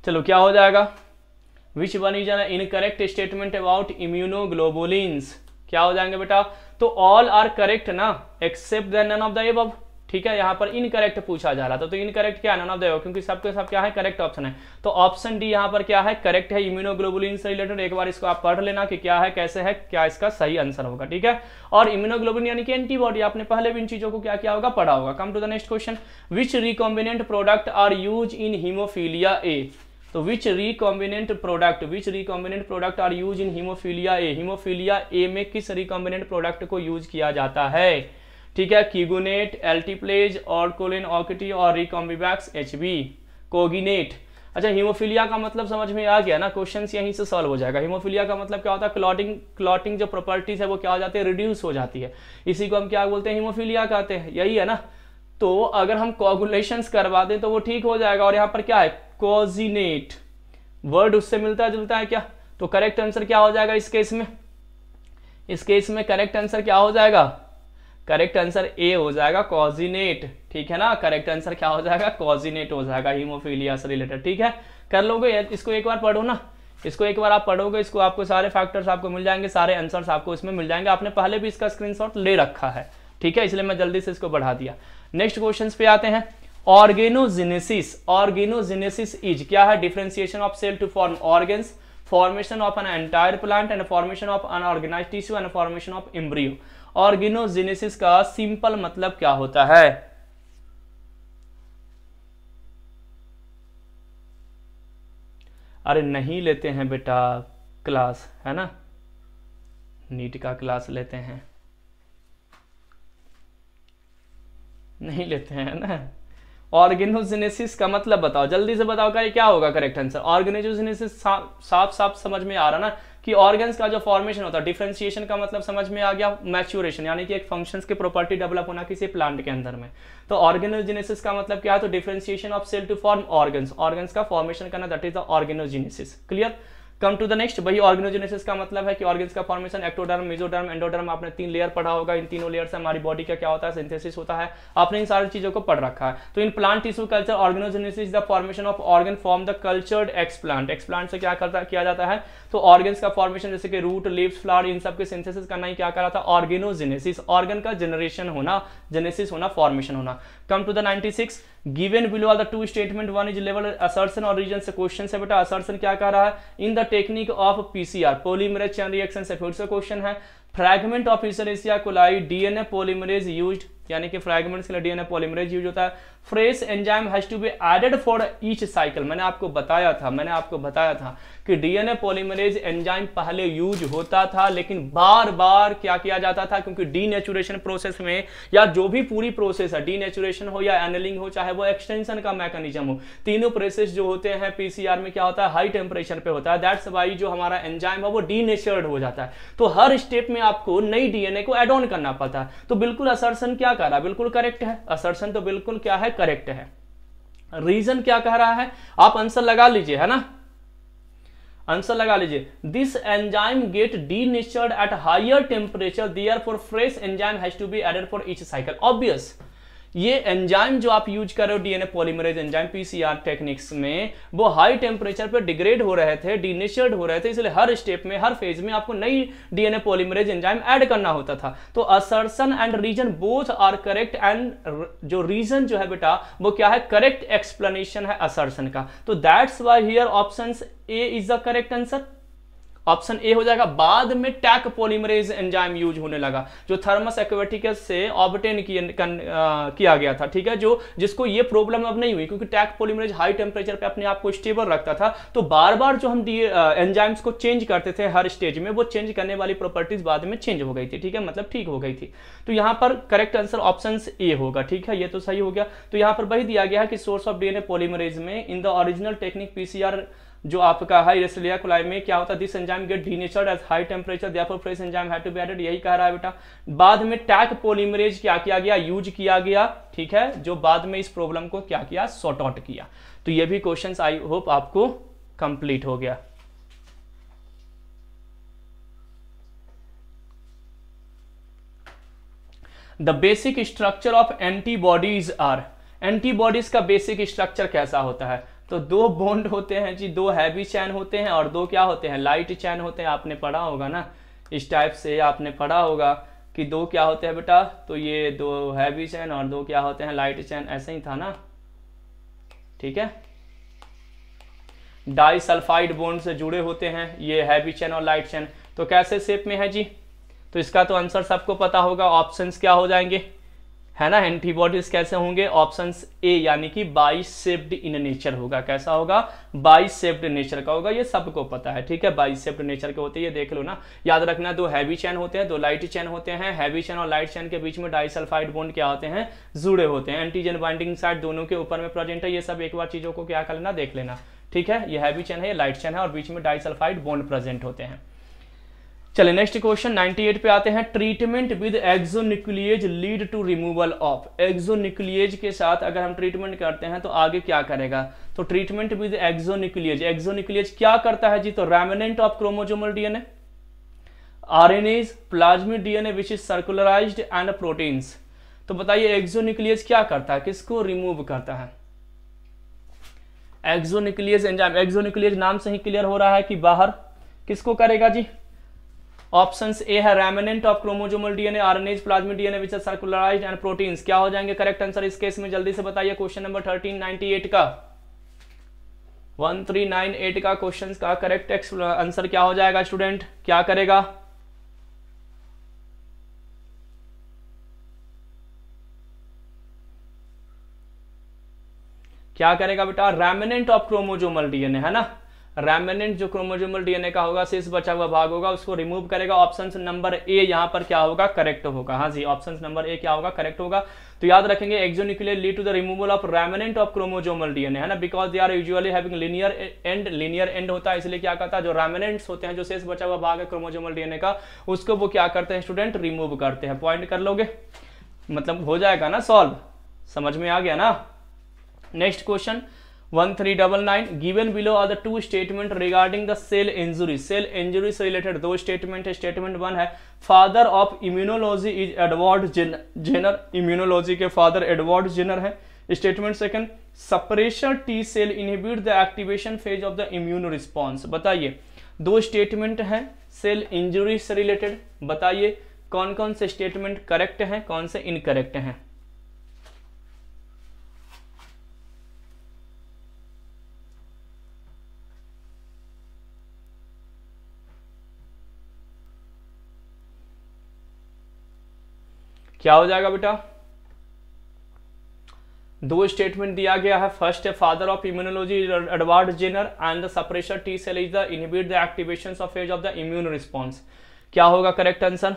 चलो क्या हो जाएगा which one is an incorrect statement about immunoglobulins क्या हो जाएंगे बेटा तो ऑल आर करेक्ट ना except none of the above ठीक है यहाँ पर इनकरेक्ट पूछा जा रहा था तो इनकरेक्ट क्या है नन ऑफ द क्योंकि सबके सब क्या है करेक्ट ऑप्शन है तो ऑप्शन डी यहां पर क्या है करेक्ट है इम्यूनोग्लोबुलिन से रिलेटेड एक बार इसको आप पढ़ लेना कि क्या है कैसे है क्या इसका सही आंसर होगा ठीक है और इम्यूनोग्लोबुलिन यानी कि एंटीबॉडी आपने पहले भी इन चीजों को क्या क्या होगा पढ़ा होगा come to the next question which recombinant product are use in haemophilia A तो which recombinant product which recombinant product are use in haemophilia A haemophilia A में किस रिकॉम्बिनेंट प्रोडक्ट को यूज किया जाता है ठीक है किगुनेट एल्टीप्लेज और कोलिन ऑकटी और रिकॉम्बिबैक्स एच कोगिनेट अच्छा हीमोफीलिया का मतलब समझ में आ गया ना क्वेश्चन यहीं से सॉल्व हो जाएगा हीमोफीलिया का मतलब क्या होता है क्लॉटिंग क्लॉटिंग जो प्रॉपर्टीज है वो क्या हो जाती है रिड्यूस हो जाती है इसी को हम क्या बोलते हैं हीमोफीलिया कहते हैं यही है ना तो अगर हम कॉगुलेशन करवा दें तो वो ठीक हो जाएगा और यहाँ पर क्या है कोजिनेट वर्ड उससे मिलता जुलता तो है क्या तो करेक्ट आंसर क्या हो जाएगा इस केस में इस केस में करेक्ट आंसर क्या हो जाएगा करेक्ट आंसर ए हो जाएगा कॉजिनेट ठीक है ना करेक्ट आंसर क्या हो जाएगा कॉजिनेट हो जाएगा हीमोफीलिया से रिलेटेड ठीक है कर लोगे इसको एक बार पढ़ो ना इसको एक बार आप पढ़ोगे इसको आपको सारे फैक्टर्स आपको मिल जाएंगे सारे आंसर्स आपको इसमें मिल जाएंगे आपने पहले भी इसका स्क्रीनशॉट ले रखा है ठीक है इसलिए मैं जल्दी से इसको बढ़ा दिया नेक्स्ट क्वेश्चन पे आते हैं ऑर्गेनोजेनेसिस ऑर्गेनोजेनेसिस इज क्या है differentiation of cell to form organ formation of an entire plant and formation of unorganise tissue and formation of embryo organogenesis का सिंपल मतलब क्या होता है अरे नहीं लेते हैं बेटा क्लास है ना नीट का क्लास लेते हैं नहीं लेते हैं ना ऑर्गेनोजेनेसिस का मतलब बताओ जल्दी से बताओ का क्या होगा करेक्ट आंसर ऑर्गेनोजेनेसिस साफ साफ समझ में आ रहा ना कि ऑर्गन्स का जो फॉर्मेशन होता है डिफ्रेंसिएशन का मतलब समझ में आ गया मैच्योरेशन यानी कि एक फंक्शन की प्रॉपर्टी डेवलप होना किसी प्लांट के अंदर में तो ऑर्गेनोजेनेसिस का मतलब क्या है तो differentiation of cell to form organs organs का फॉर्मेशन करना that is the organogenesis clear come to the next वही ऑर्गेनोजेनेसिस का मतलब है कि ऑर्गेन्स का फॉर्मेशन एक्टोडर्म मेजोडर्म एंडोडर्म आपने तीन लेयर पढ़ा होगा इन तीनों लेयर से हमारी बॉडी का क्या होता है सिंथेसिस होता है आपने इन सारी चीजों को पढ़ रखा है तो in plant tissue culture organogenesis the formation of organ form the cultured explant explant से क्या करता किया जाता है तो ऑर्गेन्स का फॉर्मेशन जैसे कि रूट लिप्स फ्लावर इन सबके सिंथेसिस करना ही क्या करा था ऑर्गेनोजेनेसिस ऑर्गन का जनरेशन होना जेनेसिस होना फॉर्मेशन होना come to the ninety six given below are the two statement one is लेवल असर्सन और रीजन से क्वेश्चन है बेटा असर्सन क्या कह रहा है in the technique of PCR polymerase chain reaction से फिर से क्वेश्चन है fragment of Escherichia coli DNA polymerase use यानी कि फ्रैगमेंट्स के लिए डीएनए पॉलीमरेज यूज होता है fresh enzyme has to be added for each cycle मैंने आपको बताया था मैंने आपको बताया था कि डीएनए पॉलीमरेज एंजाइम पहले यूज होता था लेकिन बार बार क्या किया जाता था क्योंकि डीनेचुरेशन प्रोसेस में या जो भी पूरी प्रोसेस है डीनेचुरेशन हो या एनलिंग हो चाहे वो एक्सटेंशन का मैकेनिज्म हो तीनों प्रोसेस जो होते हैं पीसीआर में क्या होता है हाई टेम्परेचर पे होता है दैट्स वाई जो हमारा एंजाइम है वो डीनेचर्ड हो जाता है तो हर स्टेप में आपको नई डीएनए को एड ऑन करना पड़ता है तो बिल्कुल असरसन क्या कर रहा है बिल्कुल करेक्ट है असरसन तो बिल्कुल क्या है करेक्ट है रीजन क्या कह रहा है आप आंसर लगा लीजिए है ना आंसर लगा लीजिए this enzyme get denatured at higher temperature therefore fresh enzyme has to be added for each cycle obvious ये एंजाइम जो आप यूज कर रहे हो DNA polymerase enzyme PCR techniques में वो हाई टेम्परेचर पर डिग्रेड हो रहे थे डीनेशर्ड हो रहे थे इसलिए हर स्टेप में हर फेज में आपको नई डीएनए पॉलीमरेज एंजाइम ऐड करना होता था तो assertion and reason both are correct and जो रीजन जो है बेटा वो क्या है करेक्ट एक्सप्लेनेशन है असरसन का तो that's why here option A is the correct answer option A हो जाएगा बाद में टैक पोलिमरेज एंजाइम यूज होने लगा जो थर्मस एक्वेटिकस से ऑबटेन किया गया था ठीक है जो जिसको ये प्रॉब्लम अब नहीं हुई क्योंकि टैक पोलिमरेज हाई टेम्परेचर पे अपने आप को स्टेबल रखता था तो बार बार जो हम एंजाइम्स को चेंज करते थे हर स्टेज में वो चेंज करने वाली प्रॉपर्टीज बाद में चेंज हो गई थी ठीक है मतलब ठीक हो गई थी तो यहाँ पर करेक्ट आंसर ऑप्शन ए होगा ठीक है ये तो सही हो गया तो यहाँ पर वही दिया गया कि सोर्स ऑफ डी पॉलीमरेज में in the original technique PCR जो आपका हाई रेसलिया कुलाई में क्या होता है this enzyme get denatured as high temperature therefore fresh enzyme had to be added यही कह रहा है बेटा बाद में टैक पॉलीमरेज क्या किया गया यूज किया गया ठीक है जो बाद में इस प्रॉब्लम को क्या किया सॉर्ट आउट किया तो ये भी क्वेश्चंस आई होप आपको कंप्लीट हो गया the basic structure of antibodies are antibodies का बेसिक स्ट्रक्चर कैसा होता है तो दो बॉन्ड होते हैं जी दो हैवी चैन होते हैं और दो क्या होते हैं लाइट चैन होते हैं आपने पढ़ा होगा ना इस टाइप से आपने पढ़ा होगा कि दो क्या होते हैं बेटा तो ये दो हैवी चैन और दो क्या होते हैं लाइट चैन ऐसे ही था ना ठीक है डाई सल्फाइड बोन्ड से जुड़े होते हैं ये हैवी चैन और लाइट चैन तो कैसे शेप में है जी तो इसका तो आंसर सबको पता होगा ऑप्शंस क्या हो जाएंगे है ना एंटीबॉडीज कैसे होंगे ऑप्शन ए यानी कि बाई सेफ्ड इन नेचर होगा कैसा होगा बाई सेफ्ड नेचर का होगा ये सबको पता है ठीक है बाई सेफ्ड नेचर के होते हैं ये देख लो ना याद रखना दो हैवी चैन होते हैं दो लाइट चैन होते हैं हैवी चैन और लाइट चैन के बीच में डाइसल्फाइड बॉन्ड क्या होते हैं जुड़े होते हैं एंटीजन बाइंडिंग साइड दोनों के ऊपर में प्रेजेंट है ये सब एक बार चीजों को क्या कर लेना देख लेना ठीक है ये हैवी चैन है ये लाइट चैन है और बीच में डाइसल्फाइड बॉन्ड प्रेजेंट होते हैं चले नेक्स्ट क्वेश्चन 98 पे आते हैं treatment with exonuclease lead to removal of exonuclease के साथ अगर हम ट्रीटमेंट करते हैं तो आगे क्या करेगा तो ट्रीटमेंट विद एक्सोन्यूक्लिएज एक्सोन्यूक्लिएज क्या करता है जी तो remnant of chromosomal DNA RNase plasmic DNA which is circularize and proteins तो बताइए एक्सोन्यूक्लिएज क्या करता है किसको रिमूव करता है एक्सोन्यूक्लिएज एंजाम एक्सोन्यूक्लिएज नाम से ही क्लियर हो रहा है कि बाहर किसको करेगा जी ऑप्शन ए है remnant of chromosomal DNA RNase plasmic DNA which circularized and proteins क्या हो जाएंगे करेक्ट आंसर इस केस में जल्दी से बताइए क्वेश्चन नंबर 1398 का 1398 का क्वेश्चन का करेक्ट आंसर क्या हो जाएगा स्टूडेंट क्या करेगा क्या करेगा बेटा रेमिनेंट ऑफ क्रोमोजोमल डीएनए है ना रेमिनेंट जो क्रोमोजोमल डीएनए का होगा शेष बचा हुआ भाग होगा उसको रिमूव करेगा ऑप्शन नंबर ए यहां पर क्या होगा करेक्ट होगा हाँ जी ऑप्शन नंबर ए क्या होगा करेक्ट होगा तो याद रखेंगे exonuclease lead to the removal of remnant of chromosomal DNA है ना because they are usually having linear end linear end होता है इसलिए क्या करता है जो रेमिनेंट्स होते हैं जो शेष बचा हुआ भाग है क्रोमोजोमल डीएनए का उसको वो क्या करते हैं स्टूडेंट रिमूव करते हैं पॉइंट कर लोगे मतलब हो जाएगा ना सॉल्व समझ में आ गया ना next question 1399 given below are the two statement regarding the cell injury cell injury से related दो statement है statement वन है father of immunology is edward jenner immunology के father edward jenner है statement second suppressor t cell inhibit the activation phase of the immune response बताइए दो statement है cell injury से related बताइए कौन कौन से statement correct हैं कौन से incorrect हैं क्या हो जाएगा बेटा दो स्टेटमेंट दिया गया है फर्स्ट है father of immunology Edward Jenner and the suppressor T cell is the inhibit the activation of as of the immune response क्या होगा करेक्ट आंसर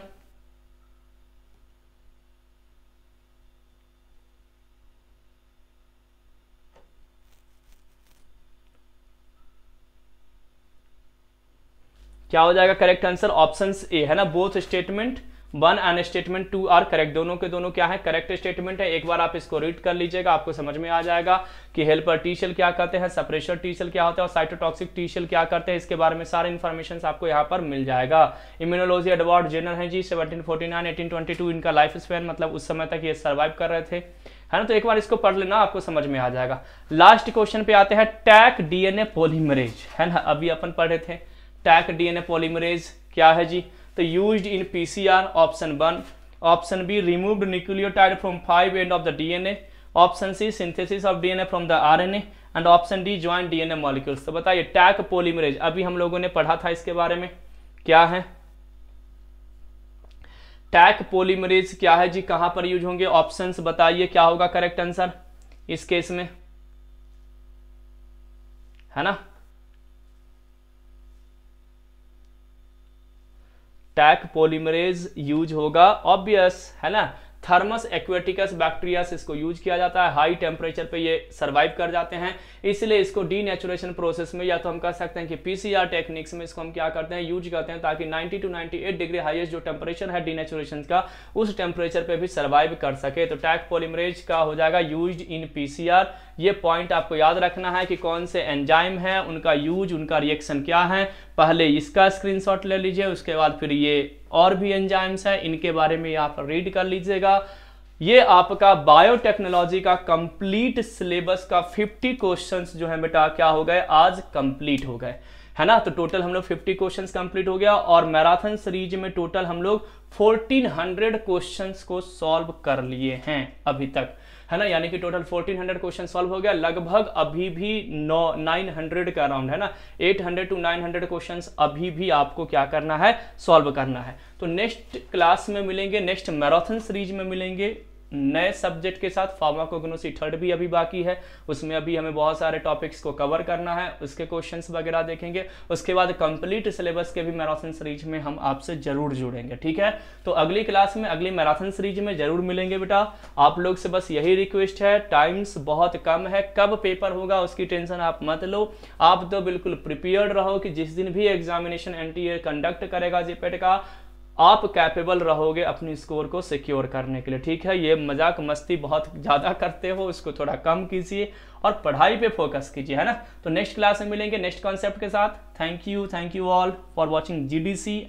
क्या हो जाएगा करेक्ट आंसर ऑप्शन ए है ना both statement one and statement two are correct दोनों के दोनों क्या है करेक्ट स्टेटमेंट है एक बार आप इसको रीड कर लीजिएगा आपको समझ में आ जाएगा कि हेल्पर टीशल क्या कहते हैं सप्रेशर टीशल क्या होता है और साइटोटॉक्सिक टीशल क्या करते हैं इसके बारे में सारे इन्फॉर्मेशन आपको यहाँ पर मिल जाएगा इम्यूनोलॉजी एडवार्ड जनरल है जी seventeen forty nine eighteen twenty two इनका लाइफ स्पैन मतलब उस समय तक ये सर्वाइव कर रहे थे है ना तो एक बार इसको पढ़ लेना आपको समझ में आ जाएगा लास्ट क्वेश्चन पे आते हैं टैक डीएनए पोलीमरेज है ना अभी अपन पढ़े थे टैक डीएनए पोलीमरेज क्या है जी तो use in P C R option one option B removed nucleotide from five end of the D N A option C synthesis of DNA from the RNA and option D joint DNA molecules तो बताइए टैक पोलीमरेज अभी हम लोगों ने पढ़ा था इसके बारे में क्या है टैक पोलीमरेज क्या है जी कहां पर यूज होंगे ऑप्शन बताइए क्या होगा करेक्ट आंसर इस केस में है ना टैक पोलीमरेज यूज होगा ऑब्वियस है ना थर्मस एक्वेटिकस बैक्टीरिया इसको यूज किया जाता है हाई टेम्परेचर पे ये सर्वाइव कर जाते हैं इसलिए इसको डीनेचुरेशन प्रोसेस में या तो हम कह सकते हैं कि पीसीआर टेक्निक्स में इसको हम क्या करते हैं यूज करते हैं ताकि 90 टू 98 डिग्री हाईएस्ट जो टेम्परेचर है डीनेचुरेशन का उस टेम्परेचर पे भी सर्वाइव कर सके तो टैक पोलिमरेज का हो जाएगा यूज इन पीसीआर ये पॉइंट आपको याद रखना है कि कौन से एंजाइम है उनका यूज उनका रिएक्शन क्या है पहले इसका स्क्रीनशॉट ले लीजिए उसके बाद फिर ये और भी एंजाइम्स हैं इनके बारे में आप रीड कर लीजिएगा ये आपका बायोटेक्नोलॉजी का कंप्लीट सिलेबस का 50 क्वेश्चंस जो है बेटा क्या हो गए आज कंप्लीट हो गए है ना तो टोटल हम लोग 50 क्वेश्चंस कंप्लीट हो गया और मैराथन सीरीज में टोटल हम लोग 1400 क्वेश्चंस को सॉल्व कर लिए हैं अभी तक है ना यानी कि टोटल 1400 क्वेश्चन सॉल्व हो गया लगभग अभी भी नौ हंड्रेड का अराउंड है ना 800 टू 900 क्वेश्चन अभी भी आपको क्या करना है सॉल्व करना है तो नेक्स्ट क्लास में मिलेंगे नेक्स्ट मैराथन सीरीज में मिलेंगे नए सब्जेक्ट के साथ फार्माकोग्नोसी थर्ड भी अभी बाकी है उसमें अभी हमें बहुत सारे टॉपिक्स को कवर करना है उसके क्वेश्चंस वगैरह देखेंगे उसके बाद कंप्लीट सिलेबस के भी मैराथन सीरीज में हम आपसे जरूर जुड़ेंगे ठीक है तो अगली क्लास में अगली मैराथन सीरीज में जरूर मिलेंगे बेटा आप लोग से बस यही रिक्वेस्ट है टाइम्स बहुत कम है कब पेपर होगा उसकी टेंशन आप मत लो आप तो बिल्कुल प्रिपेयर रहो कि जिस दिन भी एग्जामिनेशन एन कंडक्ट करेगा जीपेट का आप कैपेबल रहोगे अपनी स्कोर को सिक्योर करने के लिए ठीक है ये मजाक मस्ती बहुत ज़्यादा करते हो इसको थोड़ा कम कीजिए और पढ़ाई पे फोकस कीजिए है ना तो नेक्स्ट क्लास में मिलेंगे नेक्स्ट कॉन्सेप्ट के साथ thank you thank you all for watching G D C